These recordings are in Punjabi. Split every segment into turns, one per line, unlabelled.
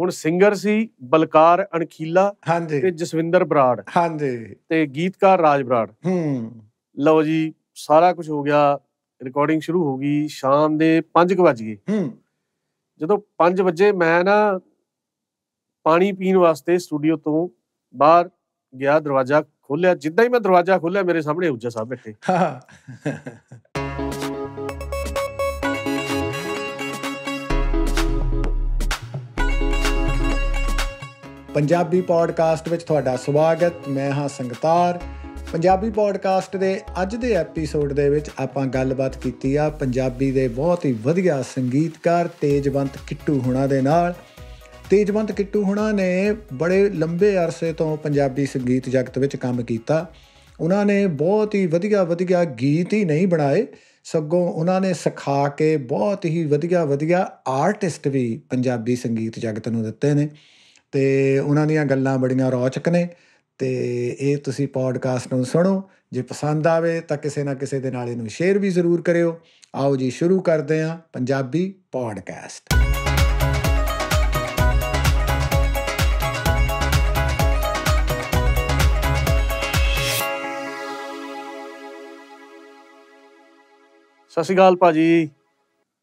ਹੁਣ ਸਿੰਗਰ ਸੀ ਬਲਕਾਰ ਅਣਖੀਲਾ ਹਾਂਜੀ ਤੇ ਜਸਵਿੰਦਰ ਬਰਾੜ ਹਾਂਜੀ ਤੇ ਗੀਤਕਾਰ ਰਾਜ ਬਰਾੜ ਹੂੰ ਲਓ ਜੀ ਸਾਰਾ ਕੁਝ ਹੋ ਗਿਆ ਰਿਕਾਰਡਿੰਗ ਸ਼ੁਰੂ ਹੋ ਗਈ ਸ਼ਾਮ ਦੇ 5 ਵਜੇ ਹੂੰ ਜਦੋਂ 5 ਵਜੇ ਮੈਂ ਨਾ ਪਾਣੀ ਪੀਣ ਵਾਸਤੇ ਸਟੂਡੀਓ ਤੋਂ ਬਾਹਰ ਗਿਆ ਦਰਵਾਜ਼ਾ ਖੋਲਿਆ ਜਿੱਦਾਂ ਹੀ ਮੈਂ ਦਰਵਾਜ਼ਾ ਖੋਲਿਆ ਮੇਰੇ ਸਾਹਮਣੇ ਉੱਜਾ ਸਾਹਿਬ ਬੈਠੇ
ਪੰਜਾਬੀ ਪੋਡਕਾਸਟ ਵਿੱਚ ਤੁਹਾਡਾ ਸਵਾਗਤ ਮੈਂ ਹਾਂ ਸੰਗਤਾਰ ਪੰਜਾਬੀ ਪੋਡਕਾਸਟ ਦੇ ਅੱਜ ਦੇ ਐਪੀਸੋਡ ਦੇ ਵਿੱਚ ਆਪਾਂ ਗੱਲਬਾਤ ਕੀਤੀ ਆ ਪੰਜਾਬੀ ਦੇ ਬਹੁਤ ਹੀ ਵਧੀਆ ਸੰਗੀਤਕਾਰ ਤੇਜਵੰਤ ਕਿੱਟੂ ਹੁਣਾ ਦੇ ਨਾਲ ਤੇਜਵੰਤ ਕਿੱਟੂ ਹੁਣਾ ਨੇ ਬੜੇ ਲੰਬੇ ਅਰਸੇ ਤੋਂ ਪੰਜਾਬੀ ਸੰਗੀਤ ਜਗਤ ਵਿੱਚ ਕੰਮ ਕੀਤਾ ਉਹਨਾਂ ਨੇ ਬਹੁਤ ਹੀ ਵਧੀਆ ਵਧੀਆ ਗੀਤ ਹੀ ਨਹੀਂ ਬਣਾਏ ਸਗੋਂ ਉਹਨਾਂ ਨੇ ਸਿਖਾ ਕੇ ਬਹੁਤ ਹੀ ਵਧੀਆ ਵਧੀਆ ਆਰਟਿਸਟ ਵੀ ਪੰਜਾਬੀ ਸੰਗੀਤ ਜਗਤ ਨੂੰ ਦਿੱਤੇ ਨੇ ਤੇ ਉਹਨਾਂ ਦੀਆਂ ਗੱਲਾਂ ਬੜੀਆਂ ਰੌਚਕ ਨੇ ਤੇ ਇਹ ਤੁਸੀਂ ਪੋਡਕਾਸਟ ਨੂੰ ਸੁਣੋ ਜੇ ਪਸੰਦ ਆਵੇ ਤਾਂ ਕਿਸੇ ਨਾ ਕਿਸੇ ਦੇ ਨਾਲ ਇਹਨੂੰ ਸ਼ੇਅਰ ਵੀ ਜ਼ਰੂਰ ਕਰਿਓ ਆਓ ਜੀ ਸ਼ੁਰੂ ਕਰਦੇ ਹਾਂ ਪੰਜਾਬੀ ਪੋਡਕਾਸਟ ਸਤਿ ਸ਼੍ਰੀ ਅਕਾਲ ਭਾਜੀ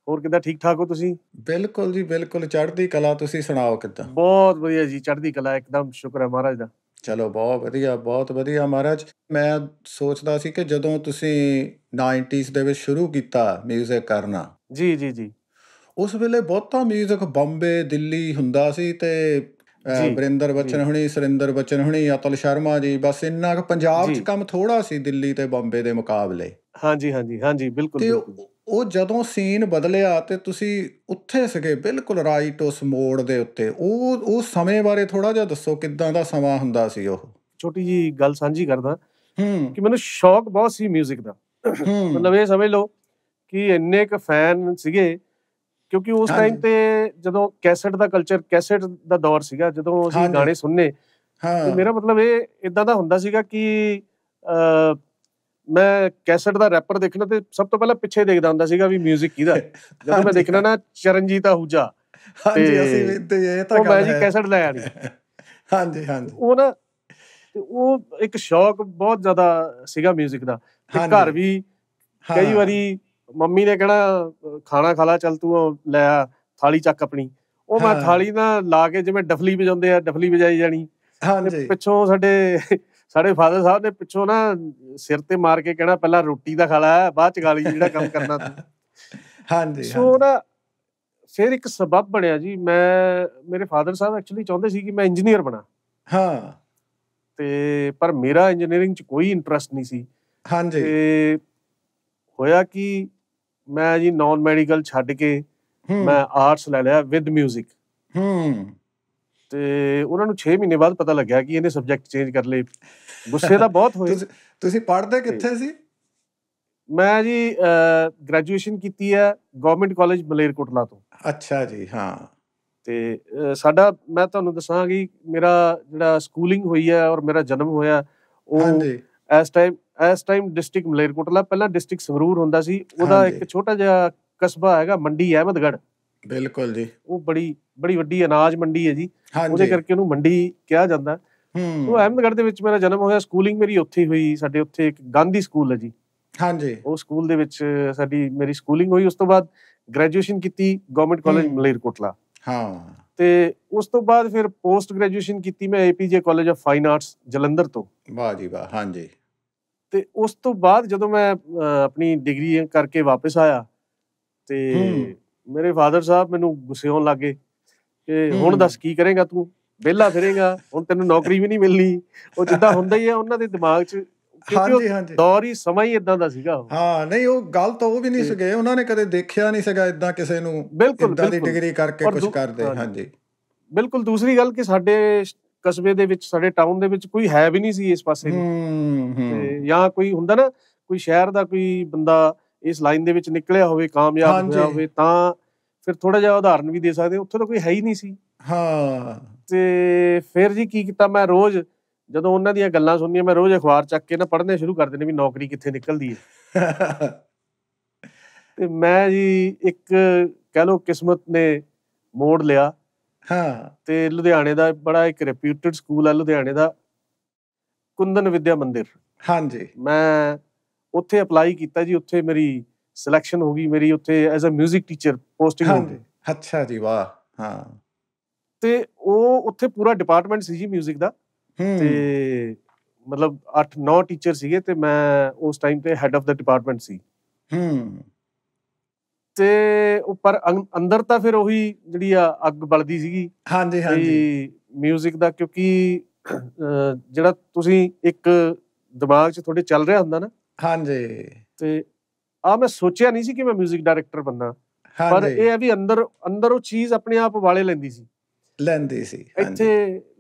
ਹੋਰ ਕਿਦਾਂ ਠੀਕ ਠਾਕ ਹੋ ਤੁਸੀਂ ਬਿਲਕੁਲ ਜੀ ਬਿਲਕੁਲ ਚੜ੍ਹਦੀ ਕਲਾ ਤੁਸੀਂ ਸੁਣਾਓ ਕਿਦਾਂ ਬਹੁਤ ਵਧੀਆ ਜੀ ਚੜ੍ਹਦੀ ਕਲਾ ਇੱਕਦਮ ਸ਼ੁਕਰ ਹੈ ਮਹਾਰਾਜ ਦਾ ਚਲੋ ਬਹੁਤ ਵਧੀਆ ਬਹੁਤ ਵਧੀਆ ਮਹਾਰਾਜ ਮੈਂ ਸੋਚਦਾ ਸੀ ਕਿ ਜਦੋਂ ਤੁਸੀਂ 90s ਦੇ ਵਿੱਚ ਸ਼ੁਰੂ ਕੀਤਾ 뮤직 ਕਰਨਾ ਜੀ ਜੀ ਜੀ ਉਸ ਵੇਲੇ ਬਹੁਤਾ 뮤직 ਬੰਬੇ ਦਿੱਲੀ ਹੁੰਦਾ ਸੀ ਤੇ ਬਰਿੰਦਰ ਬਚਨ ਹੁਣੀ ਸਰਿੰਦਰ ਬਚਨ ਹੁਣੀ ਅਤਲ ਸ਼ਰਮਾ ਜੀ ਬਸ ਇੰਨਾ ਕਿ ਪੰਜਾਬ 'ਚ ਕੰਮ ਥੋੜਾ ਸੀ ਦਿੱਲੀ ਤੇ ਬੰਬੇ ਦੇ ਮੁਕਾਬਲੇ ਹਾਂਜੀ ਹਾਂਜੀ ਹਾਂਜੀ ਬਿਲਕੁਲ ਬਿਲਕੁਲ ਉਹ ਜਦੋਂ ਸੀਨ ਬਦਲਿਆ ਤੇ ਤੁਸੀਂ ਉੱਥੇ ਸੀਗੇ ਬਿਲਕੁਲ ਰਾਈਟ ਉਸ ਮੋੜ ਦੇ ਉੱਤੇ ਉਹ ਉਹ ਸਮੇਂ ਬਾਰੇ ਥੋੜਾ ਜਿਹਾ ਦੱਸੋ ਕਿੱਦਾਂ ਦਾ ਸਮਾਂ ਹੁੰਦਾ ਸੀ ਉਹ
ਛੋਟੀ ਜੀ ਗੱਲ ਸਾਂਝੀ ਕਰਦਾ ਹੂੰ ਕਿ ਮੈਨੂੰ ਸ਼ੌਕ ਬਹੁਤ ਸੀ 뮤직 ਦਾ ਮਤਲਬ ਇਹ ਸਮਝ ਲਓ ਕਿ ਇੰਨੇ ਕ ਫੈਨ ਸੀਗੇ ਕਿਉਂਕਿ ਉਸ ਟਾਈਮ ਤੇ ਜਦੋਂ ਕੈਸਟ ਦਾ ਕਲਚਰ ਕੈਸਟ ਦਾ ਦੌਰ ਸੀਗਾ ਜਦੋਂ ਅਸੀਂ ਗਾਣੇ ਸੁਣਨੇ ਹਾਂ ਮੇਰਾ ਮਤਲਬ ਇਹ ਇਦਾਂ ਦਾ ਹੁੰਦਾ ਸੀਗਾ ਕਿ ਮੈਂ ਕੈਸਟ ਦਾ ਰੈਪਰ ਦੇਖਣਾ ਤੇ ਸਭ ਤੋਂ ਪਹਿਲਾਂ ਪਿੱਛੇ ਦੇਖਦਾ ਹੁੰਦਾ ਸੀਗਾ ਵੀ 뮤직 ਕਿਹਦਾ ਜਦੋਂ ਮੈਂ ਦੇਖਣਾ ਨਾ ਚਰਨਜੀਤ ਆਹੂਜਾ
ਹਾਂਜੀ ਅਸੀਂ ਤੇ ਇਹ ਤਾਂ ਗੱਲ ਹੈ ਉਹ ਮੈਂ ਜੀ ਕੈਸਟ ਲੈ ਆਣੀ ਹਾਂਜੀ ਹਾਂਜੀ
ਉਹ ਨਾ ਉਹ ਇੱਕ ਸ਼ੌਕ ਬਹੁਤ ਜ਼ਿਆਦਾ ਸੀਗਾ 뮤직 ਦਾ ਤੇ ਘਰ ਵੀ ਕਈ ਵਾਰੀ ਮੰਮੀ ਨੇ ਕਿਹਾ ਖਾਣਾ ਖਾਲਾ ਚੱਲ ਤੂੰ ਲੈ ਆ ਥਾਲੀ ਚੱਕ ਆਪਣੀ ਉਹ ਮੈਂ ਥਾਲੀ ਨਾ ਲਾ ਕੇ ਜਿਵੇਂ ਡਫਲੀ ਵਜਾਉਂਦੇ ਆ ਡਫਲੀ ਵਜਾਈ ਜਾਣੀ ਹਾਂਜੀ ਪਿੱਛੋਂ ਸਾਡੇ ਸਾਡੇ ਫਾਦਰ ਸਾਹਿਬ ਨੇ ਪਿੱਛੋਂ ਨਾ ਸਿਰ ਤੇ ਮਾਰ ਕੇ ਕਹਿਣਾ ਪਹਿਲਾਂ ਰੋਟੀ ਦਾ ਖਾਲਾ ਬਾਅਦ ਚ ਗਾਲੀ ਜਿਹੜਾ ਕੰਮ ਕਰਨਾ ਤੂੰ ਹਾਂਜੀ ਸੋ ਨਾ ਫਿਰ ਇੱਕ ਸਬਬ ਬਣਿਆ ਜੀ ਮੈਂ ਮੇਰੇ ਫਾਦਰ ਸਾਹਿਬ ਐਕਚੁਅਲੀ ਚਾਹੁੰਦੇ ਸੀ ਕਿ ਮੈਂ ਇੰਜੀਨੀਅਰ ਬਣਾ ਹਾਂ ਤੇ ਪਰ ਮੇਰਾ ਇੰਜੀਨੀਅਰਿੰਗ ਚ ਕੋਈ ਇੰਟਰਸਟ ਨਹੀਂ ਸੀ ਹਾਂਜੀ ਤੇ ਹੋਇਆ ਕਿ ਮੈਂ ਜੀ ਨਾਨ ਮੈਡੀਕਲ ਛੱਡ ਕੇ ਮੈਂ ਆਰਟਸ ਲੈ ਲਿਆ ਵਿਦ 뮤직 ਹੂੰ ਤੇ ਉਹਨਾਂ ਨੂੰ 6 ਮਹੀਨੇ ਬਾਅਦ ਪਤਾ ਲੱਗਿਆ ਕਿ ਇਹਨੇ ਸਬਜੈਕਟ ਚੇਂਜ ਕਰ ਲਏ ਗੁੱਸੇ ਦਾ ਬਹੁਤ ਹੋਏ ਤੁਸੀਂ ਪੜ੍ਹਦੇ ਕਿੱਥੇ ਸੀ ਮੈਂ ਜੀ ਗ੍ਰੈਜੂਏਸ਼ਨ ਕੀਤੀ ਹੈ ਗਵਰਨਮੈਂਟ ਕਾਲਜ ਮਲੇਰਕੋਟਲਾ ਤੋਂ ਅੱਛਾ ਜੀ ਹਾਂ ਤੇ ਸਾਡਾ ਮੈਂ ਤੁਹਾਨੂੰ ਦੱਸਾਂ ਕਿ ਮੇਰਾ ਜਿਹੜਾ ਸਕੂਲਿੰਗ ਹੋਈ ਹੈ ਔਰ ਮੇਰਾ ਜਨਮ ਹੋਇਆ ਉਹ ਹਾਂਜੀ ਇਸ ਟਾਈਮ ਇਸ ਟਾਈਮ ਡਿਸਟ੍ਰਿਕਟ ਮਲੇਰਕੋਟਲਾ ਪਹਿਲਾਂ ਡਿਸਟ੍ਰਿਕਟ ਸੰਗਰੂਰ ਹੁੰਦਾ ਸੀ ਉਹਦਾ ਇੱਕ ਛੋਟਾ ਜਿਹਾ ਕਸਬਾ ਹੈਗਾ ਮੰਡੀ ਅਹਿਮਦਗੜ੍ਹ ਬਿਲਕੁਲ ਜੀ ਉਹ ਬੜੀ ਬੜੀ ਵੱਡੀ ਅਨਾਜ ਮੰਡੀ ਹੈ ਜੀ ਉਹਦੇ ਕਰਕੇ ਉਹਨੂੰ ਮੰਡੀ ਕਿਹਾ ਜਾਂਦਾ ਹੂੰ ਉਹ ਅਹਿਮਦਗੜ੍ਹ ਦੇ ਵਿੱਚ ਮੇਰਾ ਜਨਮ ਹੋਇਆ ਸਕੂਲਿੰਗ ਮੇਰੀ ਉੱਥੇ ਹੀ ਹੋਈ ਸਾਡੇ ਉੱਥੇ ਇੱਕ ਗਾਂਧੀ ਸਕੂਲ ਹੈ ਜੀ ਹਾਂਜੀ ਉਹ ਸਕੂਲ ਦੇ ਵਿੱਚ ਸਾਡੀ ਮੇਰੀ ਸਕੂਲਿੰਗ ਹੋਈ ਉਸ ਤੋਂ ਬਾਅਦ ਗ੍ਰੈਜੂਏਸ਼ਨ ਕੀਤੀ ਗਵਰਨਮੈਂਟ ਕਾਲਜ ਮਲੇਰਕੋਟਲਾ ਹਾਂ ਤੇ ਉਸ ਤੋਂ ਬਾਅਦ ਫਿਰ ਪੋਸਟ ਗ੍ਰੈਜੂਏਸ਼ਨ ਕੀਤੀ ਮੈਂ APJ college of fine arts Jalandhar ਤੋਂ ਵਾਹ ਜੀ ਵਾਹ ਹਾਂਜੀ ਤੇ ਉਸ ਤੋਂ ਬਾਅਦ ਜਦੋਂ ਮੈਂ ਆਪਣੀ ਡਿਗਰੀ ਕਰਕੇ ਵਾਪਸ ਆਇਆ ਤੇ ਮੇਰੇ ਫਾਦਰ ਸਾਹਿਬ ਮੈਨੂੰ ਗੁੱਸੇ ਹੋਣ ਲੱਗੇ ਕਿ ਹੁਣ ਦੱਸ ਕੀ ਕਰੇਗਾ ਤੂੰ ਵਿਹਲਾ ਫਿਰੇਗਾ ਹੁਣ ਤੈਨੂੰ ਨੌਕਰੀ ਵੀ ਨਹੀਂ ਮਿਲਣੀ ਉਹ ਜਿੱਦਾਂ ਹੁੰਦਾ ਹੀ ਹੈ ਉਹਨਾਂ ਦੇ ਦਿਮਾਗ 'ਚ ਹਾਂਜੀ ਹਾਂਜੀ ਦੌਰ ਹੀ ਸਮਾਂ ਹੀ ਇਦਾਂ ਦਾ ਸੀਗਾ
ਹਾਂ ਨਹੀਂ ਉਹ ਗੱਲ ਤਾਂ ਉਹ ਵੀ ਨਹੀਂ ਸਗੇ ਉਹਨਾਂ ਨੇ ਕਦੇ ਦੇਖਿਆ ਨਹੀਂ ਸੀਗਾ ਇਦਾਂ ਕਿਸੇ ਨੂੰ ਇਦਾਂ ਦੀ ਡਿਗਰੀ ਕਰਕੇ ਕੁਝ ਕਰਦੇ ਹਾਂਜੀ
ਬਿਲਕੁਲ ਦੂਸਰੀ ਗੱਲ ਕਿ ਸਾਡੇ ਕਸਬੇ ਦੇ ਵਿੱਚ ਸਾਡੇ ਟਾਊਨ ਦੇ ਵਿੱਚ ਕੋਈ ਹੈ ਵੀ ਨਹੀਂ ਸੀ ਇਸ ਪਾਸੇ
ਨੂੰ ਤੇ
ਜਾਂ ਕੋਈ ਹੁੰਦਾ ਨਾ ਕੋਈ ਸ਼ਹਿਰ ਦਾ ਕੋਈ ਬੰਦਾ ਇਸ ਲਾਈਨ ਦੇ ਵਿੱਚ ਨਿਕਲਿਆ ਹੋਵੇ ਕਾਮਯਾਬ ਹੋਇਆ ਹੋਵੇ ਤਾਂ ਫਿਰ ਥੋੜਾ ਜਿਹਾ ਉਦਾਹਰਨ ਵੀ ਦੇ ਸਕਦੇ ਉੱਥੇ ਤਾਂ ਕੋਈ ਹੈ ਹੀ ਨਹੀਂ ਸੀ
ਹਾਂ
ਤੇ ਫਿਰ ਜੀ ਕੀ ਕੀਤਾ ਮੈਂ ਰੋਜ਼ ਜਦੋਂ ਉਹਨਾਂ ਦੀਆਂ ਗੱਲਾਂ ਸੁਣਨੀਆਂ ਮੈਂ ਰੋਜ਼ ਅਖਬਾਰ ਚੱਕ ਕੇ ਨਾ ਪੜ੍ਹਨੇ ਸ਼ੁਰੂ ਕਰ ਦਿੰਦੇ ਵੀ ਨੌਕਰੀ ਕਿੱਥੇ ਨਿਕਲਦੀ ਹੈ ਤੇ ਮੈਂ ਜੀ ਇੱਕ ਕਹਿ ਲੋ ਕਿਸਮਤ ਨੇ ਮੋੜ ਲਿਆ ਹਾਂ ਤੇ ਲੁਧਿਆਣੇ ਦਾ ਬੜਾ ਇੱਕ ਰਿਪਿਊਟਡ ਸਕੂਲ ਹੈ ਲੁਧਿਆਣੇ ਦਾ ਕੁੰਦਨ ਵਿਦਿਆ ਮੰਦਿਰ ਹਾਂਜੀ ਮੈਂ ਉੱਥੇ ਅਪਲਾਈ ਕੀਤਾ ਜੀ ਉੱਥੇ ਮੇਰੀ ਸਿਲੈਕਸ਼ਨ ਹੋ ਗਈ ਮੇਰੀ ਉੱਥੇ ਐਜ਼ ਅ 뮤직 ਟੀਚਰ ਪੋਸਟਿੰਗ ਹੋ ਗਈ
ਅੱਛਾ ਜੀ ਵਾਹ ਹਾਂ
ਤੇ ਉਹ ਉੱਥੇ ਪੂਰਾ ਡਿਪਾਰਟਮੈਂਟ ਸੀ ਜੀ 뮤직 ਦਾ ਤੇ ਮਤਲਬ 8-9 ਟੀਚਰ ਸੀਗੇ ਤੇ ਮੈਂ ਉਸ ਟਾਈਮ ਤੇ ਹੈੱਡ ਆਫ ਦਾ ਡਿਪਾਰਟਮੈਂਟ ਸੀ ਹੂੰ ਤੇ ਉੱਪਰ ਅੰਦਰ ਤਾਂ ਫਿਰ ਉਹੀ ਜਿਹੜੀ ਆ ਅੱਗ ਬਲਦੀ ਸੀਗੀ ਹਾਂਜੀ ਹਾਂਜੀ 뮤직 ਦਾ ਕਿਉਂਕਿ ਜਿਹੜਾ ਤੁਸੀਂ ਇੱਕ ਦਿਮਾਗ 'ਚ ਤੁਹਾਡੇ ਚੱਲ ਰਿਹਾ ਹੁੰਦਾ ਨਾ ਹਾਂਜੀ ਤੇ ਆ ਮੈਂ ਸੋਚਿਆ ਨਹੀਂ ਸੀ ਕਿ ਮੈਂ 뮤직 ਡਾਇਰੈਕਟਰ ਬੰਨਾ ਪਰ ਇਹ ਹੈ ਵੀ ਅੰਦਰ ਅੰਦਰ ਉਹ ਚੀਜ਼ ਆਪਣੇ ਆਪ ਵਾਲੇ ਲੈਂਦੀ ਸੀ
ਲੈਂਦੀ ਸੀ
ਇੱਥੇ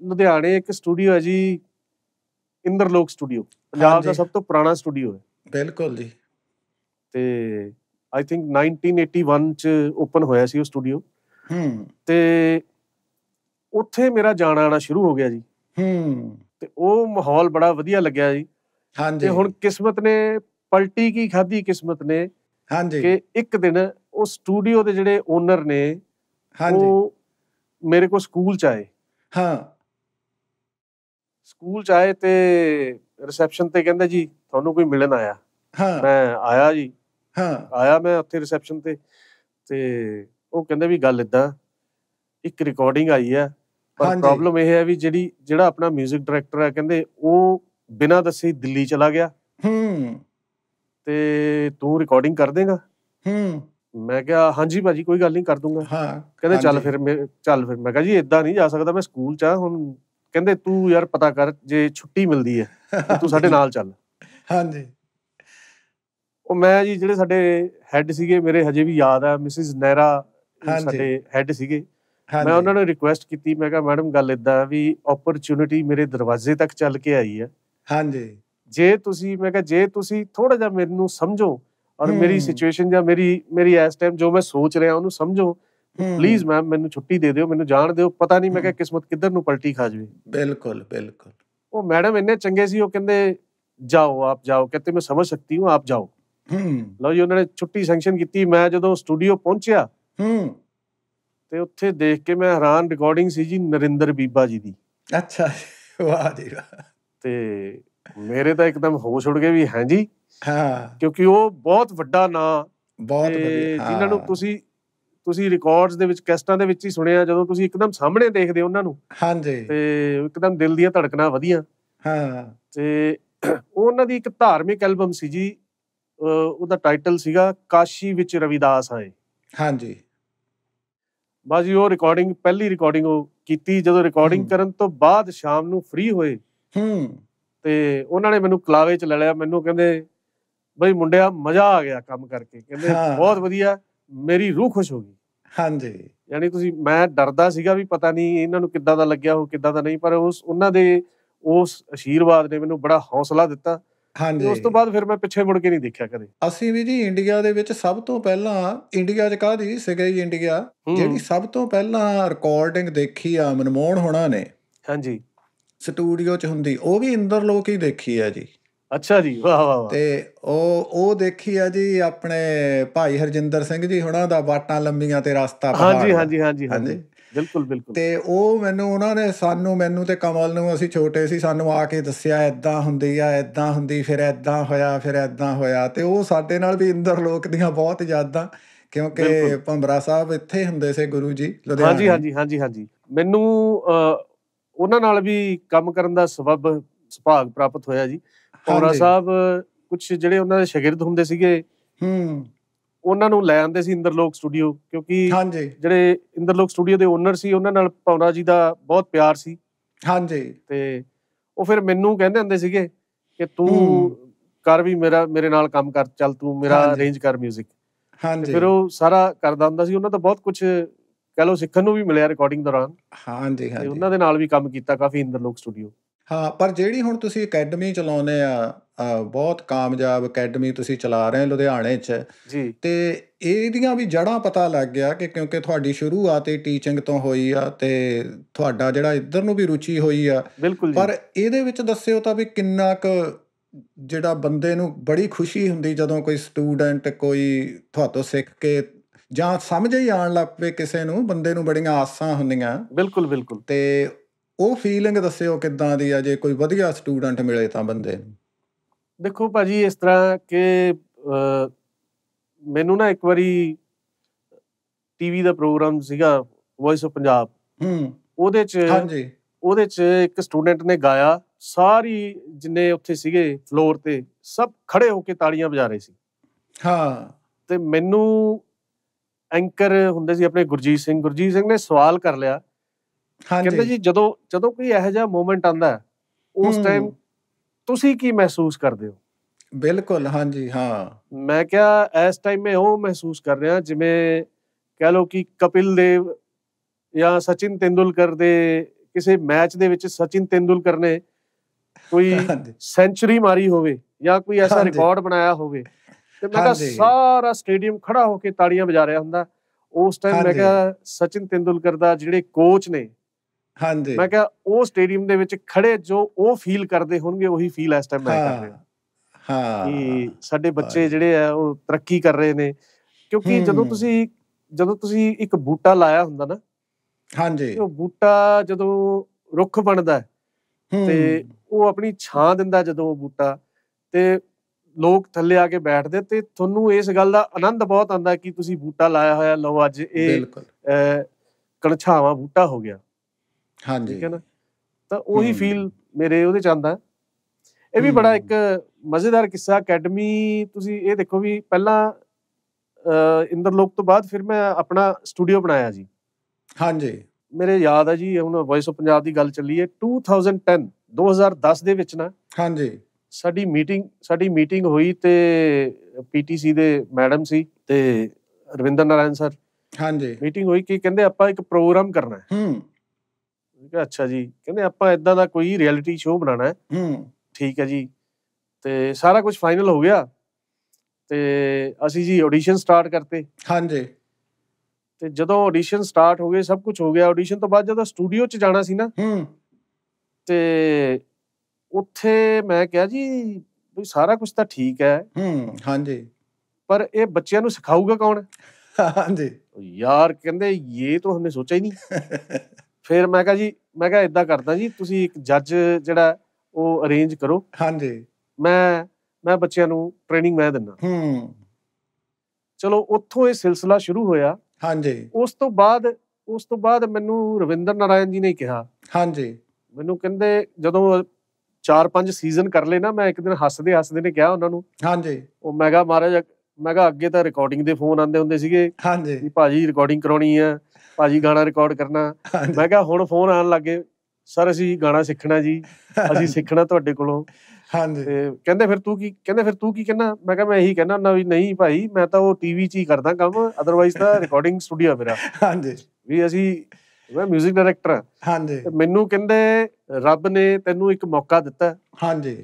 ਲੁਧਿਆਣੇ ਇੱਕ ਸਟੂਡੀਓ ਹੈ ਜੀ ਇੰਦਰਲੋਕ ਸਟੂਡੀਓ
ਪੰਜਾਬ ਦਾ
ਸਭ ਤੋਂ ਪੁਰਾਣਾ ਸਟੂਡੀਓ ਹੈ ਬਿਲਕੁਲ ਜੀ ਤੇ ਆਈ ਥਿੰਕ 1981 ਚ ਓਪਨ ਹੋਇਆ ਸੀ ਉਹ ਸਟੂਡੀਓ ਹੂੰ ਤੇ ਉੱਥੇ ਮੇਰਾ ਜਾਣਾ ਆਣਾ ਸ਼ੁਰੂ ਹੋ ਗਿਆ ਜੀ ਹੂੰ ਤੇ ਉਹ ਮਾਹੌਲ ਬੜਾ ਵਧੀਆ ਲੱਗਿਆ ਜੀ ਹਾਂਜੀ ਤੇ ਹੁਣ ਕਿਸਮਤ ਨੇ ਪਲਟੀ ਕੀ ਖਾਦੀ ਕਿਸਮਤ ਨੇ ਹਾਂਜੀ ਕਿ ਇੱਕ ਦਿਨ ਉਹ ਸਟੂਡੀਓ ਦੇ ਜਿਹੜੇ ਓਨਰ ਨੇ ਹਾਂਜੀ ਉਹ ਮੇਰੇ ਕੋਲ ਸਕੂਲ ਚ ਆਏ ਹਾਂ ਸਕੂਲ ਚ ਆਏ ਤੇ ਰਿਸੈਪਸ਼ਨ ਤੇ ਕਹਿੰਦਾ ਜੀ ਤੁਹਾਨੂੰ ਕੋਈ ਮਿਲਣ ਆਇਆ ਹਾਂ ਮੈਂ ਆਇਆ ਜੀ ਹਾਂ ਆਇਆ ਮੈਂ ਉੱਥੇ ਰਿਸੈਪਸ਼ਨ ਤੇ ਤੇ ਉਹ ਕਹਿੰਦੇ ਵੀ ਗੱਲ ਇਦਾਂ ਇੱਕ ਰਿਕਾਰਡਿੰਗ ਆਈ ਹੈ ਪਰ ਪ੍ਰੋਬਲਮ ਇਹ ਹੈ ਵੀ ਜਿਹੜੀ ਜਿਹੜਾ ਆਪਣਾ 뮤직 ਡਾਇਰੈਕਟਰ ਹੈ ਕਹਿੰਦੇ ਉਹ ਬਿਨਾਂ ਦੱਸੇ ਦਿੱਲੀ ਚਲਾ ਗਿਆ ਹੂੰ ਤੇ ਤੂੰ ਰਿਕਾਰਡਿੰਗ ਕਰ ਦੇਗਾ ਹੂੰ ਮੈਂ ਕਿਹਾ ਹਾਂਜੀ ਭਾਜੀ ਕੋਈ ਗੱਲ ਨਹੀਂ ਕਰ ਦੂੰਗਾ ਹਾਂ ਕਹਿੰਦੇ ਚੱਲ ਫਿਰ ਚੱਲ ਫਿਰ ਮੈਂ ਕਿਹਾ ਜੀ ਇਦਾਂ ਨਹੀਂ ਜਾ ਸਕਦਾ ਮੈਂ ਸਕੂਲ ਚ ਆ ਹੁਣ ਕਹਿੰਦੇ ਤੂੰ ਯਾਰ ਪਤਾ ਕਰ ਜੇ ਛੁੱਟੀ ਮਿਲਦੀ ਹੈ ਤੂੰ ਸਾਡੇ ਨਾਲ ਚੱਲ ਹਾਂਜੀ ਉਹ ਮੈਂ ਜੀ ਜਿਹੜੇ ਸਾਡੇ ਹੈੱਡ ਸੀਗੇ ਮੇਰੇ ਹਜੇ ਵੀ ਯਾਦ ਆ ਮਿਸਿਸ ਨੈਰਾ ਸਾਡੇ ਹੈੱਡ ਸੀਗੇ ਮੈਂ ਉਹਨਾਂ ਨੂੰ ਰਿਕੁਐਸਟ ਕੀਤੀ ਮੈਂ ਕਿਹਾ ਮੈਡਮ ਗੱਲ ਇਦਾਂ ਵੀ ਓਪਰਚ्युनिटी ਮੇਰੇ ਦਰਵਾਜ਼ੇ ਤੱਕ ਚੱਲ ਕੇ ਆਈ ਹੈ ਹਾਂਜੀ ਜੇ ਤੁਸੀਂ ਮੈਂ ਕਿਹਾ ਜੇ ਤੁਸੀਂ ਥੋੜਾ ਜਿਹਾ ਮੈਨੂੰ ਸਮਝੋ ਔਰ ਮੇਰੀ ਸਿਚੁਏਸ਼ਨ ਜਾਂ ਮੇਰੀ ਮੇਰੀ ਇਸ ਟਾਈਮ ਜੋ ਮੈਂ ਸੋਚ ਰਿਹਾ ਉਹਨੂੰ ਸਮਝੋ ਪਲੀਜ਼ ਮੈਮ ਮੈਨੂੰ ਛੁੱਟੀ ਦੇ ਦਿਓ ਮੈਨੂੰ ਜਾਣ ਦਿਓ ਪਤਾ ਨਹੀਂ ਮੈਂ ਕਿਹਾ ਕਿਸਮਤ ਕਿੱਧਰ ਨੂੰ ਪਲਟੀ ਖਾ ਜਵੇ ਬਿਲਕੁਲ ਬਿਲਕੁਲ ਉਹ ਮੈਡਮ ਇੰਨੇ ਚੰਗੇ ਸੀ ਉਹ ਕਹਿੰਦੇ ਜਾਓ ਆਪ ਜਾਓ ਕਹਿੰਦੇ ਮੈਂ ਸਮਝ ਸਕਤੀ ਹੂੰ ਆਪ ਜਾਓ ਲਓ ਜੀ ਉਹਨਾਂ ਨੇ ਛੁੱਟੀ ਸੈਂਕਸ਼ਨ ਕੀਤੀ ਮੈਂ ਜਦੋਂ ਸਟੂਡੀਓ ਪਹੁੰਚਿਆ ਹੂੰ ਤੇ ਉੱਥੇ ਦੇਖ ਕੇ ਮੈਂ ਹੈਰਾਨ ਰਿਕਾਰਡਿੰਗ ਸੀ ਜੀ ਨਰਿੰਦਰ ਬੀਬਾ ਜੀ ਦੀ
ਅੱਛਾ ਵਾਹ ਜੀ ਵਾਹ
ਤੇ ਮੇਰੇ ਤਾਂ ਇੱਕਦਮ ਹੋਸ਼ ਉੜ ਗਏ ਵੀ ਜੀ ਹਾਂ ਕਿਉਂਕਿ ਉਹ ਬਹੁਤ ਵੱਡਾ ਨਾਂ ਬਹੁਤ ਵਧੀਆ ਜਿਨ੍ਹਾਂ ਨੂੰ ਤੁਸੀਂ ਤੁਸੀਂ ਰਿਕਾਰਡਸ ਦੇ ਵਿੱਚ ਕੈਸਟਾਂ ਦੇ ਵਿੱਚ ਹੀ ਸੁਣਿਆ ਜਦੋਂ ਤੁਸੀਂ ਇੱਕਦਮ ਸਾਹਮਣੇ ਦੇਖਦੇ ਉਹਨਾਂ ਨੂੰ ਹਾਂਜੀ ਤੇ ਇੱਕਦਮ ਦਿਲ ਦੀਆਂ ਧੜਕਣਾਂ ਵਧੀਆਂ ਹਾਂ ਤੇ ਉਹਨਾਂ ਦੀ ਇੱਕ ਧਾਰਮਿਕ ਐਲਬਮ ਸੀ ਜੀ ਉਹਦਾ ਟਾਈਟਲ ਸੀਗਾ ਕਾਸ਼ੀ ਵਿੱਚ ਰਵਿਦਾਸ ਆਏ ਹਾਂਜੀ ਬਾਜੀ ਉਹ ਰਿਕਾਰਡਿੰਗ ਪਹਿਲੀ ਰਿਕਾਰਡਿੰਗ ਉਹ ਕੀਤੀ ਜਦੋਂ ਰਿਕਾਰਡਿੰਗ ਕਰਨ ਤੋਂ ਬਾਅਦ ਸ਼ਾਮ ਨੂੰ ਫ੍ਰੀ ਹੋਏ ਹੂੰ ਤੇ ਉਹਨਾਂ ਨੇ ਮੈਨੂੰ ਕਲਾਵੇ ਚ ਲੈ ਲਿਆ ਮੈਨੂੰ ਕਹਿੰਦੇ ਬਈ ਮੁੰਡਿਆ ਮਜ਼ਾ ਆ ਗਿਆ ਕੰਮ ਕਰਕੇ ਕਹਿੰਦੇ ਬਹੁਤ ਵਧੀਆ ਮੇਰੀ ਰੂਹ ਖੁਸ਼ ਹੋ ਗਈ ਹਾਂਜੀ ਯਾਨੀ ਤੁਸੀਂ ਮੈਂ ਡਰਦਾ ਸੀਗਾ ਵੀ ਪਤਾ ਨਹੀਂ ਇਹਨਾਂ ਨੂੰ ਕਿੱਦਾਂ ਦਾ ਲੱਗਿਆ ਹੋ ਕਿੱਦਾਂ ਦਾ ਨਹੀਂ ਪਰ ਉਸ ਉਹਨਾਂ ਦੇ ਉਸ ਅਸ਼ੀਰਵਾਦ ਨੇ ਮੈਨੂੰ ਬੜਾ ਹੌਸਲਾ ਦਿੱਤਾ ਹਾਂਜੀ ਉਸ ਤੋਂ ਬਾਅਦ ਫਿਰ ਮੈਂ ਪਿੱਛੇ ਮੁੜ ਕੇ ਨਹੀਂ ਦੇਖਿਆ ਕਦੇ
ਅਸੀਂ ਵੀ ਜੀ ਇੰਡੀਆ ਦੇ ਵਿੱਚ ਸਭ ਤੋਂ ਪਹਿਲਾਂ ਇੰਡੀਆ 'ਚ ਕਾਦੀ ਸਿਗਰੀ ਇੰਡੀਆ ਜਿਹੜੀ ਸਭ ਤੋਂ ਪਹਿਲਾਂ ਰਿਕਾਰਡਿੰਗ ਦੇਖੀ ਆ ਮਨਮੋਹਣ ਹੋਣਾ ਨੇ ਹਾਂਜੀ ਸਟੂਡੀਓ 'ਚ ਹੁੰਦੀ ਉਹ ਵੀ ਇੰਦਰ ਲੋਕ ਹੀ ਦੇਖੀ ਆ ਜੀ ਅੱਛਾ ਜੀ ਵਾਹ ਵਾਹ ਤੇ ਉਹ ਉਹ ਦੇਖੀ ਆ ਜੀ ਆਪਣੇ ਭਾਈ ਹਰਜਿੰਦਰ ਸਿੰਘ ਜੀ ਹੁਣਾਂ ਦਾ ਬਾਟਾਂ ਲੰਮੀਆਂ ਤੇ ਰਸਤਾ ਜੀ ਹਾਂਜੀ ਹਾਂਜੀ ਹਾਂਜੀ ਹਾਂਜੀ ਬਿਲਕੁਲ ਬਿਲਕੁਲ ਤੇ ਉਹ ਮੈਨੂੰ ਉਹਨਾਂ ਨੇ ਸਾਨੂੰ ਮੈਨੂੰ ਤੇ ਕਮਲ ਨੂੰ ਅਸੀਂ ਛੋਟੇ ਸੀ ਸਾਨੂੰ ਆ ਕੇ ਦੱਸਿਆ ਐਦਾਂ ਹੁੰਦੀ ਆ ਐਦਾਂ ਹੁੰਦੀ ਫਿਰ ਐਦਾਂ ਹੋਇਆ ਫਿਰ ਐਦਾਂ ਹੋਇਆ ਤੇ ਉਹ ਸਾਡੇ ਨਾਲ ਵੀ ਇੰਦਰ ਲੋਕ ਦੀਆਂ ਬਹੁਤ ਯਾਦਾਂ ਕਿਉਂਕਿ ਭੰਬਰਾ ਸਾਹਿਬ ਇੱਥੇ ਹੁੰਦੇ ਸੀ ਗੁਰੂ ਜੀ ਲੁਧਿਆਣਾ ਹਾਂਜੀ ਹਾਂਜੀ ਹਾਂਜੀ ਹਾਂਜੀ ਮੈਨੂੰ
ਉਹਨਾਂ ਨਾਲ ਵੀ ਕੰਮ ਕਰਨ ਦਾ ਸਬਬ ਸੁਭਾਗ ਪ੍ਰਾਪਤ ਹੋਇਆ ਜੀ ਪੌਰਾ ਸਾਹਿਬ ਕੁਝ ਜਿਹੜੇ ਉਹਨਾਂ ਦੇ ਸ਼ਾਗਿਰਦ ਹੁੰਦੇ ਸੀਗੇ ਹੂੰ ਉਹਨਾਂ ਨੂੰ ਲੈ ਆਂਦੇ ਸੀ ਇੰਦਰਲੋਕ ਸਟੂਡੀਓ ਕਿਉਂਕਿ ਜਿਹੜੇ ਇੰਦਰਲੋਕ ਸਟੂਡੀਓ ਦੇ ਓਨਰ ਸੀ ਉਹਨਾਂ ਨਾਲ ਪੌਣਾ ਜੀ ਦਾ ਬਹੁਤ ਪਿਆਰ ਸੀ ਹਾਂਜੀ ਤੇ ਉਹ ਫਿਰ ਮੈਨੂੰ ਕਹਿੰਦੇ ਹੁੰਦੇ ਸੀਗੇ ਕਿ ਤੂੰ ਕਰ ਵੀ ਮੇਰਾ ਮੇਰੇ ਨਾਲ ਕੰਮ ਕਰ ਚੱਲ ਤੂੰ ਮੇਰਾ ਅਰੇਂਜ ਕਰ 뮤직
ਹਾਂਜੀ ਫਿਰ ਉਹ
ਸਾਰਾ ਕਰਦਾ ਹੁੰਦਾ ਸੀ ਉਹਨਾਂ ਦਾ ਬਹੁਤ ਕੁਝ ਕਹ ਲੋ ਸਿੱਖਣ ਨੂੰ ਵੀ ਮਿਲਿਆ ਰਿਕਾਰਡਿੰਗ ਦੌਰਾਨ ਹਾਂ ਜੀ ਹਾਂ ਜੀ ਉਹਨਾਂ ਦੇ ਨਾਲ ਵੀ ਕੰਮ ਕੀਤਾ ਕਾਫੀ ਇੰਦਰ ਲੋਕ ਸਟੂਡੀਓ
ਹਾਂ ਪਰ ਜਿਹੜੀ ਹੁਣ ਤੁਸੀਂ ਅਕੈਡਮੀ ਚਲਾਉਨੇ ਆ ਬਹੁਤ ਕਾਮਯਾਬ ਅਕੈਡਮੀ ਤੁਸੀਂ ਚਲਾ ਰਹੇ ਲੁਧਿਆਣੇ 'ਚ ਜੀ ਤੇ ਇਹਦੀਆਂ ਵੀ ਜੜਾਂ ਪਤਾ ਲੱਗ ਗਿਆ ਕਿ ਕਿਉਂਕਿ ਤੁਹਾਡੀ ਸ਼ੁਰੂਆਤ ਹੀ ਟੀਚਿੰਗ ਤੋਂ ਹੋਈ ਆ ਤੇ ਤੁਹਾਡਾ ਜਿਹੜਾ ਇੱਧਰ ਨੂੰ ਵੀ ਰੁਚੀ ਹੋਈ ਆ ਪਰ ਇਹਦੇ ਵਿੱਚ ਦੱਸਿਓ ਤਾਂ ਵੀ ਕਿੰਨਾ ਕੁ ਜਿਹੜਾ ਬੰਦੇ ਨੂੰ ਬੜੀ ਖੁਸ਼ੀ ਹੁੰਦੀ ਜਦੋਂ ਕੋਈ ਸਟੂਡੈਂਟ ਕੋਈ ਤੁਹਾਤੋਂ ਸਿੱਖ ਕੇ ਜਾਂ ਸਮਝ ਹੀ ਆਣ ਲੱਗ ਪਏ ਕਿਸੇ ਨੂੰ ਬੰਦੇ ਨੂੰ ਬੜੀਆਂ ਆਸਾਂ ਹੁੰਦੀਆਂ ਬਿਲਕੁਲ ਬਿਲਕੁਲ ਤੇ ਉਹ ਫੀਲਿੰਗ ਦੱਸਿਓ ਕਿਦਾਂ ਦੀ ਆ ਜੇ ਕੋਈ ਵਧੀਆ ਸਟੂਡੈਂਟ ਮਿਲੇ ਤਾਂ ਬੰਦੇ ਨੂੰ
ਦੇਖੋ ਭਾਜੀ ਇਸ ਤਰ੍ਹਾਂ ਕਿ ਮੈਨੂੰ ਨਾ ਇੱਕ ਵਾਰੀ ਟੀਵੀ ਦਾ ਪ੍ਰੋਗਰਾਮ ਸੀਗਾ ਵੌਇਸ ਆਫ ਪੰਜਾਬ ਹੂੰ ਉਹਦੇ ਚ ਹਾਂਜੀ ਉਹਦੇ ਚ ਇੱਕ ਸਟੂਡੈਂਟ ਨੇ ਗਾਇਆ ਸਾਰੀ ਜਿੰਨੇ ਉੱਥੇ ਸੀਗੇ ਫਲੋਰ ਤੇ ਸਭ ਖੜੇ ਹੋ ਕੇ ਤਾੜੀਆਂ ਵਜਾ ਰਹੇ ਸੀ ਹਾਂ ਤੇ ਮੈਨੂੰ ਐਂਕਰ ਹੁੰਦੇ ਸੀ ਆਪਣੇ ਗੁਰਜੀਤ ਸਿੰਘ ਗੁਰਜੀਤ ਸਿੰਘ ਨੇ ਸਵਾਲ ਕਰ ਲਿਆ ਕਹਿੰਦੇ ਜੀ ਜਦੋਂ ਜਦੋਂ ਕੋਈ ਇਹੋ ਜਿਹਾ ਮੂਮੈਂਟ ਆਂਦਾ ਉਸ ਟਾਈਮ ਤੁਸੀਂ ਕੀ
ਮਹਿਸੂਸ ਕਰਦੇ ਹੋ ਬਿਲਕੁਲ ਹਾਂਜੀ ਹਾਂ
ਮੈਂ ਕਿਹਾ ਇਸ ਟਾਈਮ ਮੈਂ ਉਹ ਮਹਿਸੂਸ ਕਰ ਰਿਹਾ ਜਿਵੇਂ ਕਹਿ ਲਓ ਕਿ ਕਪਿਲ ਦੇਵ ਜਾਂ ਸਚਿਨ ਤੇਂਦੁਲਕਰ ਦੇ ਕਿਸੇ ਮੈਚ ਦੇ ਵਿੱਚ ਸਚਿਨ ਤੇਂਦੁਲਕਰ ਨੇ ਕੋਈ ਸੈਂਚਰੀ ਮਾਰੀ ਹੋਵੇ ਜਾਂ ਕੋਈ ਐਸਾ ਰਿਕਾਰਡ ਬਣਾਇਆ ਹੋਵੇ ਤੇ ਮੈਂ ਕਿਹਾ ਸਾਰਾ ਸਟੇਡੀਅਮ ਖੜਾ ਹੋ ਕੇ ਤਾੜੀਆਂ ਵਜਾ ਰਿਹਾ ਹੁੰਦਾ ਉਸ ਟਾਈਮ ਮੈਂ ਕਿਹਾ ਸਚਿਨ ਤਿੰਦੁਲਕਰ ਦਾ ਜਿਹੜੇ ਕੋਚ ਨੇ ਹਾਂਜੀ ਮੈਂ ਕਿਹਾ ਉਹ ਸਟੇਡੀਅਮ ਦੇ ਵਿੱਚ ਖੜੇ ਜੋ ਉਹ ਫੀਲ ਕਰਦੇ ਹੋਣਗੇ ਉਹੀ ਫੀਲ ਇਸ ਟਾਈਮ ਮੈਂ ਕਰ ਰਿਹਾ ਹਾਂ ਕਿ ਸਾਡੇ ਬੱਚੇ ਜਿਹੜੇ ਆ ਉਹ ਤਰੱਕੀ ਕਰ ਰਹੇ ਨੇ ਕਿਉਂਕਿ ਜਦੋਂ ਤੁਸੀਂ ਜਦੋਂ ਤੁਸੀਂ ਇੱਕ ਬੂਟਾ ਲਾਇਆ ਹੁੰਦਾ ਨਾ ਹਾਂਜੀ ਉਹ ਬੂਟਾ ਜਦੋਂ ਰੁੱਖ ਬਣਦਾ ਤੇ ਉਹ ਆਪਣੀ ਛਾਂ ਦਿੰਦਾ ਜਦੋਂ ਉਹ ਬੂਟਾ ਤੇ ਲੋਕ ਥੱਲੇ ਆ ਕੇ ਬੈਠਦੇ ਤੇ ਤੁਹਾਨੂੰ ਇਸ ਗੱਲ ਦਾ ਆਨੰਦ ਬਹੁਤ ਆਉਂਦਾ ਕਿ ਤੁਸੀਂ ਬੂਟਾ ਲਾਇਆ ਹੋਇਆ ਲਓ ਅੱਜ ਇਹ ਕਣਛਾਵਾਂ ਬੂਟਾ ਹੋ ਗਿਆ ਹਾਂਜੀ ਠੀਕ ਹੈ ਨਾ ਤਾਂ ਉਹੀ ਫੀਲ ਮੇਰੇ ਉਹਦੇ ਚ ਆਂਦਾ ਇਹ ਵੀ ਬੜਾ ਇੱਕ ਮਜ਼ੇਦਾਰ ਕਿੱਸਾ ਅਕੈਡਮੀ ਤੁਸੀਂ ਇਹ ਦੇਖੋ ਵੀ ਪਹਿਲਾਂ ਇੰਦਰਲੋਕ ਤੋਂ ਬਾਅਦ ਫਿਰ ਮੈਂ ਆਪਣਾ ਸਟੂਡੀਓ ਬਣਾਇਆ ਜੀ ਹਾਂਜੀ ਮੇਰੇ ਯਾਦ ਆ ਜੀ ਹੁਣ ਵੌਇਸ ਆਫ ਪੰਜਾਬ ਦੀ ਗੱਲ ਚੱਲੀ ਹੈ 2010 2010 ਦੇ ਵਿੱਚ ਨਾ ਹਾਂਜੀ ਸਾਡੀ ਮੀਟਿੰਗ ਸਾਡੀ ਮੀਟਿੰਗ ਹੋਈ ਤੇ ਪੀਟੀਸੀ ਦੇ ਮੈਡਮ ਸੀ ਤੇ ਰਵਿੰਦਰ ਨਾਰਾਇਣ ਸਰ ਹਾਂਜੀ ਮੀਟਿੰਗ ਹੋਈ ਕਿ ਕਹਿੰਦੇ ਆਪਾਂ ਇੱਕ ਪ੍ਰੋਗਰਾਮ ਕਰਨਾ ਹੈ ਹੂੰ ਠੀਕ ਹੈ ਅੱਛਾ ਜੀ ਕਹਿੰਦੇ ਆਪਾਂ ਇਦਾਂ ਦਾ ਕੋਈ ਰਿਐਲਿਟੀ ਸ਼ੋਅ ਬਣਾਉਣਾ ਹੈ ਹੂੰ ਠੀਕ ਹੈ ਜੀ ਤੇ ਸਾਰਾ ਕੁਝ ਫਾਈਨਲ ਹੋ ਗਿਆ ਤੇ ਅਸੀਂ ਜੀ ਆਡੀਸ਼ਨ ਸਟਾਰਟ ਕਰਤੇ ਹਾਂਜੀ ਤੇ ਜਦੋਂ ਆਡੀਸ਼ਨ ਸਟਾਰਟ ਹੋ ਗਏ ਸਭ ਕੁਝ ਹੋ ਗਿਆ ਆਡੀਸ਼ਨ ਤੋਂ ਬਾਅਦ ਜਦੋਂ ਸਟੂਡੀਓ 'ਚ ਜਾਣਾ ਸੀ ਨਾ ਹੂੰ ਤੇ ਉੱਥੇ ਮੈਂ ਕਿਹਾ ਜੀ ਵੀ ਸਾਰਾ ਕੁਝ ਤਾਂ ਠੀਕ ਹੈ ਹੂੰ ਹਾਂਜੀ ਪਰ ਇਹ ਬੱਚਿਆਂ ਨੂੰ ਸਿਖਾਊਗਾ ਕੌਣ ਹਾਂਜੀ ਯਾਰ ਕਹਿੰਦੇ ਇਹ ਤਾਂ ਹਮਨੇ ਸੋਚਿਆ ਹੀ ਨਹੀਂ ਫਿਰ ਮੈਂ ਕਿਹਾ ਜੀ ਮੈਂ ਕਿਹਾ ਇਦਾਂ ਕਰਦਾ ਜੀ ਤੁਸੀਂ ਇੱਕ ਜੱਜ ਜਿਹੜਾ ਉਹ ਅਰੇਂਜ ਕਰੋ ਹਾਂਜੀ ਮੈਂ ਮੈਂ ਬੱਚਿਆਂ ਨੂੰ ਟ੍ਰੇਨਿੰਗ ਮੈਂ ਦਿੰਦਾ ਹੂੰ ਚਲੋ ਉੱਥੋਂ ਇਹ ਸਿਲਸਿਲਾ ਸ਼ੁਰੂ ਹੋਇਆ ਹਾਂਜੀ ਉਸ ਤੋਂ ਬਾਅਦ ਉਸ ਤੋਂ ਬਾਅਦ ਮੈਨੂੰ ਰਵਿੰਦਰ ਨਾਰਾਇਣ ਜੀ ਨੇ ਕਿਹਾ ਹਾਂਜੀ ਮੈਨੂੰ ਕਹਿੰਦੇ ਜਦੋਂ ਚਾਰ ਪੰਜ ਸੀਜ਼ਨ ਕਰ ਲੈਣਾ ਮੈਂ ਇੱਕ ਦਿਨ ਹੱਸਦੇ ਹੱਸਦੇ ਨੇ ਕਿਹਾ ਉਹਨਾਂ ਨੂੰ ਹਾਂਜੀ ਉਹ ਮੈਂ ਕਿਹਾ ਮਹਾਰਾਜ ਮੈਂ ਕਿਹਾ ਅੱਗੇ ਤਾਂ ਰਿਕਾਰਡਿੰਗ ਦੇ ਫੋਨ ਆਉਂਦੇ ਹੁੰਦੇ ਸੀਗੇ ਹਾਂਜੀ ਵੀ ਭਾਜੀ ਰਿਕਾਰਡਿੰਗ ਕਰਾਉਣੀ ਆ ਭਾਜੀ ਗਾਣਾ ਰਿਕਾਰਡ ਕਰਨਾ ਮੈਂ ਕਿਹਾ ਹੁਣ ਫੋਨ ਆਉਣ ਲੱਗੇ ਸਰ ਅਸੀਂ ਗਾਣਾ ਸਿੱਖਣਾ ਜੀ ਅਸੀਂ ਸਿੱਖਣਾ ਤੁਹਾਡੇ ਕੋਲੋਂ ਹਾਂਜੀ ਤੇ ਕਹਿੰਦੇ ਫਿਰ ਤੂੰ ਕੀ ਕਹਿੰਦੇ ਫਿਰ ਤੂੰ ਕੀ ਕਹਿਣਾ ਮੈਂ ਕਿਹਾ ਮੈਂ ਇਹੀ ਕਹਿੰਦਾ ਨਾ ਵੀ ਨਹੀਂ ਭਾਈ ਮੈਂ ਤਾਂ ਉਹ ਟੀਵੀ 'ਚ ਹੀ ਕਰਦਾ ਕੰਮ ਅਦਰਵਾਈਜ਼ ਤਾਂ ਰਿਕਾਰਡਿੰਗ ਸਟੂਡੀਓ ਮੇਰਾ ਹਾਂਜੀ ਵੀ ਅਸੀਂ ਮੈਂ 뮤직 ਡਾਇਰੈਕਟਰ ਹਾਂ ਹਾਂਜੀ ਮੈਨੂੰ ਕਹਿੰਦੇ ਰੱਬ ਨੇ ਤੈਨੂੰ ਇੱਕ ਮੌਕਾ ਦਿੱਤਾ ਹਾਂਜੀ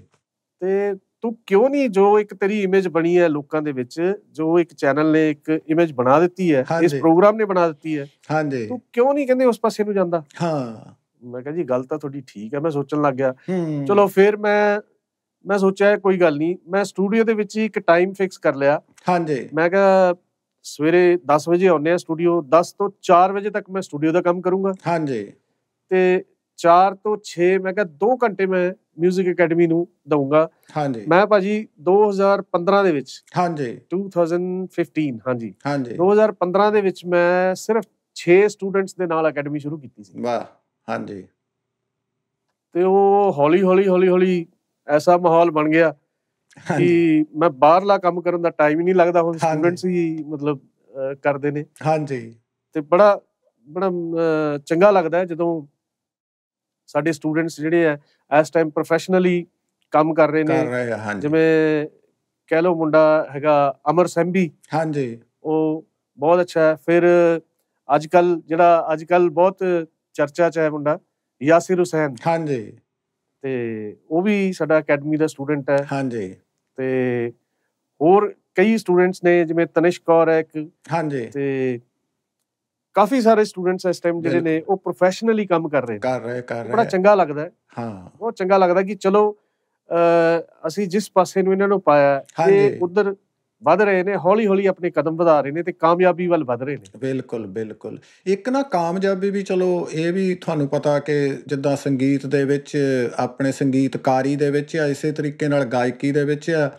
ਤੇ ਤੂੰ ਕਿਉਂ ਨਹੀਂ ਜੋ ਇੱਕ ਤੇਰੀ ਇਮੇਜ ਬਣੀ ਹੈ ਲੋਕਾਂ ਦੇ ਵਿੱਚ ਜੋ ਇੱਕ ਚੈਨਲ ਨੇ ਇੱਕ ਇਮੇਜ ਬਣਾ ਦਿੱਤੀ ਹੈ ਇਸ ਪ੍ਰੋਗਰਾਮ ਨੇ ਬਣਾ ਦਿੱਤੀ ਹੈ ਹਾਂਜੀ ਤੂੰ ਕਿਉਂ ਨਹੀਂ ਕਹਿੰਦੇ ਉਸ ਪਾਸੇ ਨੂੰ ਜਾਂਦਾ ਹਾਂ ਮੈਂ ਕਿਹਾ ਜੀ ਗੱਲ ਤਾਂ ਤੁਹਾਡੀ ਠੀਕ ਹੈ ਮੈਂ ਸੋਚਣ ਲੱਗ ਗਿਆ ਚਲੋ ਫਿਰ ਮੈਂ ਮੈਂ ਸੋਚਿਆ ਕੋਈ ਗੱਲ ਨਹੀਂ ਮੈਂ ਸਟੂਡੀਓ ਦੇ ਵਿੱਚ ਹੀ ਇੱਕ ਟਾਈਮ ਫਿਕਸ ਕਰ ਲਿਆ ਹਾਂਜੀ ਮੈਂ ਕਿਹਾ ਸਵੇਰੇ 10 ਵਜੇ ਆਉਂਦੇ ਆ ਸਟੂਡੀਓ 10 ਤੋਂ 4 ਵਜੇ ਤੱਕ ਮੈਂ ਸਟੂਡੀਓ ਦਾ ਕੰਮ ਕਰੂੰਗਾ ਹਾਂਜੀ ਤੇ 4 ਤੋਂ 6 ਮੈਂ ਕਿਹਾ 2 ਘੰਟੇ ਮੈਂ 뮤직 ਅਕੈਡਮੀ ਨੂੰ ਦਊਂਗਾ ਹਾਂਜੀ ਮੈਂ ਭਾਜੀ 2015 ਦੇ ਵਿੱਚ ਹਾਂਜੀ 2015 ਹਾਂਜੀ ਹਾਂਜੀ 2015 ਦੇ ਵਿੱਚ ਮੈਂ ਸਿਰਫ 6 ਸਟੂਡੈਂਟਸ ਦੇ ਨਾਲ ਅਕੈਡਮੀ ਸ਼ੁਰੂ ਕੀਤੀ ਸੀ ਵਾਹ ਹਾਂਜੀ ਤੇ ਉਹ ਹੌਲੀ ਹੌਲੀ ਹੌਲੀ ਹੌਲੀ ਐਸਾ ਮਾਹੌਲ ਬਣ ਗਿਆ ਕਿ ਮੈਂ ਬਾਹਰਲਾ ਕੰਮ ਕਰਨ ਦਾ ਟਾਈਮ ਹੀ ਨਹੀਂ ਲੱਗਦਾ ਹੁਣ ਸਟੂਡੈਂਟਸ ਹੀ ਮਤਲਬ ਕਰਦੇ ਨੇ ਹਾਂਜੀ ਤੇ ਬੜਾ ਬੜਾ ਚੰਗਾ ਲੱਗਦਾ ਜਦੋਂ ਸਾਡੇ ਸਟੂਡੈਂਟਸ ਜਿਹੜੇ ਆ ਇਸ ਟਾਈਮ ਪ੍ਰੋਫੈਸ਼ਨਲੀ ਕੰਮ ਕਰ ਰਹੇ ਨੇ ਜਿਵੇਂ ਕਹਿ ਲਓ ਮੁੰਡਾ ਹੈਗਾ ਅਮਰ ਸੈਂਬੀ ਹਾਂਜੀ ਉਹ ਬਹੁਤ ਅੱਛਾ ਹੈ ਫਿਰ ਅੱਜ ਕੱਲ ਜਿਹੜਾ ਅੱਜ ਕੱਲ ਬਹੁਤ ਚਰਚਾ ਚ ਹੈ ਮੁੰਡਾ ਯਾਸਿਰ ਹੁਸੈਨ ਹਾਂਜੀ ਤੇ ਉਹ ਵੀ ਸਾਡਾ ਅਕੈਡਮੀ ਦਾ ਸਟੂਡੈਂਟ ਹੈ ਹਾਂਜੀ ਤੇ ਹੋਰ ਕਈ ਸਟੂਡੈਂਟਸ ਨੇ ਜਿਵੇਂ ਤਨਿਸ਼ ਕੌਰ ਹੈ ਇੱਕ ਹਾਂਜੀ ਤੇ ਕਾਫੀ ਸਾਰੇ ਸਟੂਡੈਂਟਸ ਇਸ ਟਾਈਮ ਜਿਹੜੇ ਨੇ ਉਹ ਪ੍ਰੋਫੈਸ਼ਨਲੀ ਕੰਮ ਕਰ ਰਹੇ ਨੇ ਕਰ ਰਹੇ ਕਰ ਰਹੇ ਬੜਾ ਚੰਗਾ ਲੱਗਦਾ ਹੈ ਹਾਂ ਬਹੁਤ ਚੰਗਾ ਲੱਗਦਾ ਕਿ ਚਲੋ ਅਸੀਂ ਜਿਸ ਪਾਸੇ ਨੂੰ ਇਹਨਾਂ ਨੂੰ ਪਾਇਆ ਇਹ ਉਧਰ ਵਧ ਰਹੇ ਨੇ ਹੌਲੀ-ਹੌਲੀ ਆਪਣੇ ਕਦਮ ਵਧਾ ਰਹੇ ਨੇ ਤੇ ਕਾਮਯਾਬੀ ਵੱਲ ਵਧ ਰਹੇ ਨੇ ਬਿਲਕੁਲ ਬਿਲਕੁਲ
ਇੱਕ ਨਾ ਕਾਮਯਾਬੀ ਵੀ ਚਲੋ ਇਹ ਵੀ ਤੁਹਾਨੂੰ ਪਤਾ ਕਿ ਜਿੱਦਾਂ ਸੰਗੀਤ ਦੇ ਵਿੱਚ ਆਪਣੇ ਸੰਗੀਤਕਾਰੀ ਦੇ ਵਿੱਚ ਆ ਇਸੇ ਤਰੀਕੇ ਨਾਲ ਗਾਇਕੀ ਦੇ ਵਿੱਚ ਆ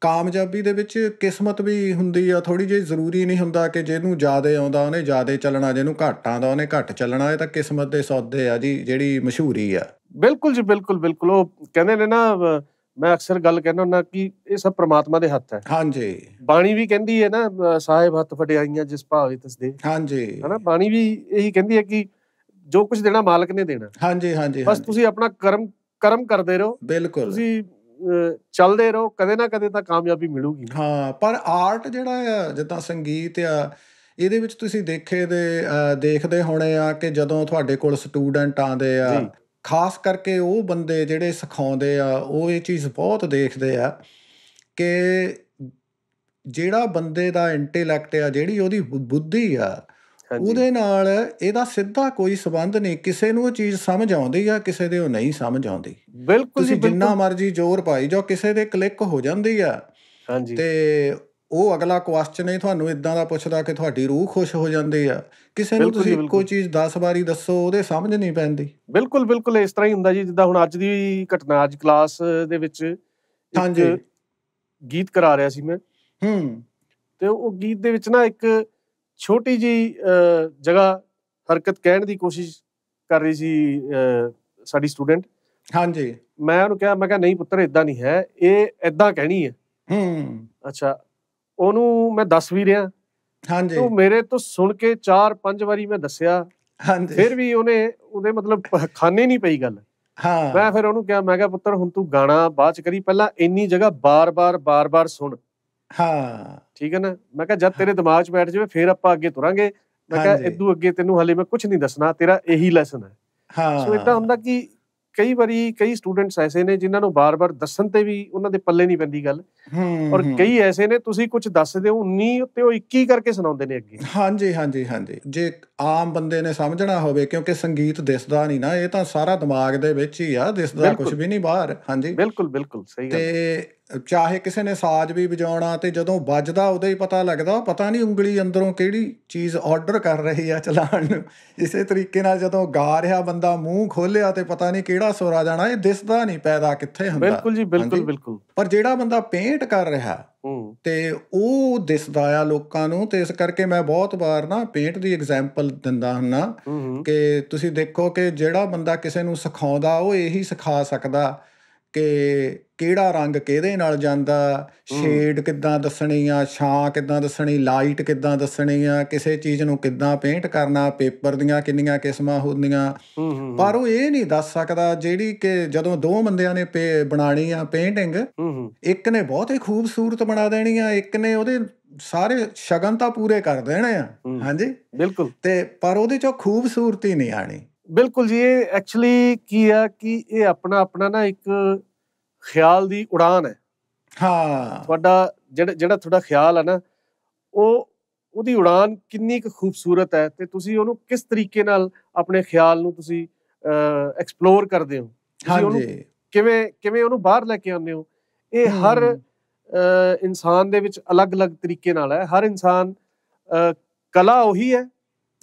ਕਾਮਯਾਬੀ ਦੇ ਵਿੱਚ ਕਿਸਮਤ ਵੀ ਹੁੰਦੀ ਆ ਥੋੜੀ ਜਿਹੀ ਜ਼ਰੂਰੀ ਨਹੀਂ ਹੁੰਦਾ ਕਿ ਜਿਹਨੂੰ ਜ਼ਿਆਦਾ ਆਉਂਦਾ ਉਹਨੇ ਜ਼ਿਆਦਾ ਚੱਲਣਾ ਜਿਹਨੂੰ ਘੱਟ ਆਉਂਦਾ ਉਹਨੇ ਘੱਟ ਚੱਲਣਾ ਇਹ ਤਾਂ ਕਿਸਮਤ ਦੇ ਸੌਦੇ ਆ ਜੀ ਜਿਹੜੀ ਮਸ਼ਹੂਰੀ
ਆ ਬਿਲਕੁਲ ਜੀ ਬਿਲਕੁਲ ਬਿਲਕੁਲ ਉਹ ਕਹਿੰਦੇ ਨੇ ਨਾ ਮੈਂ ਅਕਸਰ ਗੱਲ ਕਹਿੰਦਾ ਹਾਂ ਕਿ ਇਹ ਸਭ ਪ੍ਰਮਾਤਮਾ ਦੇ ਹੱਥ ਹੈ ਹਾਂਜੀ ਬਾਣੀ ਵੀ ਕਹਿੰਦੀ ਹੈ ਨਾ ਸਾਹਿਬ ਹੱਥ ਫੜਿਆਈਆਂ ਜਿਸ ਭਾਵੇਂ ਤਸਦੇ ਹਾਂਜੀ ਹਨਾ ਬਾਣੀ ਵੀ ਇਹੀ ਕਹਿੰਦੀ ਹੈ ਕਿ ਜੋ ਕੁਝ ਦੇਣਾ ਮਾਲਕ ਨੇ ਦੇਣਾ ਹਾਂਜੀ ਹਾਂਜੀ ਬਸ ਤੁਸੀਂ ਆਪਣਾ ਕਰਮ ਕਰਮ ਕਰਦੇ ਰਹੋ ਬਿਲਕੁਲ ਤੁਸੀਂ ਚੱਲਦੇ ਰਹੋ ਕਦੇ ਨਾ ਕਦੇ ਤਾਂ ਕਾਮਯਾਬੀ ਮਿਲੂਗੀ
ਹਾਂ ਪਰ ਆਰਟ ਜਿਹੜਾ ਆ ਜਿੱਦਾਂ ਸੰਗੀਤ ਆ ਇਹਦੇ ਵਿੱਚ ਤੁਸੀਂ ਦੇਖੇ ਦੇ ਦੇਖਦੇ ਹੋਣੇ ਆ ਕਿ ਜਦੋਂ ਤੁਹਾਡੇ ਕੋਲ ਸਟੂਡੈਂਟ ਆਂਦੇ ਆ ਖਾਸ ਕਰਕੇ ਉਹ ਬੰਦੇ ਜਿਹੜੇ ਸਿਖਾਉਂਦੇ ਆ ਉਹ ਇਹ ਚੀਜ਼ ਬਹੁਤ ਦੇਖਦੇ ਆ ਕਿ ਜਿਹੜਾ ਬੰਦੇ ਦਾ ਇੰਟੈਲੈਕਟ ਆ ਜਿਹੜੀ ਉਹਦੀ ਬੁੱਧੀ ਆ ਉਹਦੇ ਨਾਲ ਇਹਦਾ ਸਿੱਧਾ ਕੋਈ ਸਬੰਧ ਨਹੀਂ ਕਿਸੇ ਨੂੰ ਉਹ ਚੀਜ਼ ਸਮਝ ਆਉਂਦੀ ਆ ਕਿਸੇ ਦੇ ਉਹ ਨਹੀਂ ਸਮਝ ਆਉਂਦੀ ਬਿਲਕੁਲ ਤੁਸੀਂ ਜਿੰਨਾ ਮਰਜ਼ੀ ਜ਼ੋਰ ਪਾਈ ਜਾਓ ਕਿਸੇ ਦੇ ਕਲਿੱਕ ਹੋ ਜਾਂਦੀ ਆ ਹਾਂਜੀ ਤੇ ਉਹ ਅਗਲਾ ਕੁਐਸਚਨ ਹੀ ਤੁਹਾਨੂੰ ਇਦਾਂ ਦਾ ਪੁੱਛਦਾ ਕਿ ਤੁਹਾਡੀ ਰੂਹ ਖੁਸ਼ ਹੋ ਜਾਂਦੀ ਆ ਕਿਸੇ ਨੂੰ ਤੁਸੀਂ ਕੋਈ ਚੀਜ਼ 10 ਵਾਰੀ ਦੱਸੋ ਉਹਦੇ ਸਮਝ ਨਹੀਂ ਪੈਂਦੀ
ਬਿਲਕੁਲ ਬਿਲਕੁਲ ਇਸ ਤਰ੍ਹਾਂ ਹੀ ਹੁੰਦਾ ਜੀ ਜਿੱਦਾਂ ਹੁਣ ਅੱਜ ਦੀ ਘਟਨਾ ਅੱਜ ਕਲਾਸ ਦੇ ਵਿੱਚ ਹਾਂਜੀ ਗੀਤ ਕਰਾ ਰਿਹਾ ਸੀ ਮੈਂ ਹੂੰ ਤੇ ਉਹ ਗੀਤ ਦੇ ਵਿੱਚ ਨਾ ਇੱਕ ਛੋਟੀ ਜੀ ਜਗ੍ਹਾ ਹਰਕਤ ਕਹਿਣ ਦੀ ਕੋਸ਼ਿਸ਼ ਕਰ ਰਹੀ ਸੀ ਸਾਡੀ ਸਟੂਡੈਂਟ ਹਾਂਜੀ ਮੈਂ ਉਹਨੂੰ ਕਿਹਾ ਮੈਂ ਕਿਹਾ ਨਹੀਂ ਪੁੱਤਰ ਇਦਾਂ ਨਹੀਂ ਹੈ ਇਹ ਇਦਾਂ ਕਹਿਣੀ ਹੈ ਹੂੰ ਅੱਛਾ ਉਹਨੂੰ ਮੈਂ ਦੱਸ ਵੀ ਰਿਹਾ ਹਾਂਜੀ ਤੂੰ ਮੇਰੇ ਤੋਂ ਸੁਣ ਕੇ 4-5 ਵਾਰੀ ਮੈਂ ਦੱਸਿਆ ਹਾਂਜੀ ਫਿਰ ਵੀ ਉਹਨੇ ਉਹਦੇ ਮਤਲਬ ਖਾਨੇ ਨਹੀਂ ਪਈ ਗੱਲ ਹਾਂ ਮੈਂ ਫਿਰ ਉਹਨੂੰ ਕਿਹਾ ਮੈਂ ਕਿਹਾ ਪੁੱਤਰ ਹੁਣ ਤੂੰ ਗਾਣਾ ਬਾਅਦ ਚ ਕਰੀ ਪਹਿਲਾਂ ਇੰਨੀ ਜਗ੍ਹਾ ਬਾਰ-ਬਾਰ ਬਾਰ-ਬਾਰ ਸੁਣ ਹਾਂ ਠੀਕ ਹੈ ਨਾ ਮੈਂ ਕਿਹਾ ਜਦ ਤੇਰੇ ਦਿਮਾਗ 'ਚ ਬੈਠ ਜਾਵੇ ਫਿਰ ਆਪਾਂ ਅੱਗੇ ਤੁਰਾਂਗੇ ਮੈਂ ਕਿਹਾ ਇਦੋਂ ਅੱਗੇ ਤੈਨੂੰ ਹਲੇ ਮੈਂ ਕੁਝ ਨਹੀਂ ਦੱਸਣਾ ਤੇਰਾ ਇਹੀ ਲੈਸਨ ਹੈ ਹਾਂ ਸੋ ਇਦਾਂ ਹੁੰਦਾ ਕਿ ਕਈ ਵਾਰੀ ਕਈ ਸਟੂਡੈਂਟਸ ਐਸੇ ਨੇ ਜਿਨ੍ਹਾਂ ਨੂੰ ਬਾਰ-ਬਾਰ ਦੱਸਣ ਤੇ ਵੀ ਉਹਨਾਂ ਦੇ ਪੱਲੇ ਨਹੀਂ ਪੈਂਦੀ ਗੱਲ ਔਰ ਕਈ ਐਸੇ ਨੇ ਤੁਸੀਂ ਕੁਝ ਦੱਸਦੇ ਹੋ 19 ਉੱਤੇ ਉਹ 21 ਕਰਕੇ ਸੁਣਾਉਂਦੇ
ਨੇ ਅੱਗੇ ਹਾਂਜੀ ਹਾਂਜੀ ਹਾਂਜੀ ਜੇ ਆਮ ਬੰਦੇ ਨੇ ਸਮਝਣਾ ਹੋਵੇ ਕਿਉਂਕਿ ਸੰਗੀਤ ਦਿਸਦਾ ਨਹੀਂ ਨਾ ਇਹ ਤਾਂ ਸਾਰਾ ਦਿਮਾਗ ਦੇ ਵਿੱਚ ਹੀ ਆ ਦਿਸਦਾ ਕੁਝ ਵੀ ਨਹੀਂ ਬਾਹਰ ਹਾਂਜੀ ਬਿਲਕੁਲ ਬਿਲਕੁਲ ਸਹੀ ਗੱਲ ਤੇ ਚਾਹੇ ਕਿਸੇ ਨੇ ਸਾਜ਼ ਵੀ ਵਜਾਉਣਾ ਤੇ ਜਦੋਂ ਵੱਜਦਾ ਉਦੋਂ ਹੀ ਪਤਾ ਲੱਗਦਾ ਪਤਾ ਨਹੀਂ ਉਂਗਲੀ ਅੰਦਰੋਂ ਕਿਹੜੀ ਚੀਜ਼ ਆਰਡਰ ਕਰ ਰਹੀ ਆ ਚਲਾਣ ਨੂੰ ਇਸੇ ਤਰੀਕੇ ਨਾਲ ਜਦੋਂ ਗਾ ਰਿਹਾ ਬੰਦਾ ਮੂੰਹ ਖੋਲਿਆ ਤੇ ਪਤਾ ਨਹੀਂ ਕਿਹੜਾ ਸੁਰ ਆ ਜਾਣਾ ਇਹ ਦਿਸਦਾ ਨਹੀਂ ਪੈਦਾ ਕਿੱਥੇ ਹੁੰਦਾ ਬਿਲਕੁਲ ਜੀ ਬਿਲਕੁਲ ਬਿਲਕੁਲ ਪਰ ਜਿਹੜਾ ਬੰਦਾ ਪੇਂਟ ਕਰ ਰਿਹਾ ਤੇ ਉਹ ਦਿਸਦਾ ਆ ਲੋਕਾਂ ਨੂੰ ਤੇ ਇਸ ਕਰਕੇ ਮੈਂ ਬਹੁਤ ਵਾਰ ਨਾ ਪੇਂਟ ਦੀ ਐਗਜ਼ਾਮਪਲ ਦਿੰਦਾ ਹੁੰਨਾ ਕਿ ਤੁਸੀਂ ਦੇਖੋ ਕਿ ਜਿਹੜਾ ਬੰਦਾ ਕਿਸੇ ਨੂੰ ਸਿਖਾਉਂਦਾ ਉਹ ਇਹੀ ਸਿਖਾ ਸਕਦਾ ਕਿ ਕਿਹੜਾ ਰੰਗ ਕਿਹਦੇ ਨਾਲ ਜਾਂਦਾ ਸ਼ੇਡ ਕਿੱਦਾਂ ਦੱਸਣੀ ਆ ਛਾਂ ਕਿੱਦਾਂ ਦੱਸਣੀ ਲਾਈਟ ਕਿੱਦਾਂ ਦੱਸਣੀ ਆ ਕਿਸੇ ਚੀਜ਼ ਨੂੰ ਕਿੱਦਾਂ ਪੇਂਟ ਕਰਨਾ ਪੇਪਰ ਦੀਆਂ ਕਿੰਨੀਆਂ ਕਿਸਮਾਂ ਹੁੰਦੀਆਂ ਪਰ ਉਹ ਇਹ ਨਹੀਂ ਦੱਸ ਸਕਦਾ ਜਿਹੜੀ ਕਿ ਜਦੋਂ ਦੋ ਬੰਦਿਆਂ ਨੇ ਬਣਾਣੀ ਆ ਪੇਂਟਿੰਗ ਇੱਕ ਨੇ ਬਹੁਤ ਹੀ ਖੂਬਸੂਰਤ ਬਣਾ ਦੇਣੀ ਆ ਇੱਕ ਨੇ ਉਹਦੇ ਸਾਰੇ ਸ਼ਗਨ ਤਾਂ ਪੂਰੇ ਕਰ ਦੇਣੇ ਆ ਹਾਂਜੀ ਬਿਲਕੁਲ ਤੇ ਪਰ ਉਹਦੇ ਚੋਂ ਖੂਬਸੂਰਤੀ ਨਹੀਂ ਆਣੀ ਬਿਲਕੁਲ ਜੀ ਇਹ
ਐਕਚੁਅਲੀ ਕੀ ਆ ਕਿ ਇਹ ਆਪਣਾ ਆਪਣਾ ਨਾ ਇੱਕ ਖਿਆਲ ਦੀ ਉਡਾਨ ਹੈ ਹਾਂ ਤੁਹਾਡਾ ਜਿਹੜਾ ਜਿਹੜਾ ਤੁਹਾਡਾ ਖਿਆਲ ਹੈ ਨਾ ਉਹ ਉਹਦੀ ਉਡਾਨ ਕਿੰਨੀ ਕੁ ਖੂਬਸੂਰਤ ਹੈ ਤੇ ਤੁਸੀਂ ਉਹਨੂੰ ਕਿਸ ਤਰੀਕੇ ਨਾਲ ਆਪਣੇ ਖਿਆਲ ਨੂੰ ਤੁਸੀਂ ਐਕਸਪਲੋਰ ਕਰਦੇ ਹੋ ਤੁਸੀਂ ਉਹਨੂੰ ਕਿਵੇਂ ਕਿਵੇਂ ਉਹਨੂੰ ਬਾਹਰ ਲੈ ਕੇ ਆਉਂਦੇ ਹੋ ਇਹ ਹਰ ਇਨਸਾਨ ਦੇ ਵਿੱਚ ਅਲੱਗ-ਅਲੱਗ ਤਰੀਕੇ ਨਾਲ ਹੈ ਹਰ ਇਨਸਾਨ ਕਲਾ ਉਹੀ ਹੈ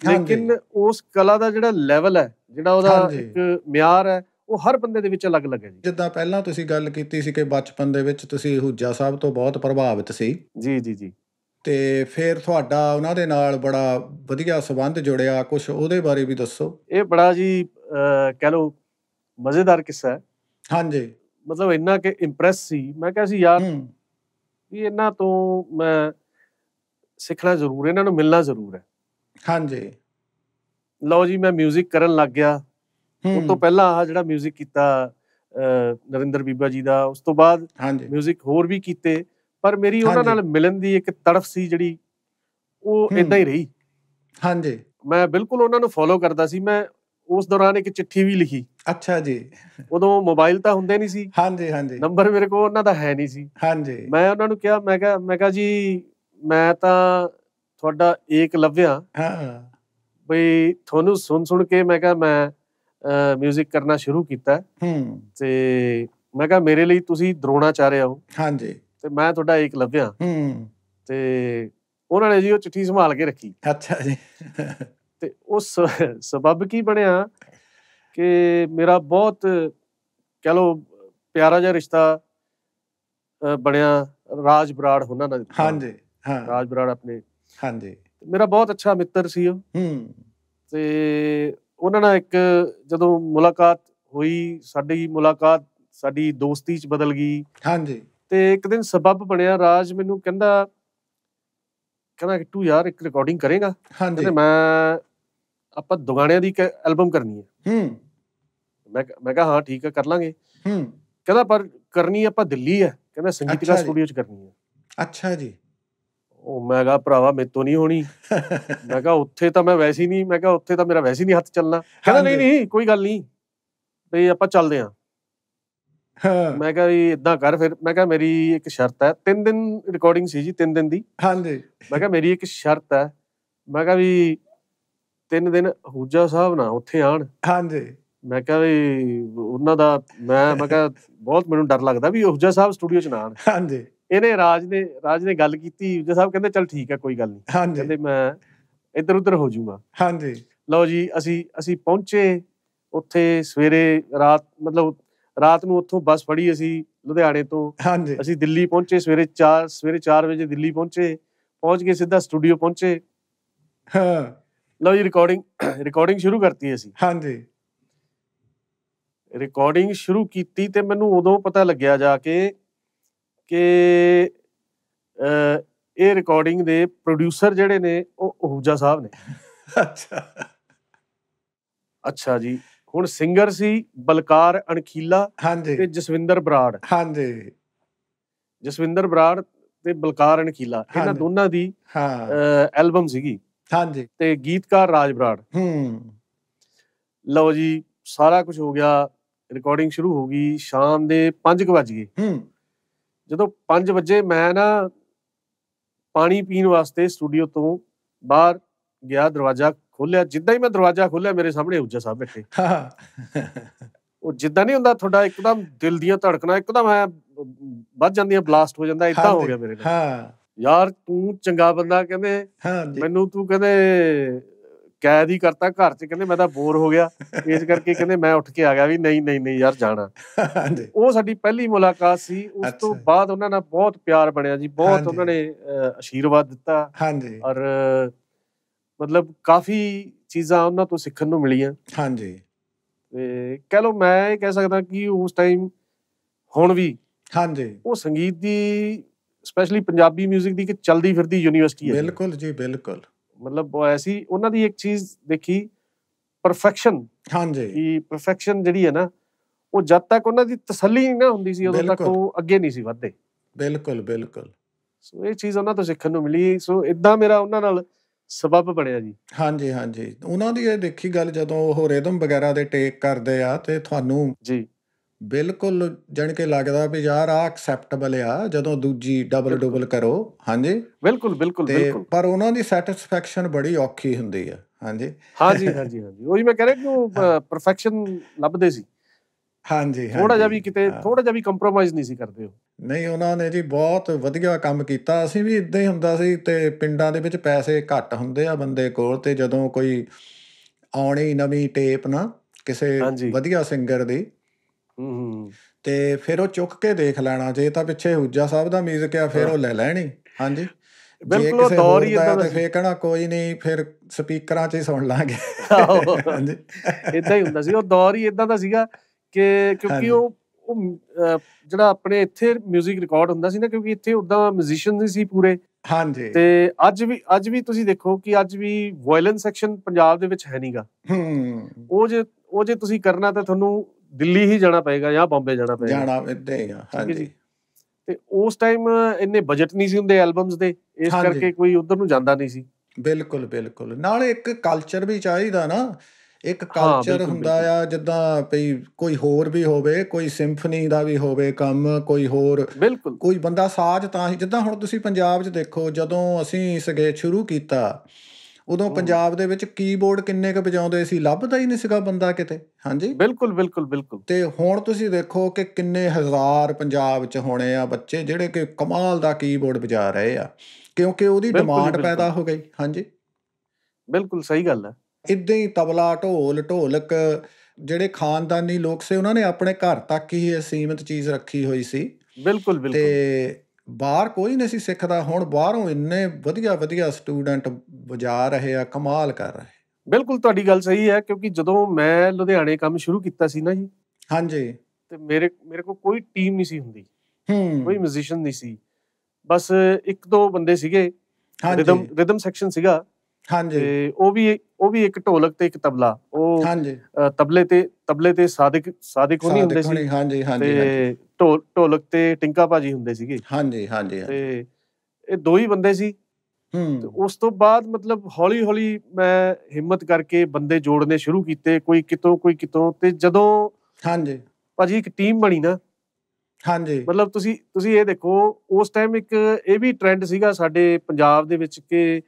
ਲੇਕਿਨ ਉਸ ਕਲਾ ਦਾ ਜਿਹੜਾ ਲੈਵਲ ਹੈ ਜਿਹੜਾ ਉਹਦਾ ਇੱਕ ਮਿਆਰ ਹੈ ਉਹ ਹਰ ਬੰਦੇ ਦੇ ਵਿੱਚ ਅਲੱਗ-ਅਲੱਗ ਹੈ ਜੀ
ਜਿੱਦਾਂ ਪਹਿਲਾਂ ਤੁਸੀਂ ਗੱਲ ਕੀਤੀ ਸੀ ਕਿ ਬਚਪਨ ਦੇ ਵਿੱਚ ਤੁਸੀਂ ਹੁਜਾ ਸਾਹਿਬ ਤੋਂ ਬਹੁਤ ਪ੍ਰਭਾਵਿਤ ਸੀ ਜੀ ਜੀ ਜੀ ਤੇ ਫਿਰ ਤੁਹਾਡਾ ਉਹਨਾਂ ਦੇ ਨਾਲ ਬੜਾ ਵਧੀਆ ਸਬੰਧ ਜੁੜਿਆ ਕੁਝ ਉਹਦੇ ਬਾਰੇ ਵੀ ਦੱਸੋ
ਇਹ ਬੜਾ ਜੀ ਕਹਿ ਲਓ ਮਜ਼ੇਦਾਰ ਕਿੱਸਾ ਹੈ ਹਾਂਜੀ ਮਤਲਬ ਇੰਨਾ ਕਿ ਇੰਪ੍ਰੈਸ ਸੀ ਮੈਂ ਕਿਹਾ ਸੀ ਯਾਰ ਵੀ ਇਹਨਾਂ ਤੋਂ ਮੈਂ ਸਿੱਖਣਾ ਜ਼ਰੂਰ ਇਹਨਾਂ ਨੂੰ ਮਿਲਣਾ ਜ਼ਰੂਰ ਹੈ ਹਾਂਜੀ ਲਓ ਜੀ ਮੈਂ 뮤직 ਕਰਨ ਲੱਗ ਗਿਆ ਉਸ ਤੋਂ ਪਹਿਲਾਂ ਆ ਜਿਹੜਾ 뮤직 ਕੀਤਾ ਨਰਿੰਦਰ ਬੀਬਾ ਜੀ ਦਾ ਉਸ ਤੋਂ ਬਾਅਦ 뮤직 ਹੋਰ ਵੀ ਕੀਤੇ ਪਰ ਮੇਰੀ ਉਹਨਾਂ ਨਾਲ ਮਿਲਣ ਦੀ ਇੱਕ ਤੜਫ ਸੀ ਜਿਹੜੀ
ਉਹ ਇਦਾਂ ਹੀ ਰਹੀ ਹਾਂਜੀ
ਮੈਂ ਬਿਲਕੁਲ ਉਹਨਾਂ ਨੂੰ ਫੋਲੋ ਕਰਦਾ ਸੀ ਮੈਂ ਉਸ ਦੌਰਾਨ ਇੱਕ ਚਿੱਠੀ ਵੀ ਲਿਖੀ ਅੱਛਾ ਜੀ ਉਦੋਂ ਮੋਬਾਈਲ ਤਾਂ ਹੁੰਦੇ ਨਹੀਂ ਸੀ ਹਾਂਜੀ ਹਾਂਜੀ ਨੰਬਰ ਮੇਰੇ ਕੋਲ ਉਹਨਾਂ ਦਾ ਹੈ ਨਹੀਂ ਸੀ ਹਾਂਜੀ ਮੈਂ ਉਹਨਾਂ ਨੂੰ ਕਿਹਾ ਮੈਂ ਕਿਹਾ ਮੈਂ ਕਿਹਾ ਜੀ ਮੈਂ ਤਾਂ ਤੁਹਾਡਾ ਏਕ ਲਵਿਆ ਹਾਂ ਬਈ ਤੁਹਾਨੂੰ ਸੁਣ ਸੁਣ ਕੇ ਮੈਂ ਕਿਹਾ ਮੈਂ 뮤직 ਕਰਨਾ ਸ਼ੁਰੂ ਕੀਤਾ ਹੂੰ ਤੇ ਮੈਂ ਕਿਹਾ ਮੇਰੇ ਲਈ ਤੁਸੀਂ ਦਰੋਣਾ ਰਹੇ ਹੋ ਹਾਂਜੀ ਤੇ ਮੈਂ ਤੁਹਾਡਾ ਏਕ ਲਵਿਆ ਹੂੰ ਤੇ ਉਹਨਾਂ ਨੇ ਜੀ ਉਹ ਚਿੱਠੀ ਸੰਭਾਲ ਕੇ ਰੱਖੀ ਅੱਛਾ ਜੀ ਤੇ ਉਸ ਸਬਬ ਕੀ ਬਣਿਆ ਕਿ ਮੇਰਾ ਬਹੁਤ ਕਹ ਲੋ ਪਿਆਰਾ ਜਿਹਾ ਰਿਸ਼ਤਾ ਬਣਿਆ ਰਾਜ ਬਰਾੜ ਉਹਨਾਂ ਨਾਲ ਹਾਂਜੀ ਹਾਂ ਰਾਜ ਬਰਾੜ ਆਪਣੇ ਹਾਂਜੀ ਮੇਰਾ ਬਹੁਤ ਅੱਛਾ ਮਿੱਤਰ ਸੀ ਉਹ ਹੂੰ ਤੇ ਉਹਨਾਂ ਨਾਲ ਇੱਕ ਜਦੋਂ ਮੁਲਾਕਾਤ ਹੋਈ ਸਾਡੀ ਮੁਲਾਕਾਤ ਸਾਡੀ ਦੋਸਤੀ ਚ ਬਦਲ ਗਈ ਹਾਂਜੀ ਤੇ ਇੱਕ ਦਿਨ ਸਬੱਬ ਬਣਿਆ ਰਾਜ ਮੈਨੂੰ ਕਹਿੰਦਾ ਕਹਿੰਦਾ ਕਿ ਤੂੰ ਯਾਰ ਇੱਕ ਰਿਕਾਰਡਿੰਗ ਕਰੇਗਾ ਹਾਂਜੀ ਤੇ ਮੈਂ ਆਪਾਂ ਦੁਗਾਣਿਆਂ ਦੀ ਐਲਬਮ ਕਰਨੀ ਹੈ ਹੂੰ ਮੈਂ ਮੈਂ ਕਿਹਾ ਹਾਂ ਠੀਕ ਹੈ ਕਰ ਲਾਂਗੇ ਹੂੰ ਕਹਿੰਦਾ ਪਰ ਕਰਨੀ ਆਪਾਂ ਦਿੱਲੀ ਹੈ ਕਹਿੰਦਾ ਸੰਗੀਤਿਕਾ ਸਟੂਡੀਓ ਚ ਕਰਨੀ ਹੈ ਅੱਛਾ ਜੀ ਉਹ ਮੈਂ ਕਿਹਾ ਭਰਾਵਾ ਤੋਂ ਨਹੀਂ ਹੋਣੀ ਮੈਂ ਕਿਹਾ ਉੱਥੇ ਤਾਂ ਮੈਂ ਵੈਸੇ ਨਹੀਂ ਮੈਂ ਕਿਹਾ ਉੱਥੇ ਤਾਂ ਮੇਰਾ ਵੈਸੇ ਨਹੀਂ ਹੱਥ ਚੱਲਣਾ ਕਹਿੰਦਾ ਨਹੀਂ ਨਹੀਂ ਕੋਈ ਗੱਲ ਨਹੀਂ ਤੇ ਆਪਾਂ ਚੱਲਦੇ ਆਂ ਮੈਂ ਕਿਹਾ ਵੀ ਇਦਾਂ ਕਰ ਫਿਰ ਮੈਂ ਕਿਹਾ ਮੇਰੀ ਇੱਕ ਸ਼ਰਤ ਹੈ 3 ਦਿਨ ਰਿਕਾਰਡਿੰਗ ਸੀ ਜੀ 3 ਦਿਨ ਦੀ ਹਾਂਜੀ ਮੈਂ ਕਿਹਾ ਮੇਰੀ ਇੱਕ ਸ਼ਰਤ ਹੈ ਮੈਂ ਕਿਹਾ ਵੀ 3 ਦਿਨ ਹੂਜਾ ਸਾਹਿਬ ਨਾ ਉੱਥੇ ਆਣ ਹਾਂਜੀ ਮੈਂ ਕਿਹਾ ਵੀ ਉਹਨਾਂ ਦਾ ਮੈਂ ਮੈਂ ਕਿਹਾ ਬਹੁਤ ਮੈਨੂੰ ਡਰ ਲੱਗਦਾ ਵੀ ਹੂਜਾ ਸਾਹਿਬ ਸਟੂਡੀਓ ਚ ਨਾ ਆਣ ਹਾਂਜੀ ਇਹਨੇ ਰਾਜ ਨੇ ਰਾਜ ਨੇ ਗੱਲ ਕੀਤੀ ਜੀ ਸਾਹਿਬ ਕਹਿੰਦੇ ਚਲ ਠੀਕ ਹੈ ਕੋਈ ਗੱਲ ਨਹੀਂ ਕਹਿੰਦੇ ਮੈਂ ਇੱਧਰ ਉੱਧਰ ਹੋ ਜਾਊਗਾ ਹਾਂਜੀ ਲਓ ਜੀ ਅਸੀਂ ਅਸੀਂ ਪਹੁੰਚੇ ਉੱਥੇ ਸਵੇਰੇ ਰਾਤ ਮਤਲਬ ਰਾਤ ਨੂੰ ਉੱਥੋਂ ਬੱਸ ਫੜੀ ਅਸੀਂ ਲੁਧਿਆਣੇ ਤੋਂ ਅਸੀਂ ਦਿੱਲੀ ਪਹੁੰਚੇ ਸਵੇਰੇ 4 ਸਵੇਰੇ 4 ਵਜੇ ਦਿੱਲੀ ਪਹੁੰਚੇ ਪਹੁੰਚ ਕੇ ਸਿੱਧਾ ਸਟੂਡੀਓ ਪਹੁੰਚੇ ਹਾਂ ਲਓ ਜੀ ਰਿਕਾਰਡਿੰਗ ਰਿਕਾਰਡਿੰਗ ਸ਼ੁਰੂ ਕਰਤੀ ਅਸੀਂ ਹਾਂਜੀ ਰਿਕਾਰਡਿੰਗ ਸ਼ੁਰੂ ਕੀਤੀ ਤੇ ਮੈਨੂੰ ਉਦੋਂ ਪਤਾ ਲੱਗਿਆ ਜਾ ਕੇ ਕਿ ਇਹ ਰਿਕਾਰਡਿੰਗ ਦੇ ਪ੍ਰੋਡਿਊਸਰ ਜਿਹੜੇ ਨੇ ਉਹ ਹੂਜਾ ਸਾਹਿਬ ਨੇ ਅੱਛਾ ਅੱਛਾ ਜੀ ਹੁਣ ਸਿੰਗਰ ਸੀ ਬਲਕਾਰ ਅਣਖੀਲਾ ਤੇ ਜਸਵਿੰਦਰ ਬਰਾੜ ਹਾਂਜੀ ਜਸਵਿੰਦਰ ਬਰਾੜ ਤੇ ਬਲਕਾਰ ਅਣਖੀਲਾ ਇਹਨਾਂ ਦੋਨਾਂ ਦੀ ਹਾਂ ਐਲਬਮ ਸੀਗੀ ਹਾਂਜੀ ਤੇ ਗੀਤਕਾਰ ਰਾਜ ਬਰਾੜ ਹੂੰ ਲਓ ਜੀ ਸਾਰਾ ਕੁਝ ਹੋ ਗਿਆ ਰਿਕਾਰਡਿੰਗ ਸ਼ੁਰੂ ਹੋ ਗਈ ਸ਼ਾਮ ਦੇ 5:00 ਵਜੇ ਹੂੰ ਜਦੋਂ 5 ਵਜੇ ਮੈਂ ਨਾ ਪਾਣੀ ਪੀਣ ਵਾਸਤੇ ਸਟੂਡੀਓ ਤੋਂ ਬਾਹਰ ਗਿਆ ਦਰਵਾਜ਼ਾ ਖੋਲਿਆ ਜਿੱਦਾਂ ਹੀ ਮੈਂ ਦਰਵਾਜ਼ਾ ਖੋਲਿਆ ਮੇਰੇ ਸਾਹਮਣੇ ਉੱਜਾ ਸਾਹਿਬ ਬੈਠੇ ਉਹ ਜਿੱਦਾਂ ਨਹੀਂ ਹੁੰਦਾ ਤੁਹਾਡਾ ਇੱਕਦਮ ਦਿਲ ਦੀਆਂ ਧੜਕਣਾ ਇੱਕਦਮ ਐ ਵੱਜ ਜਾਂਦੀਆਂ ਬਲਾਸਟ ਹੋ ਜਾਂਦਾ ਇਦਾਂ ਹੋ ਗਿਆ ਮੇਰੇ ਨਾਲ ਹਾਂ ਯਾਰ ਤੂੰ ਚੰਗਾ ਬੰਦਾ ਕਹਿੰਦੇ ਮੈਨੂੰ ਤੂੰ ਕਹਿੰਦੇ ਕੈਦ ਹੀ ਕਰਤਾ ਘਰ 'ਚ ਕਹਿੰਦੇ ਮੈਂ ਤਾਂ ਬੋਰ ਹੋ ਗਿਆ ਇਸ ਕਰਕੇ ਕਹਿੰਦੇ ਮੈਂ ਉੱਠ ਕੇ ਆ ਗਿਆ ਵੀ ਨਹੀਂ ਨਹੀਂ ਨਹੀਂ ਯਾਰ ਜਾਣਾ ਉਹ ਸਾਡੀ ਪਹਿਲੀ ਮੁਲਾਕਾਤ ਸੀ ਉਸ ਤੋਂ ਬਾਅਦ ਉਹਨਾਂ ਨਾਲ ਬਹੁਤ ਪਿਆਰ ਬਣਿਆ ਜੀ ਬਹੁਤ ਉਹਨਾਂ ਨੇ ਅਸ਼ੀਰਵਾਦ ਦਿੱਤਾ ਹਾਂਜੀ ਔਰ ਮਤਲਬ ਕਾਫੀ ਚੀਜ਼ਾਂ ਉਹਨਾਂ ਤੋਂ ਸਿੱਖਣ ਨੂੰ ਮਿਲੀਆਂ ਹਾਂਜੀ ਤੇ ਕਹ ਲਓ ਮੈਂ ਇਹ ਕਹਿ ਸਕਦਾ ਕਿ ਉਸ ਟਾਈਮ ਹੁਣ ਵੀ ਹਾਂਜੀ ਉਹ ਸੰਗੀਤ ਦੀ ਸਪੈਸ਼ਲੀ ਪੰਜਾਬੀ 뮤직 ਦੀ ਕਿ ਚਲਦੀ ਫਿਰਦੀ ਯੂਨੀਵਰਸਿਟੀ ਹੈ ਬਿਲਕੁਲ ਜੀ ਬਿਲਕੁਲ ਮਤਲਬ ਐਸੀ ਉਹਨਾਂ ਦੀ ਇੱਕ ਚੀਜ਼ ਦੇਖੀ ਪਰਫੈਕਸ਼ਨ ਹਾਂਜੀ ਕੀ ਪਰਫੈਕਸ਼ਨ ਜਿਹੜੀ ਹੈ ਨਾ ਉਹ ਜਦ ਤੱਕ ਉਹਨਾਂ ਦੀ ਤਸੱਲੀ ਨਹੀਂ ਨਾ ਹੁੰਦੀ ਸੀ ਉਦੋਂ ਤੱਕ ਉਹ ਅੱਗੇ ਨਹੀਂ ਸੀ ਵੱਧਦੇ ਬਿਲਕੁਲ ਬਿਲਕੁਲ ਸੋ ਇਹ ਚੀਜ਼ ਉਹਨਾਂ ਤੋਂ ਸਿੱਖਣ ਨੂੰ ਮਿਲੀ ਸੋ ਇਦਾਂ ਮੇਰਾ ਉਹਨਾਂ ਨਾਲ ਸਬਬ ਬਣਿਆ ਜੀ
ਹਾਂਜੀ ਹਾਂਜੀ ਉਹਨਾਂ ਦੀ ਇਹ ਦੇਖੀ ਗੱਲ ਜਦੋਂ ਉਹ ਰਿਦਮ ਵਗੈਰਾ ਦੇ ਟੇਕ ਕਰਦੇ ਆ ਤੇ ਤੁਹਾਨੂੰ ਜੀ ਬਿਲਕੁਲ ਜਣ ਕੇ ਲੱਗਦਾ ਵੀ ਯਾਰ ਆ ਐਕਸੈਪਟੇਬਲ ਆ ਜਦੋਂ ਦੂਜੀ ਡਬਲ ਡਬਲ ਕਰੋ ਹਾਂਜੀ ਬਿਲਕੁਲ ਬਿਲਕੁਲ ਬਿਲਕੁਲ ਪਰ ਉਹਨਾਂ ਦੀ ਸੈਟੀਸਫੈਕਸ਼ਨ ਬੜੀ ਔਖੀ ਹੁੰਦੀ ਆ ਹਾਂਜੀ ਹਾਂਜੀ ਹਾਂਜੀ ਹਾਂਜੀ ਉਹੀ ਮੈਂ ਕਹ ਰਿਹਾ ਕਿ ਉਹ ਪਰਫੈਕਸ਼ਨ ਲੱਭਦੇ ਸੀ ਹਾਂਜੀ ਥੋੜਾ ਜਿਹਾ ਵੀ
ਕਿਤੇ ਥੋੜਾ ਜਿਹਾ ਵੀ ਕੰਪਰੋਮਾਈਜ਼ ਨਹੀਂ ਸੀ ਕਰਦੇ ਉਹ
ਨਹੀਂ ਉਹਨਾਂ ਨੇ ਜੀ ਬਹੁਤ ਵਧੀਆ ਕੰਮ ਕੀਤਾ ਅਸੀਂ ਵੀ ਇਦਾਂ ਹੀ ਹੁੰਦਾ ਸੀ ਤੇ ਪਿੰਡਾਂ ਦੇ ਵਿੱਚ ਪੈਸੇ ਘੱਟ ਹੁੰਦੇ ਆ ਬੰਦੇ ਕੋਲ ਤੇ ਜਦੋਂ ਕੋਈ ਆਉਣੀ ਨਵੀਂ ਟੇਪ ਨਾ ਕਿਸੇ ਵਧੀਆ ਸਿੰਗਰ ਦੀ ਹੂੰ ਤੇ ਫਿਰ ਉਹ ਚੁੱਕ ਕੇ ਦੇਖ ਲੈਣਾ ਜੇ ਤਾਂ ਪਿੱਛੇ ਹੁਜਾ ਸਾਹਿਬ ਦਾ ਮਿਊਜ਼ਿਕ ਆ ਫਿਰ ਉਹ ਲੈ ਲੈਣੀ ਹਾਂਜੀ
ਬਿਲਕੁਲ ਦੌਰ ਹੀ ਇਦਾਂ ਦਾ
ਫੇਰ ਕਹਣਾ ਕੋਈ ਨਹੀਂ ਫਿਰ ਸਪੀਕਰਾਂ 'ਚ ਹੀ ਸੁਣ ਲਾਂਗੇ ਹਾਂਜੀ ਇਦਾਂ ਹੀ ਹੁੰਦਾ ਸੀ ਉਹ
ਦੌਰ ਹੀ ਇਦਾਂ ਦਾ ਸੀਗਾ ਕਿ ਕਿਉਂਕਿ ਉਹ ਉਹ ਜਿਹੜਾ ਆਪਣੇ ਇੱਥੇ 뮤직 ਰਿਕਾਰਡ ਹੁੰਦਾ ਸੀ ਨਾ ਕਿਉਂਕਿ ਇੱਥੇ ਉਦਾਂ ਮਿਊਜ਼ੀਸ਼ੀਅਨ ਨਹੀਂ ਸੀ ਪੂਰੇ ਹਾਂਜੀ ਤੇ ਅੱਜ ਵੀ ਅੱਜ ਵੀ ਤੁਸੀਂ ਦੇਖੋ ਕਿ ਅੱਜ ਵੀ ਵਾਇਲਨ ਸੈਕਸ਼ਨ ਪੰਜਾਬ ਦੇ ਵਿੱਚ ਹੈ ਨਹੀਂਗਾ ਹੂੰ ਉਹ ਜੇ ਉਹ ਜੇ ਤੁਸੀਂ ਕਰਨਾ ਤਾਂ ਤੁਹਾਨੂੰ ਦਿੱਲੀ ਹੀ ਜਾਣਾ ਪਏਗਾ ਜਾਂ ਬੰਬੇ ਜਾਣਾ ਪਏਗਾ ਜਾਣਾ ਆ ਹਾਂਜੀ ਤੇ ਉਸ ਟਾਈਮ ਇੰਨੇ ਬਜਟ ਨਹੀਂ ਸੀ ਹੁੰਦੇ ਐਲਬਮਸ ਦੇ ਇਸ ਕਰਕੇ ਕੋਈ ਉਧਰ ਨੂੰ ਜਾਂਦਾ ਨਹੀਂ ਸੀ
ਬਿਲਕੁਲ ਬਿਲਕੁਲ ਨਾਲ ਇੱਕ ਕਲਚਰ ਵੀ ਚਾਹੀਦਾ ਨਾ ਇੱਕ ਕਲਚਰ ਹੁੰਦਾ ਆ ਜਿੱਦਾਂ ਭਈ ਕੋਈ ਹੋਰ ਵੀ ਹੋਵੇ ਕੋਈ ਸਿੰਫਨੀ ਦਾ ਵੀ ਹੋਵੇ ਕੰਮ ਕੋਈ ਹੋਰ ਕੋਈ ਬੰਦਾ ਸਾਜ਼ ਤਾਂ ਜਿੱਦਾਂ ਹੁਣ ਤੁਸੀਂ ਪੰਜਾਬ 'ਚ ਦੇਖੋ ਜਦੋਂ ਅਸੀਂ ਸਗੇ ਸ਼ੁਰੂ ਕੀਤਾ ਉਦੋਂ ਪੰਜਾਬ ਦੇ ਵਿੱਚ ਕੀਬੋਰਡ ਕਿੰਨੇ ਕੁ ਵਜਾਉਂਦੇ ਸੀ ਲੱਭਦਾ ਹੀ ਨਹੀਂ ਸੀਗਾ ਬੰਦਾ ਕਿਤੇ ਹਾਂਜੀ ਬਿਲਕੁਲ ਬਿਲਕੁਲ ਬਿਲਕੁਲ ਤੇ ਹੁਣ ਤੁਸੀਂ ਦੇਖੋ ਕਿ ਕਿੰਨੇ ਹਜ਼ਾਰ ਪੰਜਾਬ 'ਚ ਹੋਣੇ ਆ ਬੱਚੇ ਜਿਹੜੇ ਕਿ ਕਮਾਲ ਦਾ ਕੀਬੋਰਡ ਵਜਾ ਰਹੇ ਆ ਕਿਉਂਕਿ ਉਹਦੀ ਡਿਮਾਂਡ ਪੈਦਾ ਹੋ ਗਈ ਹਾਂਜੀ ਬਿਲਕੁਲ ਸਹੀ ਗੱਲ ਹੈ ਇਦਾਂ ਹੀ ਤਬਲਾ ਢੋਲ ਢੋਲਕ ਜਿਹੜੇ ਖਾਨਦਾਨੀ ਲੋਕ ਸੇ ਉਹਨਾਂ ਨੇ ਆਪਣੇ ਘਰ ਤੱਕ ਹੀ ਇਹ ਸੀਮਿਤ ਚੀਜ਼ ਰੱਖੀ ਹੋਈ ਸੀ ਬਿਲਕੁਲ ਬਿਲਕੁਲ ਤੇ ਬਾਹਰ ਕੋਈ ਨਹੀਂ ਸੀ ਸਿੱਖਦਾ ਹੁਣ ਬਾਹਰੋਂ ਇੰਨੇ ਵਧੀਆ ਵਧੀਆ ਸਟੂਡੈਂਟ ਵਜਾ ਰਹੇ ਆ ਕਮਾਲ ਕਰ ਰਹੇ
ਬਿਲਕੁਲ ਤੁਹਾਡੀ ਗੱਲ ਸਹੀ ਹੈ ਕਿਉਂਕਿ ਜਦੋਂ ਮੈਂ ਲੁਧਿਆਣੇ ਕੰਮ ਸ਼ੁਰੂ ਕੀਤਾ ਸੀ ਨਾ ਜੀ ਹਾਂਜੀ ਤੇ ਮੇਰੇ ਮੇਰੇ ਕੋਲ ਕੋਈ ਟੀਮ ਨਹੀਂ ਸੀ ਹੁੰਦੀ ਹੂੰ ਕੋਈ ਮਿਊਜ਼ੀਸ਼ੀਅਨ ਨਹੀਂ ਸੀ ਬਸ ਇੱਕ ਦੋ ਬੰਦੇ ਸੀਗੇ ਰਿਦਮ ਰਿਦਮ ਸੈਕਸ਼ਨ ਸੀਗਾ ਹਾਂਜੀ ਤੇ ਉਹ ਵੀ ਉਹ ਵੀ ਇੱਕ ਢੋਲਕ ਤੇ ਇੱਕ ਤਬਲਾ ਉਹ ਹਾਂਜੀ ਤਬਲੇ ਤੇ ਤਬਲੇ ਤੇ ਸਾਦਿਕ ਸਾਦਿਕ ਹੋਣੀ ਹੁੰਦੇ ਸੀ ਹਾਂਜੀ ਹਾਂਜੀ ਤੇ ਢੋਲਕ ਤੇ ਟਿੰਕਾ ਭਾਜੀ ਹੁੰਦੇ ਸੀਗੇ ਹਾਂਜੀ ਹਾਂਜੀ ਤੇ ਇਹ ਦੋ ਹੀ ਬੰਦੇ ਸੀ ਹੂੰ ਉਸ ਤੋਂ ਬਾਅਦ ਮਤਲਬ ਹੌਲੀ ਹੌਲੀ ਮੈਂ ਹਿੰਮਤ ਕਰਕੇ ਬੰਦੇ ਜੋੜਨੇ ਸ਼ੁਰੂ ਕੀਤੇ ਕੋਈ ਕਿਤੋਂ ਕੋਈ ਕਿਤੋਂ ਤੇ ਜਦੋਂ ਹਾਂਜੀ ਭਾਜੀ ਇੱਕ ਟੀਮ ਬਣੀ ਨਾ ਹਾਂਜੀ ਮਤਲਬ ਤੁਸੀਂ ਤੁਸੀਂ ਇਹ ਦੇਖੋ ਉਸ ਟਾਈਮ ਇੱਕ ਇਹ ਵੀ ਟ੍ਰੈਂਡ ਸੀਗਾ ਸਾਡੇ ਪੰਜਾਬ ਦੇ ਵਿੱਚ ਕਿ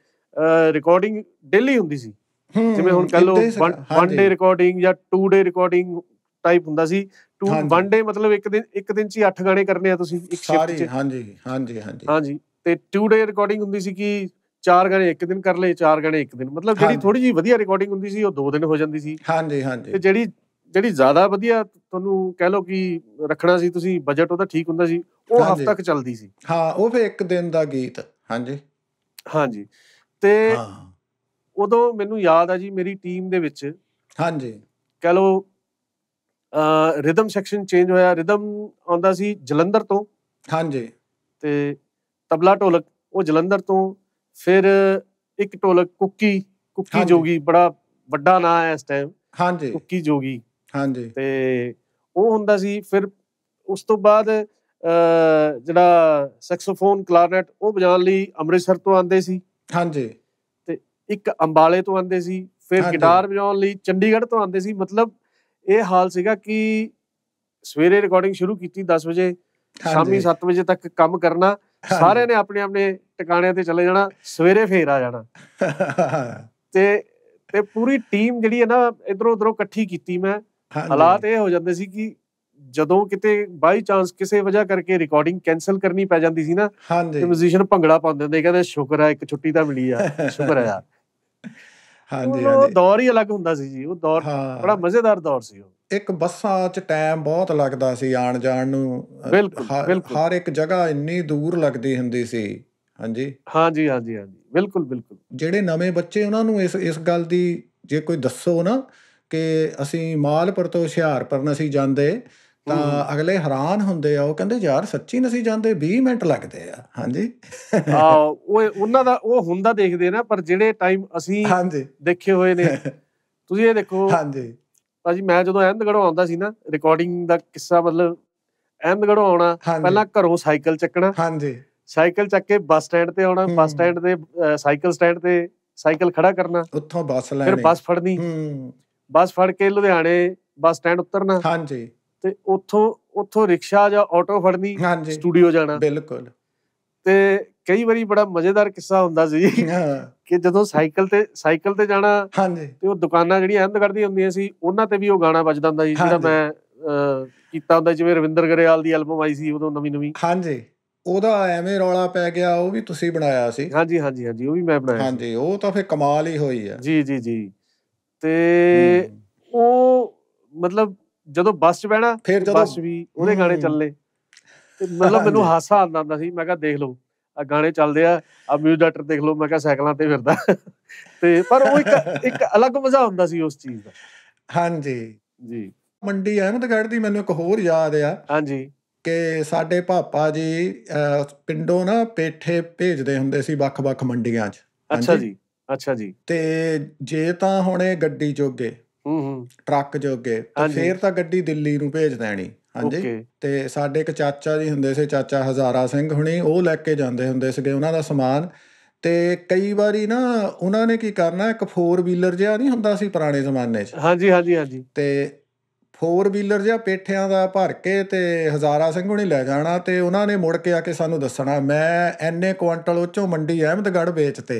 ਰਿਕਾਰਡਿੰਗ ਡੇਲੀ ਹੁੰਦੀ ਸੀ
ਜਿਵੇਂ ਹੁਣ ਕਹ ਲੋ ਵਨ ਡੇ
ਰਿਕਾਰਡਿੰਗ ਜਾਂ ਟੂ ਡੇ ਰਿਕਾਰਡਿੰਗ ਟਾਈਪ ਹੁੰਦਾ ਸੀ ਟੂ ਵਨ ਡੇ ਮਤਲਬ ਇੱਕ ਦਿਨ ਇੱਕ ਦਿਨ ਚ ਹੀ 8 ਗਾਣੇ ਕਰਨੇ ਆ ਤੁਸੀਂ ਇੱਕ ਸ਼ਿਫਟ ਚ ਹਾਂਜੀ ਹਾਂਜੀ ਹਾਂਜੀ ਹਾਂਜੀ ਤੇ ਟੂ ਡੇ ਰਿਕਾਰਡਿੰਗ ਹੁੰਦੀ ਸੀ ਕਿ ਚਾਰ ਗਾਣੇ ਇੱਕ ਦਿਨ ਕਰ ਲਏ ਚਾਰ ਗਾਣੇ ਇੱਕ ਦਿਨ ਮਤਲਬ ਜਿਹੜੀ ਥੋੜੀ ਜੀ ਵਧੀਆ ਰਿਕਾਰਡਿੰਗ ਹੁੰਦੀ ਸੀ ਉਹ ਦੋ ਦਿਨ ਹੋ ਜਾਂਦੀ ਸੀ ਹਾਂਜੀ ਹਾਂਜੀ ਤੇ ਜਿਹੜੀ ਜਿਹੜੀ ਜ਼ਿਆਦਾ ਵਧੀਆ ਤੁਹਾਨੂੰ ਕਹਿ ਲਓ ਕਿ ਰੱਖਣਾ ਸੀ ਤੁਸੀਂ ਬਜਟ ਉਹਦਾ ਠੀਕ ਹੁੰਦਾ ਸੀ ਉਹ ਹਫ਼ਤਾ ਤੱਕ ਚੱਲਦੀ ਸੀ ਹਾਂ ਉਹ ਫੇ ਇੱਕ ਦਿਨ ਦਾ ਗੀਤ ਹਾਂਜੀ ਹਾਂਜੀ ਤੇ ਉਦੋਂ ਮੈਨੂੰ ਯਾਦ ਆ ਜੀ ਮੇਰੀ ਟੀਮ ਦੇ ਵਿੱਚ ਹਾਂਜੀ ਕਹਿ ਲਓ ਰਿਦਮ ਸੈਕਸ਼ਨ ਚੇਂਜ ਹੋਇਆ ਰਿਦਮ ਆਉਂਦਾ ਸੀ ਜਲੰਧਰ ਤੋਂ ਹਾਂਜੀ ਤੇ ਤਬਲਾ ਢੋਲਕ ਉਹ ਜਲੰਧਰ ਤੋਂ ਫਿਰ ਇੱਕ ਢੋਲਕ ਕੁੱਕੀ ਕੁੱਕੀ ਜੋਗੀ ਬੜਾ ਵੱਡਾ ਨਾਮ ਹੈ ਇਸ ਟਾਈਮ ਹਾਂਜੀ ਕੁੱਕੀ ਜੋਗੀ ਹਾਂਜੀ ਤੇ ਉਹ ਹੁੰਦਾ ਸੀ ਫਿਰ ਉਸ ਤੋਂ ਬਾਅਦ ਜਿਹੜਾ ਸੈਕਸੋਫੋਨ ਕਲਾਰਨੈਟ ਉਹ ਵਜਾਉਣ ਲਈ ਅੰਮ੍ਰਿਤਸਰ ਤੋਂ ਆਉਂਦੇ ਸੀ ਹਾਂਜੀ ਤੇ ਇੱਕ ਅੰਬਾਲੇ ਤੋਂ ਆਉਂਦੇ ਸੀ ਫਿਰ ਗਿਟਾਰ ਵਜਾਉਣ ਲਈ ਚੰਡੀਗੜ੍ਹ ਤੋਂ ਆਉਂਦੇ ਸੀ ਮਤਲਬ ਇਹ ਹਾਲ ਸੀਗਾ ਕਿ ਸਵੇਰੇ ਰਿਕਾਰਡਿੰਗ ਸ਼ੁਰੂ ਕੀਤੀ 10 ਵਜੇ ਸ਼ਾਮੀ 7 ਵਜੇ ਤੱਕ ਕੰਮ ਕਰਨਾ ਸਾਰਿਆਂ ਨੇ ਆਪਣੇ ਆਪਣੇ ਟਿਕਾਣਿਆਂ ਤੇ ਚਲੇ ਜਾਣਾ ਸਵੇਰੇ ਫੇਰ ਆ ਜਾਣਾ ਤੇ ਤੇ ਪੂਰੀ ਟੀਮ ਜਿਹੜੀ ਹੈ ਨਾ ਇਧਰੋਂ ਉਧਰੋਂ ਇਕੱਠੀ ਕੀਤੀ ਮੈਂ ਹਾਲਾਤ ਇਹ ਹੋ ਜਾਂਦੇ ਸੀ ਕਿ ਜਦੋਂ ਕਿਤੇ ਬਾਈ ਚਾਂਸ ਕਿਸੇ ਵਜ੍ਹਾ ਕਰਕੇ ਰਿਕਾਰਡਿੰਗ ਕੈਨਸਲ ਕਰਨੀ ਪੈ ਜਾਂਦੀ ਸੀ ਨਾ ਤੇ ਮਿਊਜ਼ੀਸ਼ੀਅਨ ਭੰਗੜਾ ਪਾਉਂਦੇ ਹੁੰਦੇ ਕਹਿੰਦੇ ਸ਼ੁਕਰ ਹੈ ਇੱਕ ਛੁੱਟੀ ਤਾਂ ਮਿਲੀ ਆ ਸ਼ੁਕਰ ਹੈ ਯਾਰ
ਹਾਂਜੀ ਹਾਂਜੀ ਉਹ ਦੌਰ ਹੀ ਅਲੱਗ ਹੁੰਦਾ ਸੀ ਜੀ ਉਹ ਦੌਰ ਬੜਾ ਮਜ਼ੇਦਾਰ ਦੌਰ ਸੀ ਉਹ ਇੱਕ ਬੱਸਾਂ 'ਚ ਟਾਈਮ ਬਹੁਤ ਲੱਗਦਾ ਸੀ ਆਣ ਜਾਣ ਨੂੰ ਹਰ ਇੱਕ ਜਗ੍ਹਾ ਇੰਨੀ ਦੂਰ ਲੱਗਦੀ ਹੁੰਦੀ ਸੀ ਹਾਂਜੀ ਹਾਂਜੀ ਹਾਂਜੀ ਹਾਂਜੀ ਬਿਲਕੁਲ ਬਿਲਕੁਲ ਜਿਹੜੇ ਨਵੇਂ ਬੱਚੇ ਉਹਨਾਂ ਨੂੰ ਇਸ ਇਸ ਗੱਲ ਦੀ ਜੇ ਕੋਈ ਦੱਸੋ ਨਾ ਕਿ ਅਸੀਂ ਮਾਲਪੁਰ ਤੋਂ ਹੁਸ਼ਿਆਰਪੁਰ ਨਸੀ ਅਸੀਂ ਜਾਂਦੇ ਤਾਂ ਅਗਲੇ ਹੈਰਾਨ ਹੁੰਦੇ ਆ ਉਹ ਕਹਿੰਦੇ ਯਾਰ ਸੱਚੀ ਨਹੀਂ ਜਾਂਦੇ 20 ਮਿੰਟ ਲੱਗਦੇ ਆ ਹਾਂਜੀ ਆ
ਉਹ ਉਹਨਾਂ ਦਾ ਉਹ ਹੁੰਦਾ ਦੇਖਦੇ ਨਾ ਪਰ ਜਿਹੜੇ ਟਾਈਮ ਅਸੀਂ ਹਾਂਜੀ ਦੇਖੇ ਹੋਏ ਨੇ ਤੁਸੀਂ ਇਹ ਦੇਖੋ ਹਾਂਜੀ ਭਾਜੀ ਮੈਂ ਜਦੋਂ ਅਹਿਮਦਗੜ੍ਹੋਂ ਆਉਂਦਾ ਸੀ ਨਾ ਰਿਕਾਰਡਿੰਗ ਦਾ ਕਿੱਸਾ ਮਤਲਬ ਅਹਿਮਦਗੜ੍ਹੋਂ ਆਉਣਾ ਪਹਿਲਾਂ ਘਰੋਂ ਸਾਈਕਲ ਚੱਕਣਾ ਹਾਂਜੀ ਸਾਈਕਲ ਚੱਕ ਕੇ ਬੱਸ ਸਟੈਂਡ ਤੇ ਆਉਣਾ ਬੱਸ ਸਟੈਂਡ ਦੇ ਸਾਈਕਲ ਸਟੈਂਡ ਤੇ ਸਾਈਕਲ ਖੜਾ ਕਰਨਾ ਉੱਥੋਂ ਬੱਸ ਲੈਣੀ ਫਿਰ ਬੱਸ ਫੜਨੀ ਹੂੰ ਬੱਸ ਫੜ ਕੇ ਲੁਧਿਆਣੇ ਬੱਸ ਸਟੈਂਡ ਉਤਰਨਾ ਹਾਂਜੀ ਤੇ ਉੱਥੋਂ ਉੱਥੋਂ ਰਿਕਸ਼ਾ ਜਾਂ ਆਟੋ ਫੜਨੀ ਸਟੂਡੀਓ ਜਾਣਾ ਬਿਲਕੁਲ ਤੇ ਕਈ ਵਾਰੀ ਬੜਾ ਮਜ਼ੇਦਾਰ ਕਿੱਸਾ ਹੁੰਦਾ ਸੀ ਕਿ ਜਦੋਂ ਸਾਈਕਲ ਤੇ ਸਾਈਕਲ ਤੇ ਜਾਣਾ ਹਾਂਜੀ ਤੇ ਉਹ ਦੁਕਾਨਾਂ ਜਿਹੜੀਆਂ ਅੰਧ ਕਰਦੀਆਂ ਹੁੰਦੀਆਂ ਸੀ ਉਹਨਾਂ ਤੇ ਵੀ ਉਹ ਗਾਣਾ ਵੱਜਦਾ ਹੁੰਦਾ ਸੀ ਜਿਹੜਾ ਮੈਂ ਕੀਤਾ ਹੁੰਦਾ ਜਿਵੇਂ ਰਵਿੰਦਰ ਗਰੇਵਾਲ ਦੀ ਐਲਬਮ ਆਈ ਸੀ ਉਦੋਂ ਨਵੀਂ ਨਵੀਂ ਹਾਂਜੀ
ਉਹਦਾ ਐਵੇਂ ਰੌਲਾ ਪੈ ਗਿਆ ਉਹ ਵੀ ਤੁਸੀਂ ਬਣਾਇਆ ਸੀ ਹਾਂਜੀ ਹਾਂਜੀ ਹਾਂਜੀ ਉਹ ਵੀ ਮੈਂ ਬਣਾਇਆ ਹਾਂਜੀ ਉਹ ਤਾਂ ਫੇ ਕਮਾਲ ਹੀ ਹੋਈ ਆ ਜੀ ਜੀ ਜੀ ਤੇ ਉਹ ਮਤਲਬ
ਜਦੋਂ ਬੱਸ 'ਚ ਬਹਿਣਾ ਫਿਰ ਜਦੋਂ ਬੱਸ ਵੀ ਉਹਦੇ ਗਾਣੇ ਚੱਲੇ ਤੇ
ਮਤਲਬ ਮੈਨੂੰ ਹਾਸਾ
ਆਉਂਦਾ ਹੁੰਦਾ ਸੀ ਮੈਂ ਕਿਹਾ ਦੇਖ ਲਓ ਆ ਗਾਣੇ ਚੱਲਦੇ ਆ ਆ ਮਿਊਜ਼ਿਕ ਡਾਕਟਰ ਦੇਖ ਲਓ ਮੈਂ ਕਿਹਾ ਸਾਈਕਲਾਂ ਤੇ ਫਿਰਦਾ
ਤੇ ਪਰ ਉਹ ਇੱਕ ਇੱਕ ਅਲੱਗ ਮਜ਼ਾ ਹੁੰਦਾ ਸੀ ਉਸ ਚੀਜ਼ ਦਾ ਹਾਂਜੀ ਜੀ ਮੰਡੀ ਅਹਿਮਦਗੜ੍ਹ ਦੀ ਮੈਨੂੰ ਇੱਕ ਹੋਰ ਯਾਦ ਆ ਹਾਂਜੀ ਕਿ ਸਾਡੇ ਪਾਪਾ ਜੀ ਪਿੰਡੋਂ ਨਾ ਪੇਠੇ ਭੇਜਦੇ ਹੁੰਦੇ ਸੀ ਵੱਖ-ਵੱਖ ਮੰਡੀਆਂ 'ਚ ਅੱਛਾ ਜੀ ਅੱਛਾ ਜੀ ਤੇ ਜੇ ਤਾਂ ਹੁਣ ਇਹ ਗੱਡੀ ਚੋਗੇ ਹੂੰ ਹੂੰ ਟਰੱਕ ਜੋਗੇ ਤੇ ਫੇਰ ਤਾਂ ਗੱਡੀ ਦਿੱਲੀ ਨੂੰ ਭੇਜ ਦੇਣੀ ਹਾਂਜੀ ਤੇ ਸਾਡੇ ਇੱਕ ਚਾਚਾ ਜੀ ਹੁੰਦੇ ਸੀ ਚਾਚਾ ਹਜ਼ਾਰਾ ਸਿੰਘ ਹੁਣੀ ਉਹ ਲੈ ਕੇ ਜਾਂਦੇ ਹੁੰਦੇ ਸੀਗੇ ਉਹਨਾਂ ਦਾ ਸਮਾਨ ਤੇ ਕਈ ਵਾਰੀ ਨਾ ਉਹਨਾਂ ਨੇ ਕੀ ਕਰਨਾ ਇੱਕ ਫੋਰ ਵੀਲਰ ਜਿਹਾ ਨਹੀਂ ਹੁੰਦਾ ਸੀ ਪੁਰਾਣੇ ਜ਼ਮਾਨੇ 'ਚ ਹਾਂਜੀ ਹਾਂਜੀ ਹਾਂਜੀ ਤੇ ਫੋਰ ਵੀਲਰ ਜਾਂ ਪੇਠਿਆਂ ਦਾ ਭਰ ਕੇ ਤੇ ਹਜ਼ਾਰਾ ਸਿੰਘ ਹੁਣੀ ਲੈ ਜਾਣਾ ਤੇ ਉਹਨਾਂ ਨੇ ਮੁੜ ਕੇ ਆ ਕੇ ਸਾਨੂੰ ਦੱਸਣਾ ਮੈਂ ਐਨੇ ਕੁਇੰਟਲ ਉੱਚੋਂ ਮੰਡੀ ਅਹਿਮਦਗੜ ਵੇਚਤੇ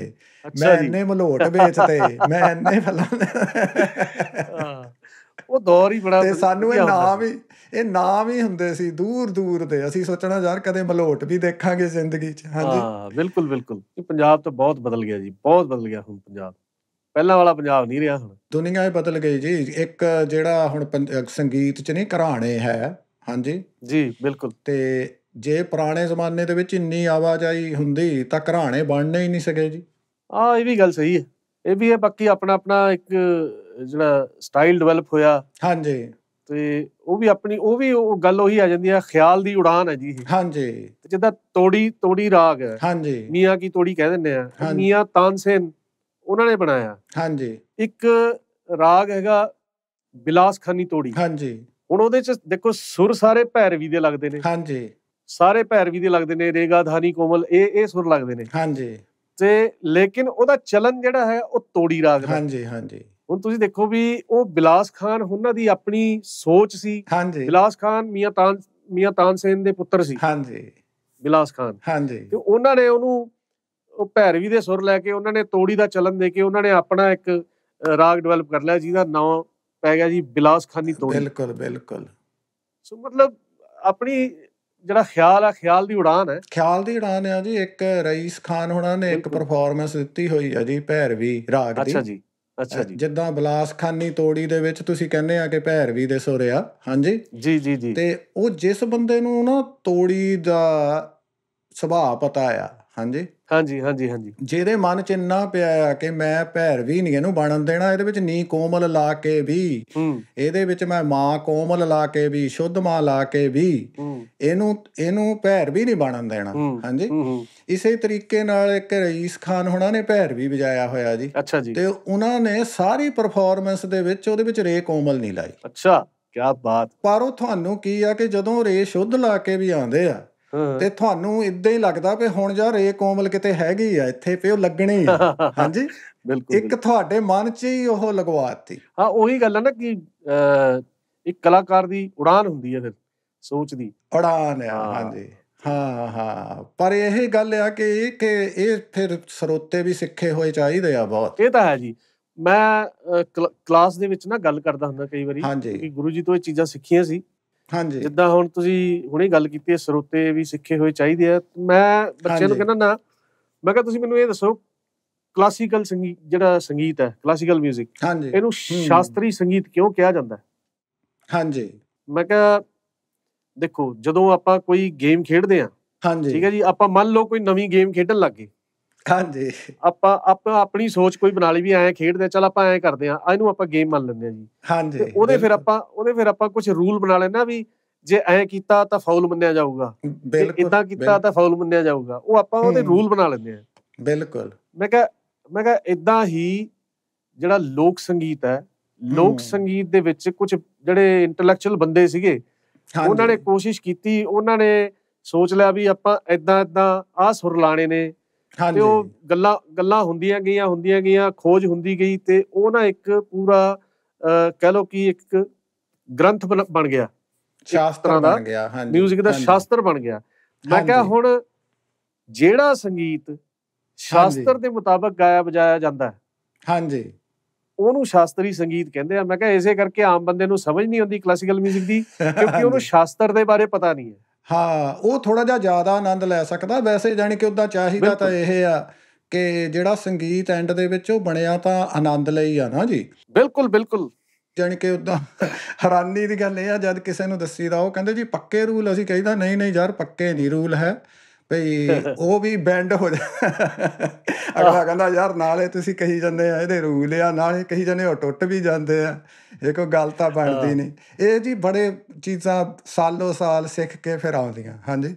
ਮੈਂ ਐਨੇ ਮਲੋਟ ਵੇਚਤੇ ਮੈਂ ਐਨੇ ਫਲਾਂ ਉਹ ਦੌਰ ਹੀ ਬੜਾ ਤੇ ਸਾਨੂੰ ਇਹ ਨਾਮ ਹੀ ਇਹ ਨਾਮ ਹੀ ਹੁੰਦੇ ਸੀ ਦੂਰ ਦੂਰ ਦੇ ਅਸੀਂ ਸੋਚਣਾ ਯਾਰ ਕਦੇ ਮਲੋਟ ਵੀ ਦੇਖਾਂਗੇ ਜ਼ਿੰਦਗੀ 'ਚ ਹਾਂਜੀ ਹਾਂ
ਬਿਲਕੁਲ ਬਿਲਕੁਲ ਪੰਜਾਬ ਤਾਂ ਬਹੁਤ ਬਦਲ ਗਿਆ ਜੀ ਬਹੁਤ ਬਦਲ ਗਿਆ ਹੁਣ ਪੰਜਾਬ ਪਹਿਲਾਂ ਵਾਲਾ ਪੰਜਾਬ ਨਹੀਂ ਰਿਹਾ ਹੁਣ
ਦੁਨੀਆ ਹੀ ਬਦਲ ਗਈ ਜੀ ਇੱਕ ਜਿਹੜਾ ਹੁਣ ਸੰਗੀਤ 'ਚ ਨਹੀਂ ਘਰਾਣੇ ਹੈ ਹਾਂਜੀ ਜੀ ਬਿਲਕੁਲ ਤੇ ਜੇ ਪੁਰਾਣੇ ਜ਼ਮਾਨੇ ਦੇ ਵਿੱਚ ਇੰਨੀ ਆਵਾਜਾਈ ਹੁੰਦੀ ਤਾਂ ਘਰਾਣੇ ਬਣਨੇ ਹੀ ਨਹੀਂ ਸਕੇ ਜੀ ਆ ਇਹ ਵੀ ਗੱਲ ਸਹੀ ਹੈ
ਇਹ ਵੀ ਹੈ ਬਾਕੀ ਆਪਣਾ ਆਪਣਾ ਇੱਕ ਜਿਹੜਾ ਸਟਾਈਲ ਡਿਵੈਲਪ ਹੋਇਆ ਹਾਂਜੀ ਤੇ ਉਹ ਵੀ ਆਪਣੀ ਉਹ ਵੀ ਉਹ ਗੱਲ ਉਹੀ ਆ ਜਾਂਦੀ ਹੈ ਖਿਆਲ ਦੀ ਉਡਾਨ ਹੈ ਜੀ ਹਾਂਜੀ ਜਿੱਦਾਂ ਤੋੜੀ ਤੋੜੀ ਰਾਗ ਹੈ ਹਾਂਜੀ ਮੀਆਂ ਕੀ ਤੋੜੀ ਕਹਿ ਦਿੰਦੇ ਆ ਮੀਆਂ ਤਾਨਸੇਨ ਉਹਨਾਂ ਨੇ ਬਣਾਇਆ ਹਾਂਜੀ ਇੱਕ ਰਾਗ ਹੈਗਾ ਬਿਲਾਸ ਖਾਨੀ ਤੋੜੀ ਹਾਂਜੀ ਹੁਣ ਉਹਦੇ ਚ ਦੇਖੋ ਸੁਰ ਸਾਰੇ ਭੈਰਵੀ ਦੇ ਲੱਗਦੇ ਨੇ ਹਾਂਜੀ ਸਾਰੇ ਭੈਰਵੀ ਦੇ ਲੱਗਦੇ ਨੇ ਰੇਗਾ ਧਾਨੀ ਕੋਮਲ ਇਹ ਇਹ ਸੁਰ ਲੱਗਦੇ ਨੇ ਹਾਂਜੀ ਤੇ ਲੇਕਿਨ ਉਹਦਾ ਚਲਨ ਜਿਹੜਾ ਹੈ ਉਹ ਤੋੜੀ ਰਾਗ ਦਾ ਹਾਂਜੀ ਹਾਂਜੀ ਹੁਣ ਤੁਸੀਂ ਦੇਖੋ ਵੀ ਉਹ ਬਿਲਾਸ ਖਾਨ ਉਹਨਾਂ ਦੀ ਆਪਣੀ ਸੋਚ ਸੀ ਹਾਂਜੀ ਬਿਲਾਸ ਖਾਨ ਮੀਆਂ ਤਾਨ ਮੀਆਂ ਤਾਨਸੇਨ ਦੇ ਪੁੱਤਰ ਸੀ ਹਾਂਜੀ ਬਿਲਾਸ ਖਾਨ ਹਾਂਜੀ ਤੇ ਉਹਨਾਂ ਨੇ ਉਹਨੂੰ ਉਹ ਭੈਰਵੀ ਦੇ ਸੁਰ ਲੈ ਕੇ ਉਹਨਾਂ ਨੇ ਤੋੜੀ ਦਾ ਚਲਨ ਦੇ ਕੇ ਉਹਨਾਂ ਨੇ ਆਪਣਾ ਇੱਕ ਰਾਗ ਡਿਵੈਲਪ ਕਰ ਲਿਆ ਜਿਹਦਾ ਨਾਮ ਪੈ ਗਿਆ ਜੀ ਬਿਲਾਸ ਖਾਨੀ ਤੋੜੀ
ਬਿਲਕੁਲ ਬਿਲਕੁਲ ਸੋ ਮਤਲਬ ਆਪਣੀ ਜਿਹੜਾ ਖਿਆਲ ਆ ਖਿਆਲ ਦੀ ਉਡਾਨ ਹੈ ਖਿਆਲ ਦੀ ਉਡਾਨ ਆ ਜੀ ਇੱਕ ਰਈਸ ਖਾਨ ਹੁਣਾਂ ਨੇ ਇੱਕ ਪਰਫਾਰਮੈਂਸ ਦਿੱਤੀ ਹੋਈ ਹੈ ਜੀ ਭੈਰਵੀ ਰਾਗ ਦੀ ਅੱਛਾ ਜੀ ਅੱਛਾ ਜੀ ਜਿੱਦਾਂ ਬਲਾਸ ਖਾਨੀ ਤੋੜੀ ਦੇ ਵਿੱਚ ਤੁਸੀਂ ਕਹਿੰਦੇ ਆ ਕਿ ਭੈਰਵੀ ਦੇ ਸੋਰੇ ਆ ਹਾਂਜੀ ਜੀ ਜੀ ਜੀ ਤੇ ਉਹ ਜਿਸ ਬੰਦੇ ਨੂੰ ਨਾ ਤੋੜੀ ਦਾ ਸੁਭਾਅ ਪਤਾ ਆ ਹਾਂਜੀ
ਹਾਂਜੀ ਹਾਂਜੀ ਹਾਂਜੀ
ਜਿਹਦੇ ਮਨ ਚ ਇੰਨਾ ਪਿਆ ਆ ਕਿ ਮੈਂ ਵੀ ਨਹੀਂ ਇਹਨੂੰ ਬਣਨ ਦੇਣਾ ਇਹਦੇ ਵਿੱਚ ਨੀ ਕੋਮਲ ਲਾ ਕੇ ਵੀ ਇਹਦੇ ਵਿੱਚ ਮੈਂ ਮਾਂ ਕੋਮਲ ਲਾ ਕੇ ਵੀ ਸ਼ੁੱਧ ਮਾਂ ਲਾ ਕੇ ਵੀ ਇਹਨੂੰ ਇਹਨੂੰ ਵੀ ਨਹੀਂ ਬਣਨ ਦੇਣਾ ਹਾਂਜੀ ਇਸੇ ਤਰੀਕੇ ਨਾਲ ਇੱਕ ਰਈਸ ਖਾਨ ਹੁਣਾਂ ਨੇ ਵੀ ਵਜਾਇਆ ਹੋਇਆ ਜੀ ਤੇ ਉਹਨਾਂ ਨੇ ਸਾਰੀ ਪਰਫਾਰਮੈਂਸ ਦੇ ਵਿੱਚ ਉਹਦੇ ਵਿੱਚ ਰੇ ਕੋਮਲ ਨਹੀਂ ਲਾਈ ਅੱਛਾ ਕੀ ਬਾਤ ਪਰ ਉਹ ਤੁਹਾਨੂੰ ਕੀ ਆ ਕਿ ਜਦੋਂ ਰੇ ਸ਼ੁੱਧ ਲਾ ਕੇ ਵੀ ਆਉਂਦੇ ਆ ਤੇ ਤੁਹਾਨੂੰ ਇਦਾਂ ਹੀ ਲੱਗਦਾ ਵੀ ਹੁਣ ਯਾਰ ਇਹ ਕੋਮਲ ਕਿਤੇ ਹੈਗੀ ਆ ਇੱਥੇ ਪਿਓ ਲੱਗਣੀ ਆ ਹਾਂਜੀ ਬਿਲਕੁਲ ਇੱਕ ਤੁਹਾਡੇ ਮਨ 'ਚ ਹੀ ਉਹ ਲਗਵਾਤੀ ਹਾਂ ਉਹੀ ਗੱਲ ਹੈ ਨਾ ਕਿ
ਇੱਕ ਕਲਾਕਾਰ ਦੀ ਉਡਾਨ ਹੁੰਦੀ ਹੈ
ਫਿਰ ਸੋਚ ਦੀ ਉਡਾਨ ਆ ਹਾਂਜੀ ਹਾਂ ਹਾਂ ਪਰ ਇਹ ਗੱਲ ਆ ਕਿ ਇਹ ਕਿ ਇਹ ਫਿਰ ਸਰੋਤੇ ਵੀ ਸਿੱਖੇ ਹੋਏ ਚਾਹੀਦੇ ਆ ਬਹੁਤ
ਇਹ ਤਾਂ ਹੈ ਜੀ ਮੈਂ ਕਲਾਸ ਦੇ ਵਿੱਚ ਨਾ ਗੱਲ ਕਰਦਾ ਹੁੰਦਾ ਕਈ ਵਾਰੀ ਕਿ ਗੁਰੂ ਜੀ ਤੋਂ ਇਹ ਚੀਜ਼ਾਂ ਸਿੱਖੀਆਂ ਸੀ ਹਾਂਜੀ ਜਿੱਦਾਂ ਹੁਣ ਤੁਸੀਂ ਹੁਣੇ ਗੱਲ ਕੀਤੀ ਹੈ ਸਰੋਤੇ ਵੀ ਸਿੱਖੇ ਹੋਏ ਚਾਹੀਦੇ ਆ ਮੈਂ ਬੱਚਿਆਂ ਨੂੰ ਕਹਿੰਦਾ ਨਾ ਮੈਂ ਕਿਹਾ ਤੁਸੀਂ ਮੈਨੂੰ ਇਹ ਦੱਸੋ ਕਲਾਸੀਕਲ ਸੰਗੀਤ ਜਿਹੜਾ ਸੰਗੀਤ ਹੈ ਕਲਾਸੀਕਲ 뮤직 ਹਾਂਜੀ ਇਹਨੂੰ ਸ਼ਾਸਤਰੀ ਸੰਗੀਤ ਕਿਉਂ ਕਿਹਾ ਜਾਂਦਾ ਹੈ ਹਾਂਜੀ ਮੈਂ ਕਿਹਾ ਦੇਖੋ ਜਦੋਂ ਆਪਾਂ ਕੋਈ ਗੇਮ ਖੇਡਦੇ ਆ ਹਾਂਜੀ ਠੀਕ ਹੈ ਜੀ ਆਪਾਂ ਮੰਨ ਲਓ ਕੋਈ ਨਵੀਂ ਗੇਮ ਖੇਡਣ ਲੱਗੇ ਹਾਂਜੀ ਆਪਾਂ ਆਪਾਂ ਆਪਣੀ ਸੋਚ ਕੋਈ ਬਣਾ ਲਈ ਵੀ ਐਂ ਖੇਡਦੇ ਚਲ ਆਪਾਂ ਐਂ ਕਰਦੇ ਆ ਇਹਨੂੰ ਆਪਾਂ ਗੇਮ ਮੰਨ ਲੈਂਦੇ ਆ ਜੀ ਹਾਂਜੀ ਉਹਦੇ ਫਿਰ ਆਪਾਂ ਉਹਦੇ ਫਿਰ ਆਪਾਂ ਕੁਝ ਰੂਲ ਬਣਾ ਲੈਣਾ ਵੀ ਜੇ ਐਂ ਕੀਤਾ ਤਾਂ ਫਾਉਲ ਮੰਨਿਆ ਜਾਊਗਾ ਜੇ ਇਦਾਂ ਕੀਤਾ ਤਾਂ ਫਾਉਲ ਮੰਨਿਆ ਜਾਊਗਾ ਉਹ ਆਪਾਂ ਉਹਦੇ ਰੂਲ ਬਣਾ ਲੈਂਦੇ ਆ ਬਿਲਕੁਲ ਮੈਂ ਕਿਹਾ ਮੈਂ ਕਿਹਾ ਇਦਾਂ ਹੀ ਜਿਹੜਾ ਲੋਕ ਸੰਗੀਤ ਹੈ ਲੋਕ ਸੰਗੀਤ ਦੇ ਵਿੱਚ ਕੁਝ ਜਿਹੜੇ ਇੰਟੈਲੈਕਚੁਅਲ ਬੰਦੇ ਸੀਗੇ ਉਹਨਾਂ ਨੇ ਕੋਸ਼ਿਸ਼ ਕੀਤੀ ਉਹਨਾਂ ਨੇ ਸੋਚ ਲਿਆ ਵੀ ਆਪਾਂ ਇਦਾਂ ਇਦਾਂ ਆਹ ਸੁਰ ਲਾਣੇ ਨੇ ਤੇ ਉਹ ਗੱਲਾਂ ਗੱਲਾਂ ਹੁੰਦੀਆਂ ਗਈਆਂ ਹੁੰਦੀਆਂ ਗਈਆਂ ਖੋਜ ਹੁੰਦੀ ਗਈ ਤੇ ਉਹ ਨਾ ਇੱਕ ਪੂਰਾ ਕਹਿ ਲੋ ਕਿ ਇੱਕ ਗ੍ਰੰਥ ਬਣ ਗਿਆ ਸ਼ਾਸਤਰ ਬਣ ਗਿਆ ਹਾਂਜੀ 뮤직 ਦਾ ਸ਼ਾਸਤਰ ਬਣ ਗਿਆ ਮੈਂ ਕਿਹਾ ਹੁਣ ਜਿਹੜਾ ਸੰਗੀਤ ਸ਼ਾਸਤਰ ਦੇ ਮੁਤਾਬਕ ਗਾਇਆ ਵਜਾਇਆ ਜਾਂਦਾ ਹੈ ਹਾਂਜੀ ਉਹਨੂੰ ਸ਼ਾਸਤਰੀ ਸੰਗੀਤ ਕਹਿੰਦੇ ਆ ਮੈਂ ਕਿਹਾ ਇਸੇ ਕਰਕੇ ਆਮ ਬੰਦੇ ਨੂੰ ਸਮਝ ਨਹੀਂ ਆਉਂਦੀ ਕਲਾਸੀਕਲ 뮤직 ਦੀ ਕਿਉਂਕਿ ਉਹਨੂੰ ਸ਼ਾਸਤਰ ਦੇ ਬਾਰੇ ਪਤਾ ਨਹੀਂ ਹੈ
ਹਾਂ ਉਹ ਥੋੜਾ ਜਿਹਾ ਜ਼ਿਆਦਾ ਆਨੰਦ ਲੈ ਸਕਦਾ ਵੈਸੇ ਜਾਨੀ ਕਿ ਉਦਾਂ ਚਾਹੀਦਾ ਤਾਂ ਇਹ ਆ ਕਿ ਜਿਹੜਾ ਸੰਗੀਤ ਐਂਡ ਦੇ ਵਿੱਚ ਉਹ ਬਣਿਆ ਤਾਂ ਆਨੰਦ ਲਈ ਆ ਨਾ ਜੀ ਬਿਲਕੁਲ ਬਿਲਕੁਲ ਜਾਨੀ ਕਿ ਉਦਾਂ ਹੈਰਾਨੀ ਦੀ ਗੱਲ ਇਹ ਆ ਜਦ ਕਿਸੇ ਨੂੰ ਦੱਸੀਦਾ ਉਹ ਕਹਿੰਦੇ ਜੀ ਪੱਕੇ ਰੂਲ ਅਸੀਂ ਕਹਿੰਦਾ ਨਹੀਂ ਨਹੀਂ ਯਾਰ ਪੱਕੇ ਨਹੀਂ ਰੂਲ ਹੈ ਭਈ ਉਹ ਵੀ ਬੈਂਡ ਹੋ ਜਾ ਅਗਲਾ ਕਹਿੰਦਾ ਯਾਰ ਨਾਲੇ ਤੁਸੀਂ ਕਹੀ ਜਾਂਦੇ ਆ ਇਹਦੇ ਰੂਲ ਆ ਨਾਲੇ ਕਹੀ ਜਾਂਦੇ ਹੋ ਟੁੱਟ ਵੀ ਜਾਂਦੇ ਆ ਇਹ ਕੋਈ ਗੱਲ ਤਾਂ ਬਣਦੀ ਨਹੀਂ ਇਹ ਜੀ ਬੜੇ ਚੀਜ਼ਾਂ ਸਾਲੋ ਸਾਲ ਸਿੱਖ ਕੇ ਫਿਰ ਆਉਂਦੀਆਂ ਹਾਂਜੀ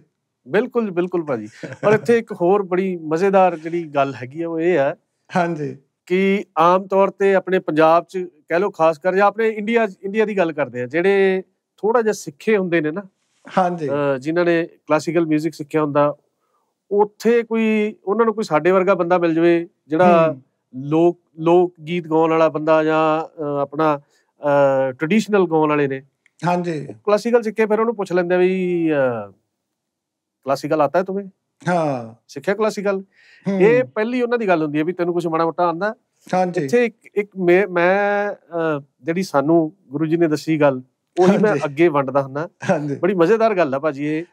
ਬਿਲਕੁਲ ਬਿਲਕੁਲ
ਭਾਜੀ ਪਰ ਇੱਥੇ ਇੱਕ ਹੋਰ ਬੜੀ ਮਜ਼ੇਦਾਰ ਜਿਹੜੀ ਗੱਲ ਹੈਗੀ ਆ ਉਹ ਇਹ ਆ ਹਾਂਜੀ ਕਿ ਆਮ ਤੌਰ ਤੇ ਆਪਣੇ ਪੰਜਾਬ 'ਚ ਕਹਿ ਲਓ ਖਾਸ ਕਰ ਜਾਂ ਆਪਣੇ ਇੰਡੀਆ ਇੰਡੀਆ ਦੀ ਗੱਲ ਕਰਦੇ ਆ ਜਿਹੜੇ ਥੋੜਾ ਜਿਹਾ ਸਿੱਖੇ ਹੁੰਦੇ ਨੇ ਨਾ ਹਾਂਜੀ ਜਿਨ੍ਹਾਂ ਨੇ ਕਲਾਸੀਕਲ 뮤직 ਸਿੱਖਿਆ ਹੁੰਦਾ ਉੱਥੇ ਕੋਈ ਉਹਨਾਂ ਨੂੰ ਕੋਈ ਸਾਡੇ ਵਰਗਾ ਬੰਦਾ ਮਿਲ ਜਵੇ ਜਿਹੜਾ ਲੋਕ ਲੋਕ ਗੀਤ ਗਾਉਣ ਵਾਲਾ ਬੰਦਾ ਜਾਂ ਆਪਣਾ ਟ੍ਰੈਡੀਸ਼ਨਲ ਗਾਉਣ ਵਾਲੇ ਨੇ ਹਾਂਜੀ ਕਲਾਸੀਕਲ ਸਿੱਖੇ ਫਿਰ ਉਹਨੂੰ ਪੁੱਛ ਲੈਂਦੇ ਵੀ ਕਲਾਸੀਕਲ ਆਤਾ ਹੈ ਤੁਮੇ ਹਾਂ ਸਿੱਖਿਆ ਕਲਾਸੀਕਲ ਇਹ ਪਹਿਲੀ ਉਹਨਾਂ ਦੀ ਗੱਲ ਹੁੰਦੀ ਹੈ ਵੀ ਤੈਨੂੰ ਕੁਝ ਮਾੜਾ ਮੋਟਾ ਆਂਦਾ ਹਾਂਜੀ ਇੱਥੇ ਇੱਕ ਇੱਕ ਮੈਂ ਜਿਹੜੀ ਸਾਨੂੰ ਗੁਰੂ ਜੀ ਨੇ ਦੱਸੀ ਗੱਲ ਉਹੀ ਮੈਂ ਅੱਗੇ ਵੰਡਦਾ ਹੁੰਦਾ ਬੜੀ ਮਜ਼ੇਦਾਰ ਗੱਲ ਆ ਭਾਜੀ ਇਹ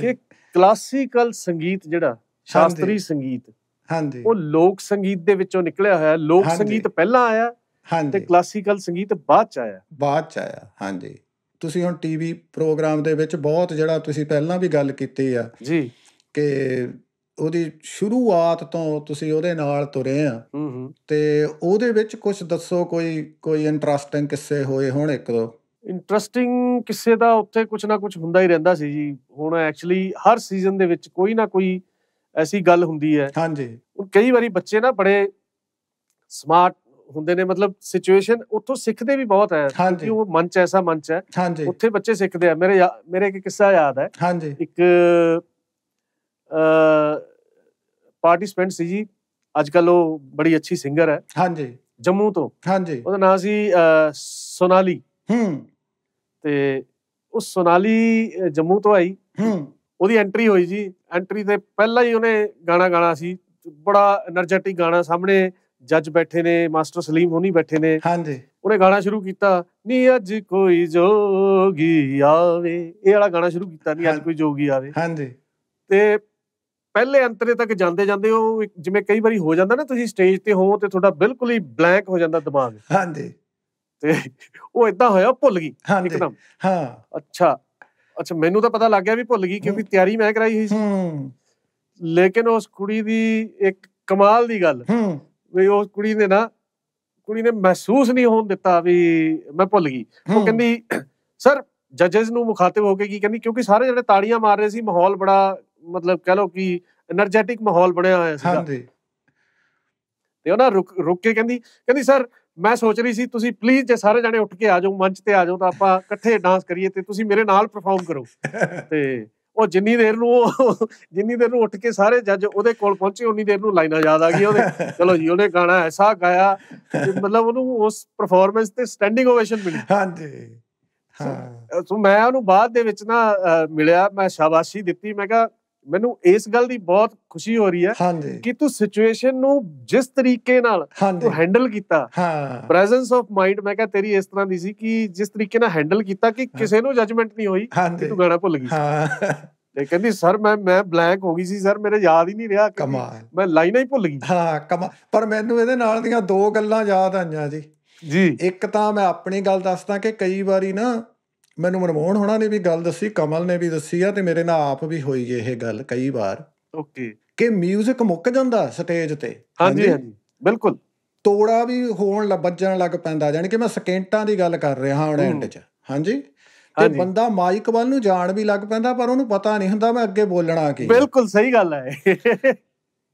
ਕਿ ਕਲਾਸੀਕਲ ਸੰਗੀਤ ਜਿਹੜਾ ਸ਼ਾਸਤਰੀ ਸੰਗੀਤ ਹਾਂਜੀ ਉਹ ਲੋਕ ਸੰਗੀਤ ਦੇ ਵਿੱਚੋਂ ਨਿਕਲਿਆ ਹੋਇਆ ਹੈ ਲੋਕ ਸੰਗੀਤ ਪਹਿਲਾਂ ਆਇਆ ਹਾਂਜੀ ਤੇ ਕਲਾਸੀਕਲ ਸੰਗੀਤ ਬਾਅਦ ਚ ਆਇਆ ਬਾਅਦ ਚ ਆਇਆ
ਹਾਂਜੀ ਤੁਸੀਂ ਹੁਣ ਟੀਵੀ ਪ੍ਰੋਗਰਾਮ ਦੇ ਵਿੱਚ ਬਹੁਤ ਜਿਹੜਾ ਤੁਸੀਂ ਪਹਿਲਾਂ ਵੀ ਗੱਲ ਕੀਤੀ ਆ ਜੀ ਕਿ ਉਹਦੀ ਸ਼ੁਰੂਆਤ ਤੋਂ ਤੁਸੀਂ ਉਹਦੇ ਨਾਲ ਤੁਰੇ ਆ ਤੇ ਉਹਦੇ ਵਿੱਚ ਕੁਝ ਦੱਸੋ ਕੋਈ ਕੋਈ ਇੰਟਰਸਟਿੰਗ ਕਿੱਸੇ ਹੋਏ ਹੋਣ ਇੱਕ ਦੋ ਇੰਟਰਸਟਿੰਗ
ਕਿਸੇ ਦਾ ਉੱਥੇ ਕੁਝ ਨਾ ਕੁਝ ਹੁੰਦਾ ਹੀ ਰਹਿੰਦਾ ਸੀ ਜੀ ਹੁਣ ਐਕਚੁਅਲੀ ਹਰ ਸੀਜ਼ਨ ਦੇ ਵਿੱਚ ਕੋਈ ਨਾ ਕੋਈ ਐਸੀ ਗੱਲ ਹੁੰਦੀ ਹੈ ਹਾਂਜੀ ਉਹ ਕਈ ਵਾਰੀ ਬੱਚੇ ਨਾ ਬੜੇ ਸਮਾਰਟ ਹੁੰਦੇ ਨੇ ਮਤਲਬ ਸਿਚੁਏਸ਼ਨ ਉੱਥੋਂ ਸਿੱਖਦੇ ਵੀ ਬਹੁਤ ਹੈ ਕਿ ਉਹ ਮੰਚ ਐਸਾ ਮੰਚ ਹੈ ਉੱਥੇ ਬੱਚੇ ਸਿੱਖਦੇ ਆ ਮੇਰੇ ਮੇਰੇ ਇੱਕ ਕਿੱਸਾ ਯਾਦ ਹੈ ਹਾਂਜੀ ਇੱਕ ਅ ਪਾਰਟਿਸਪੈਂਟ ਸੀ ਜੀ ਅੱਜ ਕੱਲ ਉਹ ਬੜੀ ਅੱਛੀ ਸਿੰਗਰ ਹੈ ਹਾਂਜੀ ਜੰਮੂ ਤੋਂ ਹਾਂਜੀ ਉਹਦਾ ਨਾਮ ਸੀ ਸੋਨਾਲੀ ਹੂੰ ਤੇ ਉਹ ਸੋਨਾਲੀ ਜੰਮੂ ਤੋਂ ਆਈ ਉਹਦੀ ਐਂਟਰੀ ਹੋਈ ਜੀ ਐਂਟਰੀ ਤੇ ਪਹਿਲਾਂ ਹੀ ਉਹਨੇ ਗਾਣਾ ਗਾਣਾ ਸੀ ਬੜਾ એનર્ਜੈਟਿਕ ਗਾਣਾ ਸਾਹਮਣੇ ਜੱਜ ਬੈਠੇ ਨੇ ਮਾਸਟਰ ਸਲੀਮ ਹੋਣੀ ਬੈਠੇ ਨੇ ਹਾਂਜੀ ਉਹਨੇ ਗਾਣਾ ਸ਼ੁਰੂ ਕੀਤਾ ਨੀ ਅੱਜ ਕੋਈ ਜੋਗੀ ਆਵੇ ਇਹ ਵਾਲਾ ਗਾਣਾ ਸ਼ੁਰੂ ਕੀਤਾ ਨੀ ਅੱਜ ਕੋਈ ਜੋਗੀ ਆਵੇ ਹਾਂਜੀ ਤੇ ਪਹਿਲੇ ਅੰਤਰੇ ਤੱਕ ਜਾਂਦੇ ਜਾਂਦੇ ਉਹ ਜਿਵੇਂ ਕਈ ਵਾਰੀ ਹੋ ਜਾਂਦਾ ਨਾ ਤੁਸੀਂ ਸਟੇਜ ਤੇ ਹੋ ਤੇ ਤੁਹਾਡਾ ਬਿਲਕੁਲ ਹੀ ਬਲੈਂਕ ਹੋ ਜਾਂਦਾ ਦਿਮਾਗ ਹਾਂਜੀ ਤੇ ਉਹ ਇਦਾਂ ਹੋਇਆ ਭੁੱਲ ਗਈ ਇੱਕਦਮ ਹਾਂ ਅੱਛਾ ਅੱਛਾ ਮੈਨੂੰ ਤਾਂ ਪਤਾ ਲੱਗ ਗਿਆ ਵੀ ਭੁੱਲ ਗਈ ਕਿਉਂਕਿ ਤਿਆਰੀ ਮੈਂ ਕਰਾਈ ਹੋਈ ਸੀ ਹੂੰ ਲੇਕਿਨ ਉਸ ਕੁੜੀ ਦੀ ਇੱਕ ਕਮਾਲ ਦੀ ਗੱਲ ਹੂੰ ਵੀ ਉਸ ਕੁੜੀ ਨੇ ਨਾ ਕੁੜੀ ਨੇ ਮਹਿਸੂਸ ਨਹੀਂ ਹੋਣ ਦਿੱਤਾ ਵੀ ਮੈਂ ਭੁੱਲ ਗਈ ਉਹ ਕਹਿੰਦੀ ਸਰ ਜੱਜਸ ਨੂੰ ਮੁਖਾਤਬ ਹੋ ਕੇ ਕੀ ਕਹਿੰਦੀ ਕਿਉਂਕਿ ਸਾਰੇ ਜਿਹੜੇ ਤਾੜੀਆਂ ਮਾਰ ਰਹੇ ਸੀ ਮਾਹੌਲ ਬੜਾ ਮਤਲਬ ਕਹ ਲੋ ਕਿ એનર્ਜੈਟਿਕ ਮਾਹੌਲ ਬਣਿਆ ਹੋਇਆ ਸੀਗਾ ਹਾਂਜੀ ਤੇ ਉਹ ਨਾ ਰੁਕ ਰੁਕ ਕੇ ਕਹਿੰਦੀ ਕਹਿੰਦੀ ਸਰ ਮੈਂ ਸੋਚ ਰਹੀ ਸੀ ਤੁਸੀਂ ਪਲੀਜ਼ ਜੇ ਸਾਰੇ ਜਣੇ ਉੱਠ ਕੇ ਆ ਜਾਓ ਮੰਚ ਤੇ ਆ ਜਾਓ ਤਾਂ ਆਪਾਂ ਇਕੱਠੇ ਡਾਂਸ ਕਰੀਏ ਤੇ ਤੁਸੀਂ ਮੇਰੇ ਨਾਲ ਪਰਫਾਰਮ ਕਰੋ ਤੇ ਉਹ ਜਿੰਨੀ ਦੇਰ ਨੂੰ ਜਿੰਨੀ ਦੇਰ ਨੂੰ ਉੱਠ ਕੇ ਸਾਰੇ ਜੱਜ ਉਹਦੇ ਕੋਲ ਪਹੁੰਚੇ ਉਨੀ ਦੇਰ ਨੂੰ ਲਾਈਨਾਂ ਯਾਦ ਆ ਗਈਆਂ ਉਹਦੇ ਚਲੋ ਜੀ ਉਹਨੇ ਗਾਣਾ ਐਸਾ ਗਾਇਆ ਮਤਲਬ ਉਹਨੂੰ ਉਸ ਪਰਫਾਰਮੈਂਸ ਤੇ ਸਟੈਂਡਿੰਗ ਓਵੇਸ਼ਨ ਮਿਲੀ ਹਾਂਜੀ ਹਾਂ ਸੋ ਮੈਂ ਉਹਨੂੰ ਬਾਅਦ ਦੇ ਵਿੱਚ ਨਾ ਮਿਲਿਆ ਮੈਂ ਸ਼ਾਬਾਸ਼ੀ ਦਿੱਤੀ ਮੈਂ ਕਿਹਾ ਮੈਨੂੰ ਇਸ ਗੱਲ ਦੀ ਬਹੁਤ ਖੁਸ਼ੀ ਹੋ ਰਹੀ ਹੈ ਕਿ ਤੂੰ ਸਿਚੁਏਸ਼ਨ ਨੂੰ ਜਿਸ ਤਰੀਕੇ ਨਾਲ ਤੂੰ ਹੈਂਡਲ ਕੀਤਾ ਹਾਂ ਪ੍ਰੈਜ਼ੈਂਸ ਆਫ ਮਾਈਂਡ ਮੈਂ ਕਿਹਾ ਤੇਰੀ ਇਸ ਤਰ੍ਹਾਂ ਦੀ ਸੀ ਕਿ ਜਿਸ ਤਰੀਕੇ ਨਾਲ ਹੈਂਡਲ ਕੀਤਾ ਕਿ ਕਿਸੇ ਨੂੰ ਜਜਮੈਂਟ ਨਹੀਂ ਹੋਈ ਕਿ ਤੂੰ ਗਾਣਾ ਭੁੱਲ ਗਈ ਹਾਂ ਤੇ ਕਹਿੰਦੀ ਸਰ ਮੈਂ ਮੈਂ ਬਲੈਂਕ ਹੋ ਗਈ
ਸੀ ਸਰ ਮੇਰੇ ਯਾਦ ਹੀ ਨਹੀਂ ਰਿਹਾ ਕਮਾਲ ਮੈਂ ਲਾਈਨਾਂ ਹੀ ਭੁੱਲ ਗਈ ਹਾਂ ਕਮਾਲ ਪਰ ਮੈਨੂੰ ਇਹਦੇ ਨਾਲ ਦੀਆਂ ਦੋ ਗੱਲਾਂ ਯਾਦ ਆਈਆਂ ਜੀ ਜੀ ਇੱਕ ਤਾਂ ਮੈਂ ਆਪਣੀ ਗੱਲ ਦੱਸਦਾ ਕਿ ਕਈ ਵਾਰੀ ਨਾ ਮੈਨੂੰ ਮਨਮੋਹਨ ਹੋਣਾ ਨੇ ਵੀ ਗੱਲ ਦੱਸੀ ਕਮਲ ਨੇ ਵੀ ਦੱਸੀ ਆ ਤੇ ਮੇਰੇ ਨਾਲ ਆਪ ਵੀ ਹੋਈ ਇਹ ਗੱਲ ਕਈ ਵਾਰ ਓਕੇ ਕਿ 뮤직 ਮੁੱਕ ਜਾਂਦਾ ਸਟੇਜ ਤੇ ਹਾਂਜੀ ਹਾਂਜੀ ਬਿਲਕੁਲ ਤੋੜਾ ਵੀ ਹੋਣ ਲੱਗ ਬੱਜਣ ਲੱਗ ਪੈਂਦਾ ਜਾਨੀ ਕਿ ਮੈਂ ਸਕਿੰਟਾਂ ਦੀ ਗੱਲ ਕਰ ਰਿਹਾ ਹਾਂ ਐਂਡ 'ਚ ਹਾਂਜੀ ਤੇ ਬੰਦਾ ਮਾਈਕ ਵੱਲ ਨੂੰ ਜਾਣ ਵੀ ਲੱਗ ਪੈਂਦਾ ਪਰ ਉਹਨੂੰ ਪਤਾ ਨਹੀਂ ਹੁੰਦਾ ਮੈਂ ਅੱਗੇ ਬੋਲਣਾ ਕੀ ਬਿਲਕੁਲ ਸਹੀ ਗੱਲ ਹੈ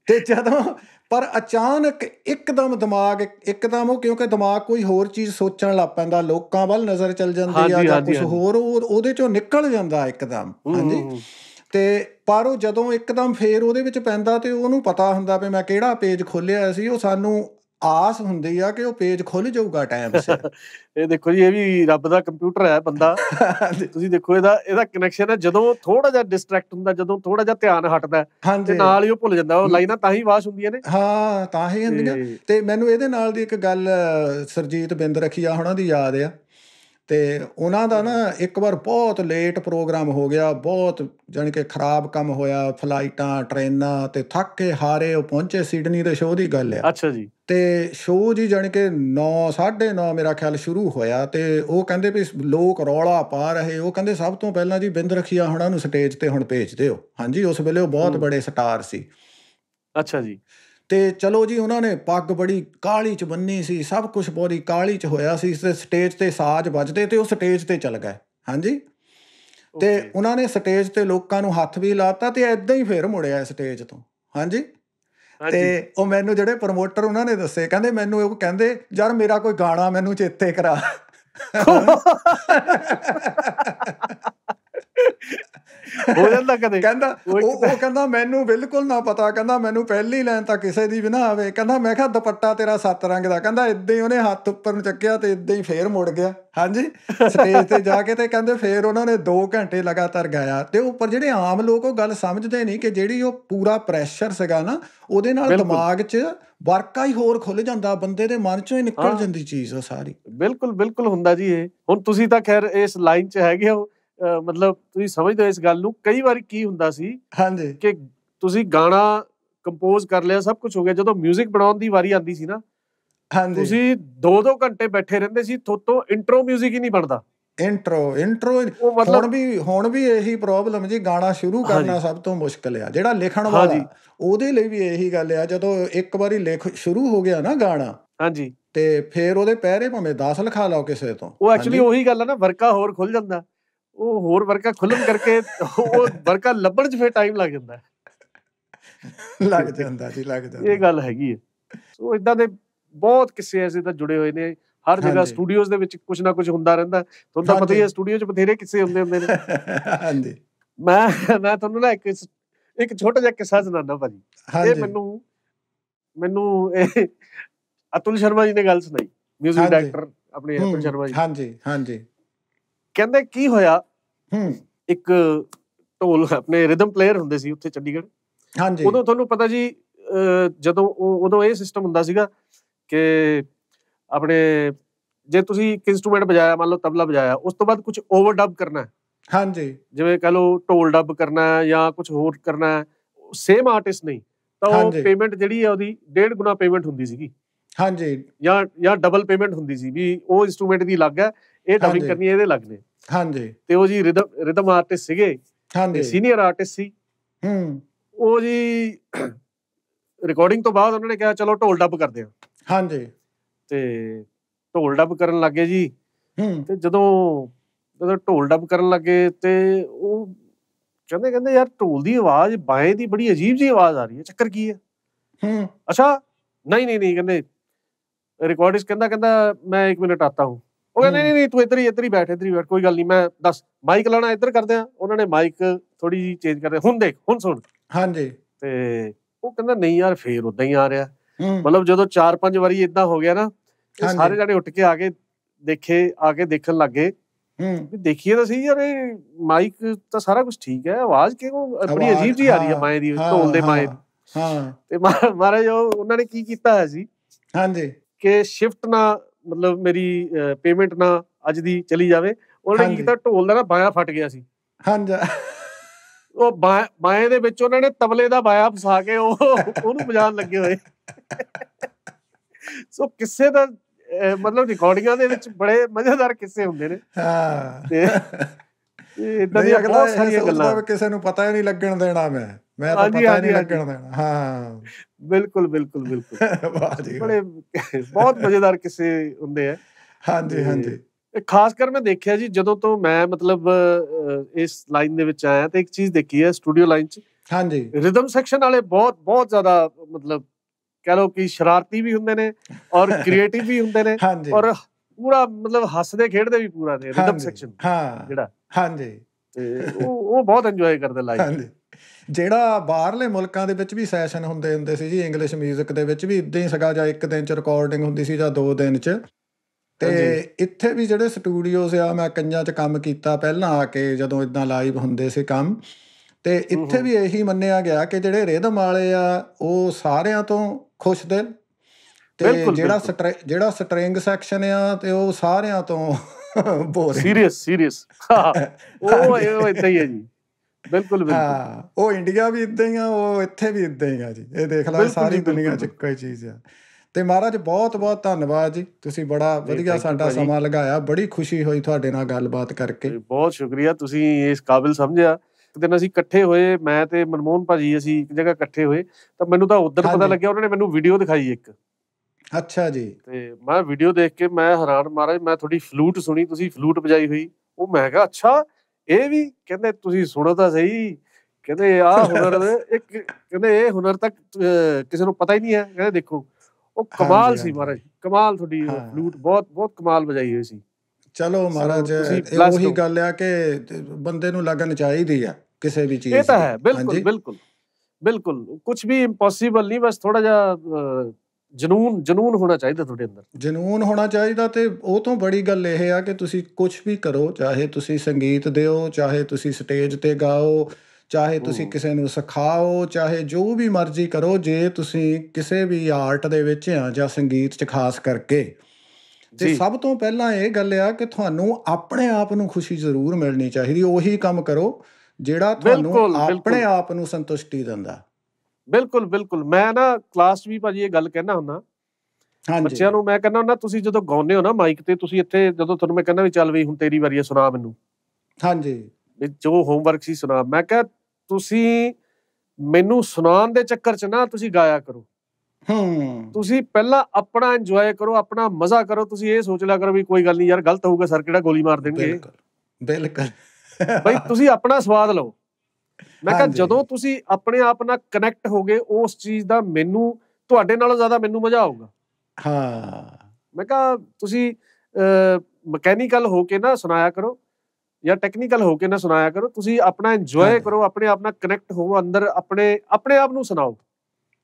ਤੇ ਜਦੋਂ ਪਰ ਅਚਾਨਕ ਇੱਕਦਮ ਦਿਮਾਗ ਇੱਕਦਮ ਉਹ ਕਿਉਂਕਿ ਦਿਮਾਗ ਕੋਈ ਹੋਰ ਚੀਜ਼ ਸੋਚਣ ਲੱਗ ਪੈਂਦਾ ਲੋਕਾਂ ਵੱਲ ਨਜ਼ਰ ਚਲ ਜਾਂਦੀ ਆ ਜਾਂ ਕੁਝ ਹੋਰ ਉਹਦੇ ਚੋਂ ਨਿਕਲ ਜਾਂਦਾ ਇੱਕਦਮ ਹਾਂਜੀ ਤੇ ਪਰ ਉਹ ਜਦੋਂ ਇੱਕਦਮ ਫੇਰ ਉਹਦੇ ਵਿੱਚ ਪੈਂਦਾ ਤੇ ਉਹਨੂੰ ਪਤਾ ਹੁੰਦਾ ਵੀ ਮੈਂ ਕਿਹੜਾ ਪੇਜ ਖੋਲਿਆ ਸੀ ਉਹ ਸਾਨੂੰ ਆਸ ਹੁੰਦੀ ਆ ਕਿ ਉਹ ਪੇਜ ਖੁੱਲ ਜਾਊਗਾ
ਟਾਈਮ ਸਿਰ ਇਹ ਦੇਖੋ ਜੀ ਇਹ ਵੀ ਰੱਬ ਦਾ ਕੰਪਿਊਟਰ ਹੈ ਬੰਦਾ ਤੁਸੀਂ ਦੇਖੋ ਇਹਦਾ ਇਹਦਾ ਕਨੈਕਸ਼ਨ ਹੈ ਜਦੋਂ ਥੋੜਾ ਜਿਹਾ ਡਿਸਟਰੈਕਟ ਹੁੰਦਾ ਜਦੋਂ ਥੋੜਾ ਜਿਹਾ ਧਿਆਨ ਹਟਦਾ ਤੇ ਨਾਲ ਹੀ ਉਹ ਭੁੱਲ ਜਾਂਦਾ ਉਹ ਲਾਈਨਾਂ
ਤਾਂ ਹੀ ਵਾਸ਼ ਹੁੰਦੀਆਂ ਨੇ ਹਾਂ ਤਾਂ ਹੀ ਹੁੰਦੀਆਂ ਤੇ ਮੈਨੂੰ ਇਹਦੇ ਨਾਲ ਦੀ ਇੱਕ ਗੱਲ ਸਰਜੀਤ ਬਿੰਦ ਰਖੀਆ ਹੁਣਾਂ ਦੀ ਯਾਦ ਆ ਤੇ ਉਹਨਾਂ ਦਾ ਨਾ ਇੱਕ ਵਾਰ ਬਹੁਤ ਲੇਟ ਪ੍ਰੋਗਰਾਮ ਹੋ ਗਿਆ ਬਹੁਤ ਜਾਨੀ ਕਿ ਖਰਾਬ ਕੰਮ ਹੋਇਆ ਫਲਾਈਟਾਂ ਟ੍ਰੇਨਾਂ ਤੇ ਥੱਕ ਕੇ ਹਾਰੇ ਉਹ ਪਹੁੰਚੇ ਸਿਡਨੀ ਦੇ ਸ਼ੋਅ ਦੀ ਗੱਲ ਹੈ ਅੱਛਾ ਜੀ ਤੇ ਸ਼ੋਅ ਜੀ ਜਾਨੀ ਕਿ 9 9:30 ਮੇਰਾ ਖਿਆਲ ਸ਼ੁਰੂ ਹੋਇਆ ਤੇ ਉਹ ਕਹਿੰਦੇ ਵੀ ਲੋਕ ਰੌਲਾ ਪਾ ਰਹੇ ਉਹ ਕਹਿੰਦੇ ਸਭ ਤੋਂ ਪਹਿਲਾਂ ਜੀ ਬਿੰਦ ਰਖੀਆ ਹੁਣਾਂ ਨੂੰ ਸਟੇਜ ਤੇ ਹੁਣ ਭੇਜ ਦਿਓ ਹਾਂਜੀ ਉਸ ਵੇਲੇ ਉਹ ਬਹੁਤ ਬੜੇ ਸਟਾਰ ਸੀ ਅੱਛਾ ਜੀ ਤੇ ਚਲੋ ਜੀ ਉਹਨਾਂ ਨੇ ਪੱਗ ਬੜੀ ਕਾਲੀ ਚ ਬੰਨੀ ਸੀ ਸਭ ਕੁਝ ਬੋਰੀ ਕਾਲੀ ਚ ਹੋਇਆ ਸੀ ਤੇ ਸਟੇਜ ਤੇ ਸਾਜ਼ ਵੱਜਦੇ ਤੇ ਉਹ ਸਟੇਜ ਤੇ ਚੱਲ ਗਏ ਹਾਂਜੀ ਤੇ ਉਹਨਾਂ ਨੇ ਸਟੇਜ ਤੇ ਲੋਕਾਂ ਨੂੰ ਹੱਥ ਵੀ ਲਾਤਾ ਤੇ ਐਦਾਂ ਹੀ ਫੇਰ ਮੁੜਿਆ ਸਟੇਜ ਤੋਂ ਹਾਂਜੀ ਤੇ ਉਹ ਮੈਨੂੰ ਜਿਹੜੇ ਪ੍ਰੋਮੋਟਰ ਉਹਨਾਂ ਨੇ ਦੱਸੇ ਕਹਿੰਦੇ ਮੈਨੂੰ ਉਹ ਕਹਿੰਦੇ ਯਾਰ ਮੇਰਾ ਕੋਈ ਗਾਣਾ ਮੈਨੂੰ ਚੇਤੇ ਕਰਾ ਹੋ ਜਾਂਦਾ ਕਦੇ ਕਹਿੰਦਾ ਉਹ ਉਹ ਕਹਿੰਦਾ ਮੈਨੂੰ ਬਿਲਕੁਲ ਨਾ ਪਤਾ ਕਹਿੰਦਾ ਮੈਨੂੰ ਪਹਿਲੀ ਲਾਈਨ ਤਾਂ ਕਿਸੇ ਦੀ ਵੀ ਨਾ ਆਵੇ ਕਹਿੰਦਾ ਮੈਂ ਕਿਹਾ ਦੁਪੱਟਾ ਤੇਰਾ ਸੱਤ ਰੰਗ ਦਾ ਕਹਿੰਦਾ ਇਦਾਂ ਹੀ ਉਹਨੇ ਹੱਥ ਉੱਪਰ ਨੂੰ ਚੱਕਿਆ ਤੇ ਇਦਾਂ ਹੀ ਫੇਰ ਮੁੜ ਗਿਆ ਹਾਂਜੀ ਸਟੇਜ ਤੇ ਜਾ ਕੇ ਤੇ ਕਹਿੰਦੇ ਫੇਰ ਉਹਨਾਂ ਨੇ 2 ਘੰਟੇ ਲਗਾਤਾਰ ਗਾਇਆ ਤੇ ਉੱਪਰ ਜਿਹੜੇ ਆਮ ਲੋਕ ਉਹ ਗੱਲ ਸਮਝਦੇ ਨਹੀਂ ਕਿ ਜਿਹੜੀ ਉਹ ਪੂਰਾ ਪ੍ਰੈਸ਼ਰ ਸੀਗਾ ਨਾ ਉਹਦੇ ਨਾਲ ਦਿਮਾਗ 'ਚ ਵਰਕਾ ਹੀ ਹੋਰ ਖੁੱਲ ਜਾਂਦਾ ਬੰਦੇ ਦੇ ਮਨ 'ਚੋਂ ਹੀ ਨਿਕਲ ਜਾਂਦੀ ਚੀਜ਼ ਆ ਸਾਰੀ
ਬਿਲਕੁਲ ਬਿਲਕੁਲ ਹੁੰਦਾ ਜੀ ਇਹ ਹੁਣ ਤੁਸੀਂ ਤਾਂ ਖੈਰ ਇਸ ਲਾਈਨ 'ਚ ਹੈਗੇ ਹੋ ਮਤਲਬ ਤੁਸੀਂ ਸਮਝਦੇ ਹੋ ਇਸ ਗੱਲ ਨੂੰ ਕਈ ਵਾਰ ਕੀ ਹੁੰਦਾ ਸੀ ਹਾਂਜੀ ਕਿ ਤੁਸੀਂ ਗਾਣਾ ਕੰਪੋਜ਼ ਕਰ ਲਿਆ ਸਭ ਕੁਝ ਹੋ ਗਿਆ ਜਦੋਂ 뮤직 ਬਣਾਉਣ ਦੀ ਵਾਰੀ ਆਂਦੀ ਸੀ ਨਾ ਹਾਂਜੀ ਤੁਸੀਂ 2-2 ਘੰਟੇ ਬੈਠੇ ਰਹਿੰਦੇ ਸੀ ਥੋਤੋਂ ਇੰਟਰੋ 뮤직 ਹੀ ਨਹੀਂ ਬਣਦਾ
ਇੰਟਰੋ ਇੰਟਰੋ ਹੁਣ ਵੀ ਹੁਣ ਵੀ ਇਹੀ ਪ੍ਰੋਬਲਮ ਜੀ ਗਾਣਾ ਸ਼ੁਰੂ ਕਰਨਾ ਸਭ ਤੋਂ ਮੁਸ਼ਕਲ ਆ ਜਿਹੜਾ ਲਿਖਣ ਵਾਲਾ ਉਹਦੇ ਲਈ ਵੀ ਇਹੀ ਗੱਲ ਆ ਜਦੋਂ ਇੱਕ ਵਾਰੀ ਲਿਖ ਸ਼ੁਰੂ ਹੋ ਗਿਆ ਨਾ ਗਾਣਾ ਹਾਂਜੀ ਤੇ ਫੇਰ ਉਹਦੇ ਪਹਿਰੇ ਭਾਵੇਂ 10 ਲਖਾ ਲਾਓ ਕਿਸੇ ਤੋਂ ਉਹ ਐਕਚੁਅਲੀ ਉਹੀ
ਗੱਲ ਆ ਨਾ ਵਰਕਾ ਹੋਰ ਖੁੱਲ ਜਾਂਦਾ ਉਹ ਹੋਰ ਵਰਕਾ ਖੁੱਲਣ ਕਰਕੇ ਉਹ ਵਰਕਾ ਲੱਭਣ 'ਚ ਫੇਰ ਟਾਈਮ ਲੱਗ ਜਾਂਦਾ
ਲੱਗ ਜਾਂਦਾ ਜੀ ਲੱਗ
ਜਾਂਦਾ ਇਹ ਗੱਲ ਹੈਗੀ ਹੈ ਸੋ ਇਦਾਂ ਦੇ ਬਹੁਤ ਕਿਸੇ ਐਸੇ ਦਾ ਜੁੜੇ ਹੋਏ ਨੇ ਹਰ ਜਗ੍ਹਾ ਸਟੂਡੀਓਜ਼ ਦੇ ਵਿੱਚ ਕੁਝ ਨਾ ਕੁਝ ਹੁੰਦਾ ਰਹਿੰਦਾ ਤੁਹਾਨੂੰ ਤਾਂ ਪਤਾ ਹੀ ਹੈ ਸਟੂਡੀਓ 'ਚ ਬਥੇਰੇ ਕਿਸੇ ਹੁੰਦੇ ਹੁੰਦੇ ਨੇ ਹਾਂਜੀ ਮੈਂ ਮੈਂ ਤੁਹਾਨੂੰ ਨਾ ਇੱਕ ਇੱਕ ਛੋਟਾ ਜਿਹਾ ਕਿੱਸਾ ਸੁਣਾਉਣਾ ਭਾਜੀ ਇਹ ਮੈਨੂੰ ਮੈਨੂੰ ਇਹ ਅਤੁਲ ਸ਼ਰਮਾ ਜੀ ਨੇ ਗੱਲ ਸੁਣਾਈ 뮤직 ਡਾਇਰੈਕਟਰ ਆਪਣੇ ਅਤੁਲ ਸ਼ਰਮਾ ਜੀ ਹਾਂਜੀ ਹਾਂਜੀ ਕਹਿੰਦੇ ਕੀ ਹੋਇਆ ਹੂੰ ਇੱਕ ਢੋਲ ਆਪਣੇ ਰਿਦਮ ਪਲੇਅਰ ਹੁੰਦੇ ਸੀ ਉੱਥੇ ਚੰਡੀਗੜ੍ਹ ਹਾਂਜੀ ਉਦੋਂ ਤੁਹਾਨੂੰ ਪਤਾ ਜੀ ਜਦੋਂ ਉਦੋਂ ਇਹ ਸਿਸਟਮ ਹੁੰਦਾ ਸੀਗਾ ਕਿ ਆਪਣੇ ਜੇ ਤੁਸੀਂ ਇੱਕ ਇਨਸਟਰੂਮੈਂਟ ਵਜਾਇਆ ਮੰਨ ਲਓ ਤਬਲਾ ਵਜਾਇਆ ਉਸ ਤੋਂ ਬਾਅਦ ਕੁਝ ਡਬ ਕਰਨਾ ਹੈ ਹਾਂਜੀ ਜਿਵੇਂ ਕਹ ਲਓ ਢੋਲ ਡਬ ਕਰਨਾ ਜਾਂ ਕੁਝ ਹੋਰ ਕਰਨਾ ਸੇਮ ਆਰਟਿਸਟ ਨਹੀਂ ਤਾਂ ਉਹ ਪੇਮੈਂਟ ਜਿਹੜੀ ਹੈ ਉਹਦੀ ਡੇਢ ਗੁਣਾ ਪੇਮੈਂਟ ਹੁੰਦੀ ਸੀਗੀ ਹਾਂਜੀ ਜਾਂ ਜਾਂ ਡਬਲ ਪੇਮੈਂਟ ਹੁੰਦੀ ਸੀ ਵੀ ਉਹ ਇਨਸਟਰੂਮੈਂਟ ਦੀ ਅਲੱਗ ਹੈ ਇਹ ਡਬਿੰਗ ਕਰਨੀ ਇਹਦੇ ਲੱਗਦੇ ਹਾਂਜੀ ਤੇ ਉਹ ਜੀ ਰਿਦਮ ਰਿਦਮ ਆਰਟਿਸਟ ਸੀਗੇ ਹਾਂਜੀ ਸੀਨੀਅਰ ਆਰਟਿਸਟ ਸੀ ਹੂੰ ਉਹ ਜੀ ਰਿਕਾਰਡਿੰਗ ਤੋਂ ਬਾਅਦ ਉਹਨਾਂ ਨੇ ਕਿਹਾ ਚਲੋ ਢੋਲ ਡੱਬ ਕਰਦੇ ਹਾਂ ਹਾਂਜੀ ਤੇ ਢੋਲ ਡੱਬ ਕਰਨ ਲੱਗੇ ਜੀ ਹੂੰ ਤੇ ਜਦੋਂ ਜਦੋਂ ਢੋਲ ਡੱਬ ਕਰਨ ਲੱਗੇ ਤੇ ਉਹ ਕਹਿੰਦੇ ਕਹਿੰਦੇ ਯਾਰ ਢੋਲ ਦੀ ਆਵਾਜ਼ ਬਾਏ ਦੀ ਬੜੀ ਅਜੀਬ ਜੀ ਆਵਾਜ਼ ਆ ਰਹੀ ਹੈ ਚੱਕਰ ਕੀ ਹੈ ਹੂੰ ਅੱਛਾ ਨਹੀਂ ਨਹੀਂ ਨਹੀਂ ਕਹਿੰਦੇ ਰਿਕਾਰਡਿਸ ਕਹਿੰਦਾ ਕਹਿੰਦਾ ਮੈਂ 1 ਮਿੰਟ ਆਤਾ ਹੂੰ ਉਹ ਕਹਿੰਦੇ ਨਹੀਂ ਨਹੀਂ ਤੂੰ ਇੱਧਰ ਹੀ ਇੱਧਰ ਹੀ ਬੈਠ ਇੱਧਰ ਹੀ ਬੈਠ ਕੋਈ ਗੱਲ ਨਹੀਂ ਮੈਂ ਦੱਸ ਮਾਈਕ ਲਾਣਾ ਇੱਧਰ ਕਰਦੇ ਆ ਉਹਨਾਂ ਨੇ ਮਾਈਕ ਥੋੜੀ ਜੀ ਚੇਂਜ ਕਰਦੇ ਹੁਣ ਦੇਖ ਹੁਣ ਸੁਣ ਹਾਂਜੀ ਤੇ ਉਹ ਕਹਿੰਦਾ ਨਹੀਂ ਯਾਰ ਫੇਰ ਉਦਾਂ ਹੀ ਆ ਰਿਹਾ ਮਤਲਬ ਜਦੋਂ 4-5 ਵਾਰੀ ਇਦਾਂ ਹੋ ਗਿਆ ਨਾ ਸਾਰੇ ਜਣੇ ਉੱਠ ਕੇ ਆ ਕੇ ਦੇਖੇ ਆ ਕੇ ਦੇਖਣ ਲੱਗੇ ਹੂੰ ਦੇਖੀਏ ਤਾਂ ਸਹੀ ਯਾਰ ਇਹ ਮਾਈਕ ਤਾਂ ਸਾਰਾ ਕੁਝ ਠੀਕ ਹੈ ਆਵਾਜ਼ ਕਿਉਂ ਬੜੀ ਅਜੀਬ ਜੀ ਆ ਰਹੀ ਹੈ ਮਾਏ ਦੀ ਢੋਲ ਦੇ ਮਾਏ ਹਾਂ ਤੇ ਮਹਾਰਾਜ ਉਹਨਾਂ ਨੇ ਕੀ ਕੀਤਾ ਹੈ ਜੀ ਹਾਂਜੀ ਕਿ ਸ਼ਿਫਟ ਨਾ ਮਤਲਬ ਮੇਰੀ ਪੇਮੈਂਟ ਨਾ ਅੱਜ ਦੀ ਚਲੀ ਜਾਵੇ ਉਹਨਾਂ ਨੇ ਕੀਤਾ ਢੋਲ ਦਾ ਨਾ ਬਾਇਆ ਫਟ ਗਿਆ ਸੀ ਹਾਂਜੀ ਉਹ ਬਾਏ ਦੇ ਵਿੱਚ ਉਹਨਾਂ ਨੇ ਤਬਲੇ ਦਾ ਬਾਇਆ ਫਸਾ ਕੇ ਉਹ ਉਹਨੂੰ ਵਜਾਣ ਲੱਗੇ ਹੋਏ ਸੋ ਕਿਸੇ ਦਾ ਮਤਲਬ ਰਿਕਾਰਡਿੰਗਾਂ ਦੇ ਵਿੱਚ ਬੜੇ ਮਜ਼ੇਦਾਰ ਕਿੱਸੇ ਹੁੰਦੇ ਨੇ
ਹਾਂ ਤੇ ਇਦਾਂ ਦੀਆਂ ਸਾਰੀਆਂ ਗੱਲਾਂ ਕਿਸੇ ਨੂੰ ਪਤਾ ਹੀ ਨਹੀਂ ਲੱਗਣ ਦੇਣਾ ਮੈਂ ਮੈਂ ਤਾਂ ਪਤਾ ਨਹੀਂ ਲੱਗਣ ਦੇਣਾ
ਹਾਂ ਬਿਲਕੁਲ ਬਿਲਕੁਲ ਬਿਲਕੁਲ ਵਾਹ ਜੀ ਬੜੇ ਬਹੁਤ ਮਜ਼ੇਦਾਰ ਕਿਸੇ ਹੁੰਦੇ ਆ ਹਾਂਜੀ ਹਾਂਜੀ ਖਾਸ ਕਰ ਮੈਂ ਦੇਖਿਆ ਜੀ ਜਦੋਂ ਤੋਂ ਮੈਂ ਮਤਲਬ ਇਸ ਲਾਈਨ ਦੇ ਵਿੱਚ ਆਇਆ ਤੇ ਇੱਕ ਚੀਜ਼ ਦੇਖੀ ਹੈ ਸਟੂਡੀਓ ਲਾਈਨ 'ਚ ਹਾਂਜੀ ਰਿਦਮ ਸੈਕਸ਼ਨ ਵਾਲੇ ਬਹੁਤ ਬਹੁਤ ਜ਼ਿਆਦਾ ਮਤਲਬ ਕਹ ਲੋ ਕਿ ਸ਼ਰਾਰਤੀ ਵੀ ਹੁੰਦੇ ਨੇ ਔਰ ਕ੍ਰੀਏਟਿਵ ਵੀ ਹੁੰਦੇ ਨੇ ਔਰ ਪੂਰਾ ਮਤਲਬ ਹੱਸਦੇ ਖੇਡਦੇ ਵੀ ਪੂਰਾ ਨੇ ਰਿਦਮ ਸੈਕਸ਼ਨ ਹਾਂ ਜਿਹੜਾ ਹਾਂਜੀ ਤੇ ਉਹ ਉਹ ਬਹੁਤ ਇੰਜੋਏ ਕਰਦੇ ਹਾਂ ਹਾਂਜੀ
ਜਿਹੜਾ ਬਾਹਰਲੇ ਮੁਲਕਾਂ ਦੇ ਵਿੱਚ ਵੀ ਸੈਸ਼ਨ ਹੁੰਦੇ ਹੁੰਦੇ ਸੀ ਜੀ ਇੰਗਲਿਸ਼ 뮤직 ਦੇ ਵਿੱਚ ਵੀ ਇਦਾਂ ਹੀ ਸਗਾ ਜਾਂ ਇੱਕ ਦਿਨ ਚ ਰਿਕਾਰਡਿੰਗ ਹੁੰਦੀ ਸੀ ਜਾਂ ਦੋ ਦਿਨ ਚ ਤੇ ਇੱਥੇ ਵੀ ਜਿਹੜੇ ਸਟੂਡੀਓਸ ਆ ਮੈਂ ਕੰਜਾਂ 'ਚ ਕੰਮ ਕੀਤਾ ਪਹਿਲਾਂ ਆ ਕੇ ਜਦੋਂ ਇਦਾਂ ਲਾਈਵ ਹੁੰਦੇ ਸੀ ਕੰਮ ਤੇ ਇੱਥੇ ਵੀ ਇਹੀ ਮੰਨਿਆ ਗਿਆ ਕਿ ਜਿਹੜੇ ਰਿਦਮ ਵਾਲੇ ਆ ਉਹ ਸਾਰਿਆਂ ਤੋਂ ਖੁਸ਼ ਦਿਲ ਤੇ ਜਿਹੜਾ ਜਿਹੜਾ ਸਟ੍ਰਿੰਗ ਸੈਕਸ਼ਨ ਆ ਤੇ ਉਹ ਸਾਰਿਆਂ ਤੋਂ ਬੋਰ ਸੀਰੀਅਸ ਸੀਰੀਅਸ
ਉਹ ਇਹ ਤਾਂ ਹੀ ਹੈ ਜੀ
ਬਿਲਕੁਲ ਬਿਲਕੁਲ ਹਾਂ ਉਹ ਇੰਡੀਆ ਵੀ ਇਦਾਂ ਹੀ ਆ ਉਹ ਇੱਥੇ ਵੀ ਇਦਾਂ ਹੀ ਆ ਜੀ ਇਹ ਦੇਖ ਲੈ ਸਾਰੀ ਦੁਨੀਆ ਚ ਇੱਕੋ ਹੀ ਚੀਜ਼ ਆ ਤੇ ਮਹਾਰਾਜ ਬਹੁਤ ਬਹੁਤ ਧੰਨਵਾਦ ਜੀ ਤੁਸੀਂ ਬੜਾ ਵਧੀਆ ਸਾਡਾ ਸਮਾਂ ਲਗਾਇਆ ਬੜੀ ਖੁਸ਼ੀ ਹੋਈ ਤੁਹਾਡੇ ਨਾਲ ਗੱਲਬਾਤ ਕਰਕੇ
ਬਹੁਤ ਸ਼ੁਕਰੀਆ ਤੁਸੀਂ ਇਸ ਕਾਬਿਲ ਸਮਝਿਆ ਦਿਨ ਅਸੀਂ ਇਕੱਠੇ ਹੋਏ ਮੈਂ ਤੇ ਮਨਮੋਹਨ ਭਾਜੀ ਅਸੀਂ ਇੱਕ ਜਗ੍ਹਾ ਇਕੱਠੇ ਹੋਏ ਤਾਂ ਮੈਨੂੰ ਤਾਂ ਉਦੋਂ ਪਤਾ ਲੱਗਿਆ ਉਹਨਾਂ ਨੇ ਮੈਨੂੰ ਵੀਡੀਓ ਦਿਖਾਈ ਇੱਕ ਅੱਛਾ ਜੀ ਤੇ ਮੈਂ ਵੀਡੀਓ ਦੇਖ ਕੇ ਮੈਂ ਹੈਰਾਨ ਮਹਾਰਾਜ ਮੈਂ ਤੁਹਾਡੀ ਫਲੂਟ ਸੁਣੀ ਤੁਸੀਂ ਫਲੂਟ ਵਜਾਈ ਹੋਈ ਉਹ ਮੈਂ ਕਿਹਾ ਅੱਛਾ ਇਹ ਵੀ ਕਹਿੰਦੇ ਤੁਸੀਂ ਸੁਣੋ ਤਾਂ ਸਹੀ ਕਹਿੰਦੇ ਆ ਹੁਨਰ ਇੱਕ ਕਹਿੰਦੇ ਇਹ ਹੁਨਰ ਤੱਕ ਕਿਸੇ ਨੂੰ ਪਤਾ ਹੀ ਨਹੀਂ ਹੈ ਕਹਿੰਦੇ ਦੇਖੋ ਉਹ ਕਮਾਲ ਸੀ ਮਹਾਰਾਜ ਕਮਾਲ ਤੁਹਾਡੀ ਫਲੂਟ ਬਹੁਤ ਬਹੁਤ ਕਮਾਲ ਵਜਾਈ ਹੋਈ ਸੀ
ਚਲੋ ਮਹਾਰਾਜ ਇਹ ਉਹੀ ਗੱਲ ਆ ਕਿ ਬੰਦੇ ਨੂੰ ਲੱਗਣ ਚਾਹੀਦੀ ਆ ਕਿਸੇ ਵੀ ਚੀਜ਼ ਇਹ ਤਾਂ ਹੈ ਬਿਲਕੁਲ ਬਿਲਕੁਲ
ਬਿਲਕੁਲ ਕੁਝ ਵੀ ਇੰਪੋਸੀਬਲ ਨਹੀਂ ਬਸ ਥੋੜਾ ਜਿਹਾ ਜਨੂਨ ਜਨੂਨ ਹੋਣਾ ਚਾਹੀਦਾ ਤੁਹਾਡੇ ਅੰਦਰ
ਜਨੂਨ ਹੋਣਾ ਚਾਹੀਦਾ ਤੇ ਉਹ ਤੋਂ ਬੜੀ ਗੱਲ ਇਹ ਆ ਕਿ ਤੁਸੀਂ ਕੁਝ ਵੀ ਕਰੋ ਚਾਹੇ ਤੁਸੀਂ ਸੰਗੀਤ ਦਿਓ ਚਾਹੇ ਤੁਸੀਂ ਸਟੇਜ ਤੇ ਗਾਓ ਚਾਹੇ ਤੁਸੀਂ ਕਿਸੇ ਨੂੰ ਸਿਖਾਓ ਚਾਹੇ ਜੋ ਵੀ ਮਰਜ਼ੀ ਕਰੋ ਜੇ ਤੁਸੀਂ ਕਿਸੇ ਵੀ ਆਰਟ ਦੇ ਵਿੱਚ ਆ ਜਾਂ ਸੰਗੀਤ 'ਚ ਖਾਸ ਕਰਕੇ ਤੇ ਸਭ ਤੋਂ ਪਹਿਲਾਂ ਇਹ ਗੱਲ ਆ ਕਿ ਤੁਹਾਨੂੰ ਆਪਣੇ ਆਪ ਨੂੰ ਖੁਸ਼ੀ ਜ਼ਰੂਰ ਮਿਲਣੀ ਚਾਹੀਦੀ ਉਹੀ ਕੰਮ ਕਰੋ ਜਿਹੜਾ ਤੁਹਾਨੂੰ ਆਪਣੇ ਆਪ ਨੂੰ ਸੰਤੁਸ਼ਟੀ ਦਿੰਦਾ
ਬਿਲਕੁਲ ਬਿਲਕੁਲ ਮੈਂ ਨਾ ਕਲਾਸ ਵੀ ਭਾਜੀ ਇਹ ਗੱਲ ਕਹਿਣਾ ਹੁੰਦਾ ਹਾਂਜੀ ਬੱਚਿਆਂ ਨੂੰ ਮੈਂ ਕਹਿੰਦਾ ਹੁੰਦਾ ਤੁਸੀਂ ਜਦੋਂ ਗਾਉਂਦੇ ਹੋ ਨਾ ਮਾਈਕ ਤੇ ਤੁਸੀਂ ਇੱਥੇ ਜਦੋਂ ਤੁਹਾਨੂੰ ਮੈਂ ਕਹਿੰਦਾ ਵੀ ਚੱਲ ਵੀ ਹੁਣ ਤੇਰੀ ਵਾਰੀ ਹੈ ਸੁਣਾ ਮੈਨੂੰ ਹਾਂਜੀ ਵੀ ਜੋ ਹੋਮਵਰਕ ਸੀ ਸੁਣਾ ਮੈਂ ਕਿਹਾ ਤੁਸੀਂ ਮੈਨੂੰ ਸੁਣਾਉਣ ਦੇ ਚੱਕਰ 'ਚ ਨਾ ਤੁਸੀਂ ਗਾਇਆ ਕਰੋ ਹੂੰ ਤੁਸੀਂ ਪਹਿਲਾਂ ਆਪਣਾ ਇੰਜੋਏ ਕਰੋ ਆਪਣਾ ਮਜ਼ਾ ਕਰੋ ਤੁਸੀਂ ਇਹ ਸੋਚ ਲਿਆ ਕਰੋ ਵੀ ਕੋਈ ਗੱਲ ਨਹੀਂ ਯਾਰ ਗਲਤ ਹੋਊਗਾ ਸਰ ਕਿਹੜਾ ਗੋਲੀ ਮਾਰ ਦੇਣਗੇ ਬਿਲਕੁਲ ਬਿਲਕੁਲ ਭਾਈ ਤੁਸੀਂ ਆਪਣਾ ਸਵਾਦ ਲਓ ਮੈਂ ਕਿਹਾ ਜਦੋਂ ਤੁਸੀਂ ਆਪਣੇ ਆਪ ਨਾਲ ਕਨੈਕਟ ਹੋਗੇ ਉਸ ਚੀਜ਼ ਦਾ ਮੈਨੂੰ ਤੁਹਾਡੇ ਨਾਲੋਂ ਜ਼ਿਆਦਾ ਮੈਨੂੰ ਮਜ਼ਾ ਆਊਗਾ ਹਾਂ ਮੈਂ ਕਿਹਾ ਤੁਸੀਂ ਮਕੈਨੀਕਲ ਹੋ ਕੇ ਨਾ ਸੁਣਾਇਆ ਕਰੋ ਜਾਂ ਟੈਕਨੀਕਲ ਹੋ ਕੇ ਨਾ ਸੁਣਾਇਆ ਕਰੋ ਤੁਸੀਂ ਆਪਣਾ ਇੰਜੋਏ ਕਰੋ ਆਪਣੇ ਆਪ ਨਾਲ ਕਨੈਕਟ ਹੋਵੋ ਅੰਦਰ ਆਪਣੇ ਆਪਣੇ
ਆਪ ਨੂੰ ਸੁਣਾਓ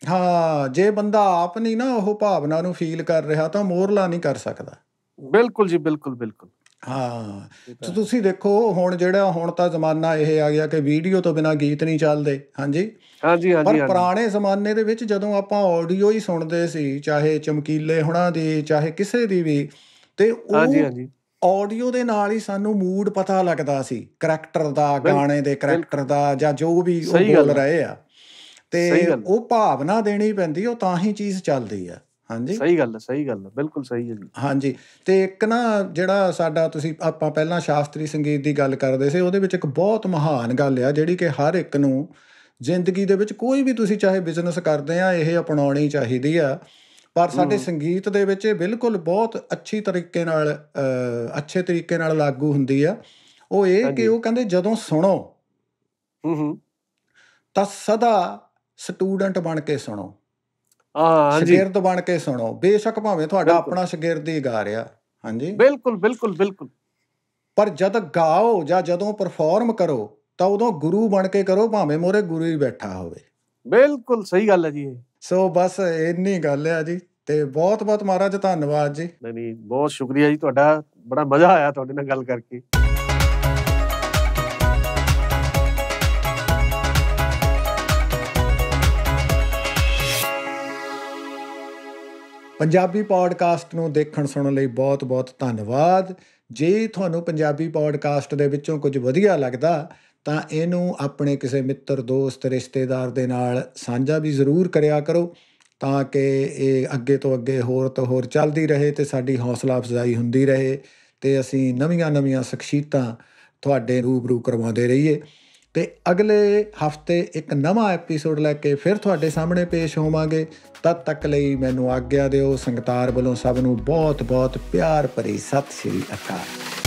ਹਾਂ ਜੇ ਬੰਦਾ ਆਪ ਨਹੀਂ ਨਾ ਉਹ ਭਾਵਨਾ ਨੂੰ ਫੀਲ ਕਰ ਰਿਹਾ ਤਾਂ ਮੋਰਲਾ ਨਹੀਂ ਕਰ ਸਕਦਾ ਬਿਲਕੁਲ ਜੀ ਬਿਲਕੁਲ ਬਿਲਕੁਲ ਹਾਂ ਤੁਸੀਂ ਦੇਖੋ ਹੁਣ ਜਿਹੜਾ ਹੁਣ ਤਾਂ ਜ਼ਮਾਨਾ ਇਹ ਆ ਗਿਆ ਕਿ ਵੀਡੀਓ ਤੋਂ ਬਿਨਾ ਗੀਤ ਨਹੀਂ ਚੱਲਦੇ ਹਾਂਜੀ ਹਾਂਜੀ ਹਾਂਜੀ ਪਰ ਪੁਰਾਣੇ ਜ਼ਮਾਨੇ ਦੇ ਵਿੱਚ ਜਦੋਂ ਆਪਾਂ ਆਡੀਓ ਹੀ ਸੁਣਦੇ ਸੀ ਚਾਹੇ ਚਮਕੀਲੇ ਹੁਣਾਂ ਦੀ ਚਾਹੇ ਕਿਸੇ ਦੀ ਵੀ ਤੇ ਉਹ ਹਾਂਜੀ ਹਾਂਜੀ ਆਡੀਓ ਦੇ ਨਾਲ ਹੀ ਸਾਨੂੰ ਮੂਡ ਪਤਾ ਲੱਗਦਾ ਸੀ ਕੈਰੈਕਟਰ ਦਾ ਗਾਣੇ ਦੇ ਕੈਰੈਕਟਰ ਦਾ ਜਾਂ ਜੋ ਵੀ ਉਹ ਬੋਲ ਰਹੇ ਆ ਤੇ ਉਹ ਭਾਵਨਾ ਦੇਣੀ ਪੈਂਦੀ ਉਹ ਤਾਂ ਹੀ ਚੀਜ਼ ਚੱਲਦੀ ਆ ਹਾਂਜੀ ਸਹੀ ਗੱਲ ਹੈ ਸਹੀ ਗੱਲ ਹੈ ਬਿਲਕੁਲ ਸਹੀ ਹੈ ਜੀ ਹਾਂਜੀ ਤੇ ਇੱਕ ਨਾ ਜਿਹੜਾ ਸਾਡਾ ਤੁਸੀਂ ਆਪਾਂ ਪਹਿਲਾਂ ਸ਼ਾਸਤਰੀ ਸੰਗੀਤ ਦੀ ਗੱਲ ਕਰਦੇ ਸੀ ਉਹਦੇ ਵਿੱਚ ਇੱਕ ਬਹੁਤ ਮਹਾਨ ਗੱਲ ਆ ਜਿਹੜੀ ਕਿ ਹਰ ਇੱਕ ਨੂੰ ਜ਼ਿੰਦਗੀ ਦੇ ਵਿੱਚ ਕੋਈ ਵੀ ਤੁਸੀਂ ਚਾਹੇ ਬਿਜ਼ਨਸ ਕਰਦੇ ਆ ਇਹ ਅਪਣਾਉਣੀ ਚਾਹੀਦੀ ਆ ਪਰ ਸਾਡੇ ਸੰਗੀਤ ਦੇ ਵਿੱਚ ਇਹ ਬਿਲਕੁਲ ਬਹੁਤ ਅੱਛੀ ਤਰੀਕੇ ਨਾਲ ਅੱਛੇ ਤਰੀਕੇ ਨਾਲ ਲਾਗੂ ਹੁੰਦੀ ਆ ਉਹ ਇਹ ਕਿ ਉਹ ਕਹਿੰਦੇ ਜਦੋਂ ਸੁਣੋ ਹੂੰ ਹੂੰ ਤਾਂ ਸਦਾ ਸਟੂਡੈਂਟ ਬਣ ਕੇ ਸੁਣੋ ਹਾਂ ਹਾਂਜੀ ਸ਼ਗਿਰਦ ਬਣ ਕੇ ਸੁਣੋ ਬੇਸ਼ੱਕ ਭਾਵੇਂ ਤੁਹਾਡਾ ਆਪਣਾ ਸ਼ਗਿਰਦ ਹੀ ਗਾ ਰਿਹਾ ਹਾਂਜੀ ਬਿਲਕੁਲ ਬਿਲਕੁਲ ਬਿਲਕੁਲ ਪਰ ਜਦ ਗਾਓ ਜਾਂ ਜਦੋਂ ਪਰਫਾਰਮ ਕਰੋ ਤਾਂ ਉਦੋਂ ਗੁਰੂ ਬਣ ਕੇ ਕਰੋ ਭਾਵੇਂ ਮੋਰੇ ਗੁਰੂ ਹੀ ਬੈਠਾ ਹੋਵੇ ਬਿਲਕੁਲ ਸਹੀ ਗੱਲ ਹੈ ਜੀ ਸੋ ਬਸ ਇੰਨੀ ਗੱਲ ਹੈ ਜੀ ਤੇ ਬਹੁਤ ਬਹੁਤ ਮਹਾਰਾਜ ਧੰਨਵਾਦ ਜੀ
ਨਹੀਂ ਨਹੀਂ ਬਹੁਤ ਸ਼ੁਕਰੀਆ ਜੀ ਤੁਹਾਡਾ ਬੜਾ ਮਜ਼ਾ ਆਇਆ ਤੁਹਾਡੇ ਨਾਲ ਗੱਲ ਕਰਕੇ
ਪੰਜਾਬੀ ਪੌਡਕਾਸਟ ਨੂੰ ਦੇਖਣ ਸੁਣਨ ਲਈ ਬਹੁਤ-ਬਹੁਤ ਧੰਨਵਾਦ ਜੇ ਤੁਹਾਨੂੰ ਪੰਜਾਬੀ ਪੌਡਕਾਸਟ ਦੇ ਵਿੱਚੋਂ ਕੁਝ ਵਧੀਆ ਲੱਗਦਾ ਤਾਂ ਇਹਨੂੰ ਆਪਣੇ ਕਿਸੇ ਮਿੱਤਰ ਦੋਸਤ ਰਿਸ਼ਤੇਦਾਰ ਦੇ ਨਾਲ ਸਾਂਝਾ ਵੀ ਜ਼ਰੂਰ ਕਰਿਆ ਕਰੋ ਤਾਂ ਕਿ ਇਹ ਅੱਗੇ ਤੋਂ ਅੱਗੇ ਹੋਰ ਤੋਂ ਹੋਰ ਚੱਲਦੀ ਰਹੇ ਤੇ ਸਾਡੀ ਹੌਸਲਾ ਅਫਜ਼ਾਈ ਹੁੰਦੀ ਰਹੇ ਤੇ ਅਸੀਂ ਨਵੀਆਂ-ਨਵੀਆਂ ਸ਼ਖਸੀਅਤਾਂ ਤੁਹਾਡੇ ਰੂਬਰੂ ਕਰਵਾਉਂਦੇ ਰਹੀਏ ਤੇ ਅਗਲੇ ਹਫਤੇ ਇੱਕ ਨਵਾਂ ਐਪੀਸੋਡ ਲੈ ਕੇ ਫਿਰ ਤੁਹਾਡੇ ਸਾਹਮਣੇ ਪੇਸ਼ ਹੋਵਾਂਗੇ ਤਦ ਤੱਕ ਲਈ ਮੈਨੂੰ ਆਗਿਆ ਦਿਓ ਸੰਗਤਾਰ ਵੱਲੋਂ ਸਭ ਨੂੰ ਬਹੁਤ ਬਹੁਤ ਪਿਆਰ ਭਰੀ ਸਤਿ ਸ੍ਰੀ ਅਕਾਲ